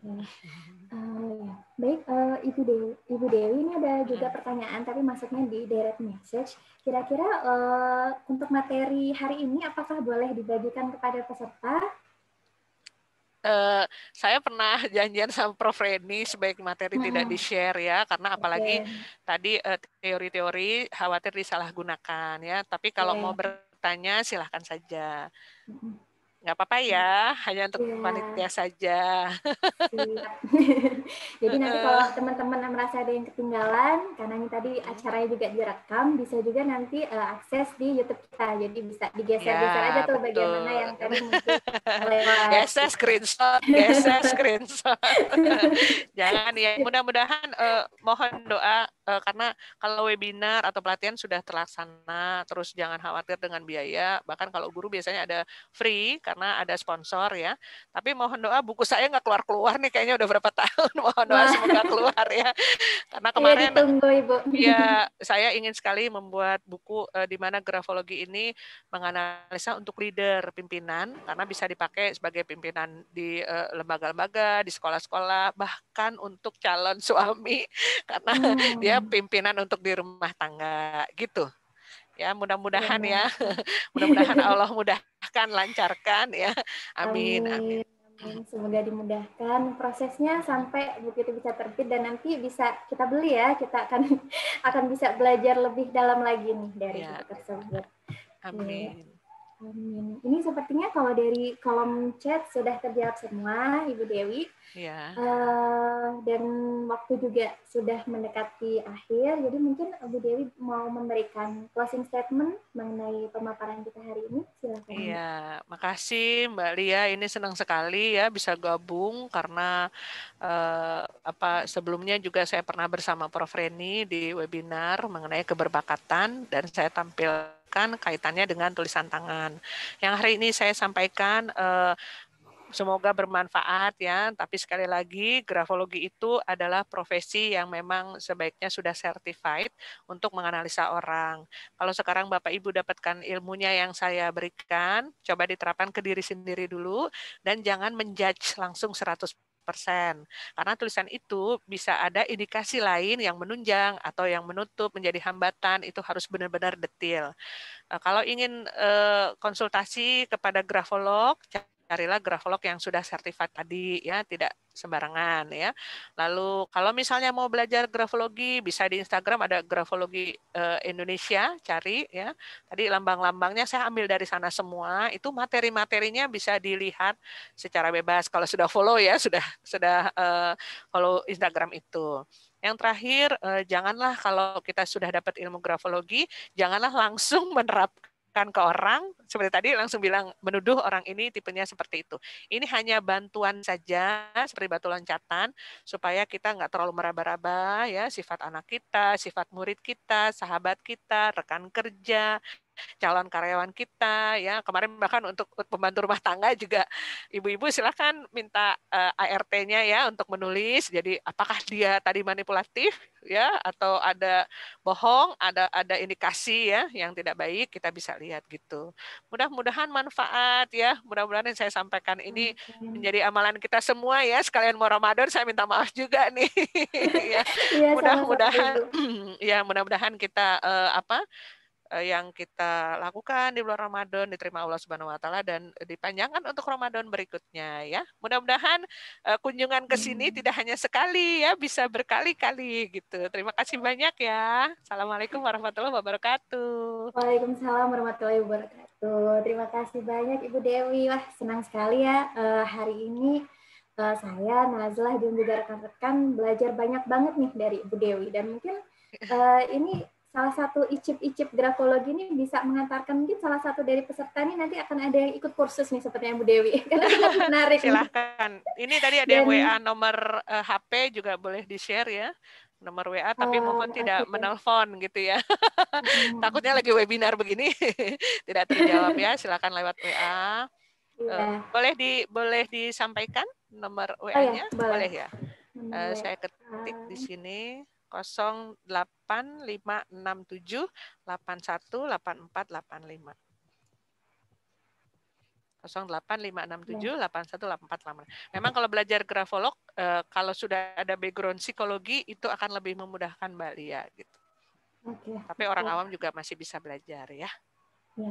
Iya. baik, eh, Ibu, Dewi, Ibu Dewi ini ada juga iya. pertanyaan, tapi masuknya di direct message. Kira-kira eh, untuk materi hari ini, apakah boleh dibagikan kepada peserta? Uh, saya pernah *laughs* janjian sama Prof. Reni sebaik materi nah. tidak di-share ya, karena apalagi okay. tadi teori-teori khawatir disalahgunakan ya. Tapi kalau okay. Iya, mau bertanya silahkan saja nggak apa-apa ya, iya. hanya untuk yeah. panitia saja. Iya. *laughs* Jadi nanti kalau teman-teman merasa ada yang ketinggalan, karena ini tadi hmm. acaranya juga direkam, bisa juga nanti uh, akses di YouTube kita. Jadi bisa digeser-geser yeah, aja tuh betul. yang tadi lewat. Geser screenshot, geser screenshot. *laughs* Jangan ya. *laughs* Mudah-mudahan uh, mohon doa Eh, karena kalau webinar atau pelatihan sudah terlaksana, terus jangan khawatir dengan biaya. Bahkan kalau guru biasanya ada free karena ada sponsor ya. Tapi mohon doa buku saya nggak keluar keluar nih kayaknya udah berapa *laughs* tahun. Mohon doa semoga keluar ya. Karena iya, kemarin ya, ditunggu, Ibu. ya saya ingin sekali membuat buku uh, di mana grafologi ini menganalisa untuk leader pimpinan karena bisa dipakai sebagai pimpinan di eh, lembaga-lembaga, di sekolah-sekolah, bahkan untuk calon *laughs* suami karena hmm. dia dia hmm. pimpinan untuk di rumah tangga gitu ya mudah-mudahan iya. ya, *laughs* mudah-mudahan *laughs* Allah mudahkan lancarkan ya amin amin, semoga dimudahkan prosesnya sampai begitu bisa terbit dan nanti bisa kita beli ya kita akan *laughs* akan bisa belajar lebih dalam lagi nih dari ya. tersebut iya. amin ya. Amin. Ini sepertinya kalau dari kolom chat sudah terjawab semua, Ibu Dewi. Ya. Uh, dan waktu juga sudah mendekati akhir, jadi mungkin Ibu Dewi mau memberikan closing statement mengenai pemaparan kita hari ini. Silakan. Iya, makasih Mbak Lia. Ini senang sekali ya bisa gabung karena uh, apa sebelumnya juga saya pernah bersama Prof Reni di webinar mengenai keberbakatan dan saya tampil merupakan kaitannya dengan tulisan tangan. Yang hari ini saya sampaikan eh, semoga bermanfaat ya. Tapi sekali lagi grafologi itu adalah profesi yang memang sebaiknya sudah certified untuk menganalisa orang. Kalau sekarang Bapak Ibu dapatkan ilmunya yang saya berikan, coba diterapkan ke diri sendiri dulu dan jangan menjudge langsung 100 karena tulisan itu bisa ada indikasi lain yang menunjang atau yang menutup menjadi hambatan, itu harus benar-benar detil. Nah, kalau ingin eh, konsultasi kepada grafolog, carilah grafolog yang sudah sertifikat tadi ya, tidak sembarangan ya. Lalu kalau misalnya mau belajar grafologi bisa di Instagram ada grafologi uh, Indonesia cari ya. Tadi lambang-lambangnya saya ambil dari sana semua. Itu materi-materinya bisa dilihat secara bebas kalau sudah follow ya, sudah sudah uh, follow Instagram itu. Yang terakhir, uh, janganlah kalau kita sudah dapat ilmu grafologi, janganlah langsung *laughs* menerapkan kan ke orang seperti tadi langsung bilang menuduh orang ini tipenya seperti itu ini hanya bantuan saja seperti batu loncatan supaya kita nggak terlalu meraba-raba ya sifat anak kita sifat murid kita sahabat kita rekan kerja calon karyawan kita ya kemarin bahkan untuk pembantu rumah tangga juga ibu-ibu silahkan minta uh, eh, ART-nya ya untuk menulis jadi apakah dia tadi manipulatif ya atau ada bohong ada ada indikasi ya yang tidak baik kita bisa lihat gitu mudah-mudahan manfaat ya mudah-mudahan yang saya sampaikan ini menjadi amalan kita semua ya sekalian mau Ramadan saya minta maaf juga *laughs* nih ya, iya, mudah-mudahan *clears throat* ya mudah-mudahan kita uh, apa Eh, yang kita lakukan di bulan Ramadan diterima Allah Subhanahu wa taala dan dipanjangkan untuk Ramadan berikutnya ya. Mudah-mudahan eh, kunjungan ke sini hmm. tidak hanya sekali ya, bisa berkali-kali gitu. Terima kasih banyak ya. Assalamualaikum warahmatullahi wabarakatuh. Waalaikumsalam warahmatullahi wabarakatuh. Terima kasih banyak Ibu Dewi. Wah, senang sekali ya eh, hari ini uh, saya Nazlah dan juga rekan-rekan belajar banyak banget nih dari Ibu Dewi dan mungkin ini salah satu icip-icip grafologi ini bisa mengantarkan mungkin salah satu dari peserta ini nanti akan ada yang ikut kursus nih seperti yang Bu Dewi. *laughs* karena menarik. Silahkan. Ini. tadi ada Dan, WA nomor uh, eh, HP juga boleh di-share ya nomor WA tapi uh, mohon tidak okay. menelpon gitu ya. Hmm. *laughs* Takutnya lagi webinar begini *laughs* tidak terjawab ya. Silakan lewat WA. Yeah. Iya. Uh, boleh di boleh disampaikan nomor WA-nya? Oh, ya, boleh. boleh ya. Uh, saya ketik di sini. 08567 Memang kalau belajar grafolog eh, kalau sudah ada background psikologi itu akan lebih memudahkan Mbak Lia gitu. Oke. Okay. Tapi orang okay. awam juga masih bisa belajar ya. Ya.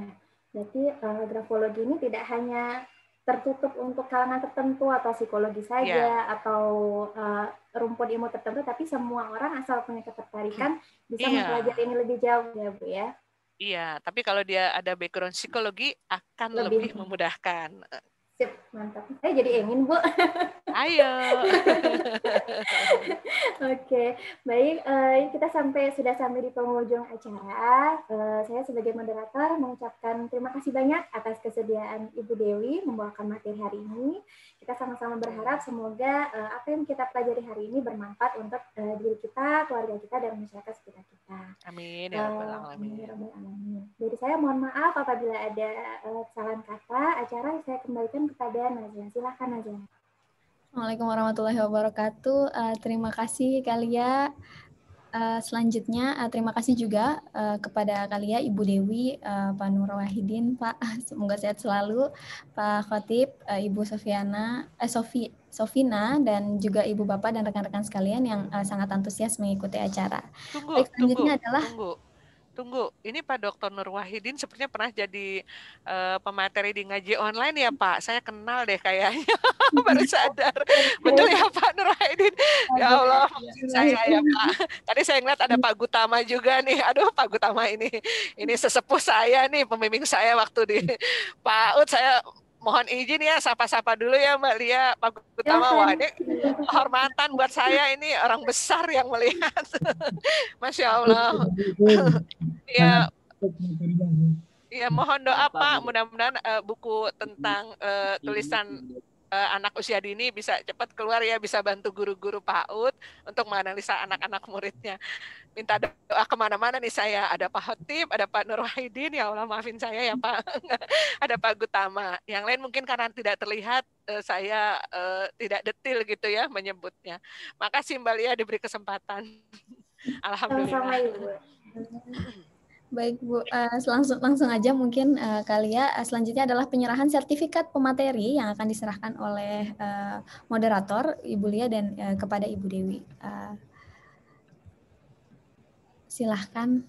Berarti uh, grafologi ini tidak hanya tertutup untuk kalangan tertentu atau psikologi ya. saja yeah. atau uh, eh, rumpun ilmu tertentu tapi semua orang asal punya ketertarikan hmm. bisa yeah. mempelajari ini lebih jauh ya Bu ya. Iya, tapi kalau dia ada background psikologi akan lebih, lebih memudahkan. Sip, mantap. eh jadi ingin, Bu. *laughs* Ayo. *laughs* Oke, baik. Uh, kita sampai sudah sampai di penghujung acara. Uh, saya sebagai moderator mengucapkan terima kasih banyak atas kesediaan Ibu Dewi membawakan materi hari ini. Kita sama-sama berharap semoga uh, apa yang kita pelajari hari ini bermanfaat untuk uh, diri kita, keluarga kita, dan masyarakat sekitar kita. Amin. Ya uh, amin. Jadi ya saya mohon maaf apabila ada uh, kesalahan kata. Acara saya kembalikan kepada Nazrin. Silahkan Assalamualaikum warahmatullahi wabarakatuh. Uh, terima kasih Kalia. Uh, selanjutnya uh, terima kasih juga uh, kepada Kalia, Ibu Dewi, uh, Pak Nur Wahidin, Pak *laughs* semoga sehat selalu, Pak Khotib, uh, Ibu Sofiana, eh, Sofi, Sofina dan juga Ibu Bapak dan rekan-rekan sekalian yang uh, sangat antusias mengikuti acara. Tunggu, Baik, selanjutnya tunggu, adalah tunggu Tunggu, ini Pak Dr. Nur Wahidin sepertinya pernah jadi uh, pemateri di ngaji online ya Pak. Saya kenal deh kayaknya, *laughs* baru sadar. Iya, iya. Betul ya Pak Nur Wahidin? Ya Allah, saya iya. ya Pak. Tadi saya ngeliat ada Pak Gutama juga nih. Aduh Pak Gutama ini, ini sesepuh saya nih, pemimpin saya waktu di Pak Ut. Saya mohon izin ya sapa-sapa dulu ya Mbak Lia Pak Gutama ya, wah ini hormatan buat saya ini orang besar yang melihat *laughs* Masya Allah *laughs* ya ya mohon doa Pak mudah-mudahan uh, buku tentang uh, tulisan Eh, anak usia dini bisa cepat keluar ya bisa bantu guru-guru PAUD untuk menganalisa anak-anak muridnya minta doa kemana-mana nih saya ada Pak Hotip ada Pak Nur Wahidin ya Allah maafin saya ya Pak *laughs* ada Pak Gutama yang lain mungkin karena tidak terlihat eh, saya eh, tidak detil gitu ya menyebutnya makasih Mbak Lia diberi kesempatan *laughs* Alhamdulillah. Sama -sama, Ibu. *laughs* Baik Bu, uh, langsung langsung aja mungkin uh, kali ya. Eh, selanjutnya adalah penyerahan sertifikat pemateri yang akan diserahkan oleh uh, moderator Ibu Lia dan uh, kepada Ibu Dewi. Uh, silahkan.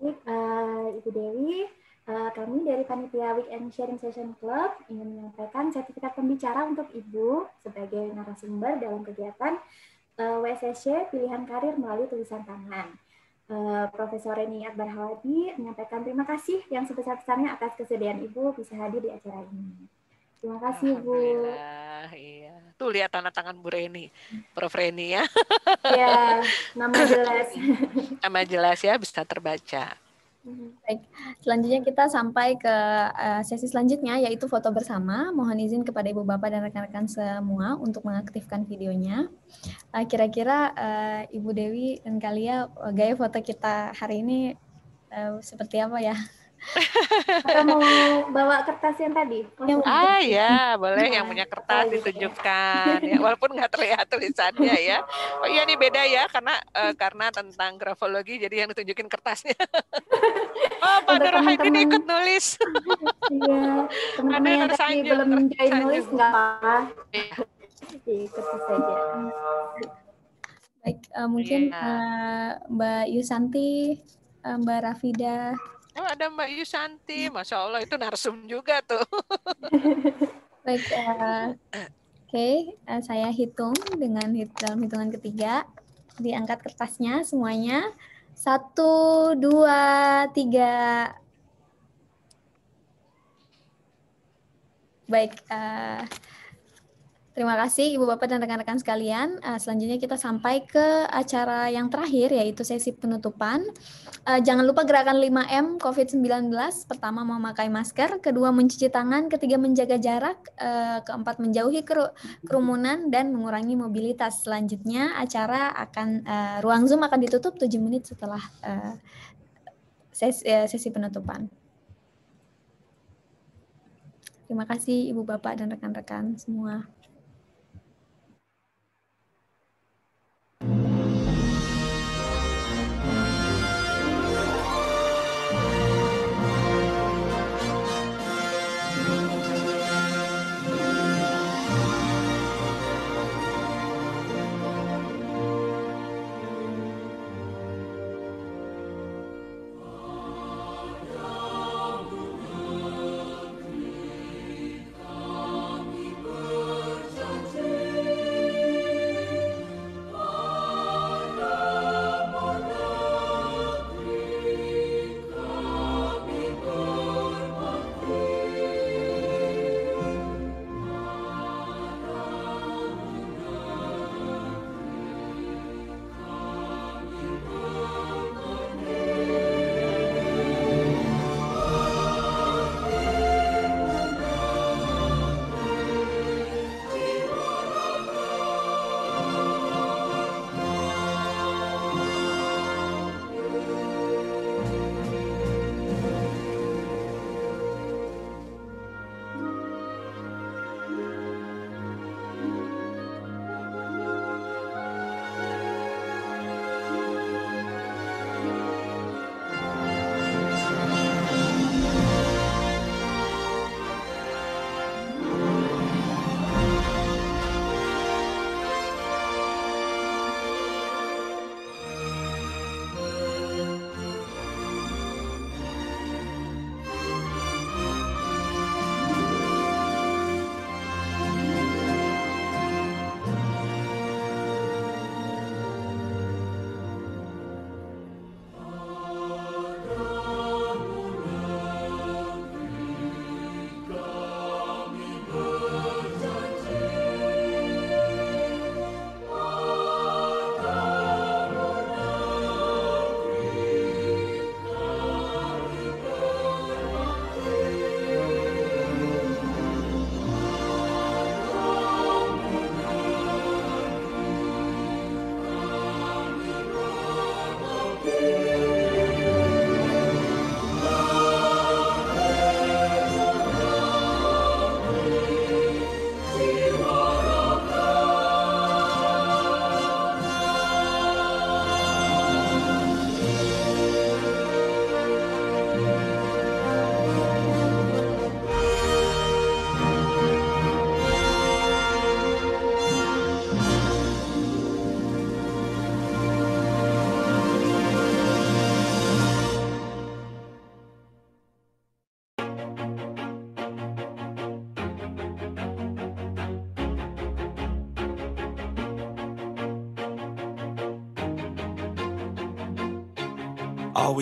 Baik, uh, Ibu Dewi, uh, kami dari panitia Weekend Sharing Session Club ingin menyampaikan sertifikat pembicara untuk Ibu sebagai narasumber dalam kegiatan uh, WSSC Pilihan Karir melalui tulisan tangan. Eh, Profesor Reni Akbar Hawadi menyampaikan terima kasih yang sebesar-besarnya atas kesediaan Ibu bisa hadir di acara ini. Terima kasih Bu. Iya. Tuh lihat tanda tangan Bu Reni, Prof Reni ya. Iya, *laughs* nama jelas. nama jelas ya bisa terbaca. Mm-hmm. Baik, selanjutnya kita sampai ke eh, sesi selanjutnya yaitu foto bersama. Mohon izin kepada Ibu Bapak dan rekan-rekan semua untuk mengaktifkan videonya. Eh, kira-kira eh, Ibu Dewi dan Kalia gaya foto kita hari ini seperti apa ya? Atau mau bawa kertas yang tadi? Yang ah ya, boleh yang iya. punya kertas oh, iya. ditunjukkan ya. Walaupun nggak terlihat tulisannya ya. Oh iya nih beda ya karena uh, karena tentang grafologi jadi yang ditunjukin kertasnya. *laughs* oh, Pak Nur Haidin ikut nulis. *laughs* iya, teman-teman yang tadi belum jadi nulis nggak apa-apa. Iya. Baik, uh, mungkin uh, Mbak Yusanti, uh, Mbak Rafida, Oh, ada Mbak Yusanti. Iya. Masya Allah, itu narsum juga tuh. *laughs* Baik, uh, oke. Okay. Uh, eh, saya hitung dengan hit, dalam hitungan ketiga. Diangkat kertasnya semuanya. Satu, dua, tiga. Baik, uh, Terima kasih Ibu Bapak dan rekan-rekan sekalian. Eh, selanjutnya kita sampai ke acara yang terakhir yaitu sesi penutupan. Eh, jangan lupa gerakan 5M COVID-19. Pertama memakai masker, kedua mencuci tangan, ketiga menjaga jarak, eh, keempat menjauhi kerumunan dan mengurangi mobilitas. Selanjutnya acara akan ruang Zoom akan ditutup 7 menit setelah sesi penutupan. Terima kasih Ibu Bapak dan rekan-rekan semua.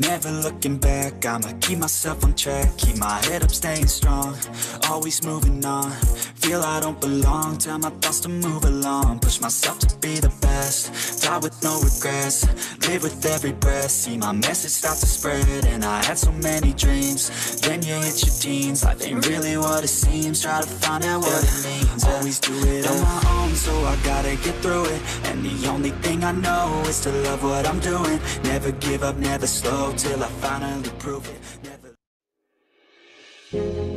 Never looking back, I'ma keep myself on track Keep my head up, staying strong, always moving on Feel I don't belong, tell my thoughts to move along Push myself to be the best, die with no regrets Live with every breath, see my message start to spread And I had so many dreams, then you hit your teens Life ain't really what it seems, try to find out what it means Always do it on my own, so I gotta get through it And the only thing I know is to love what I'm doing Never give up, never slow till I finally prove it. Never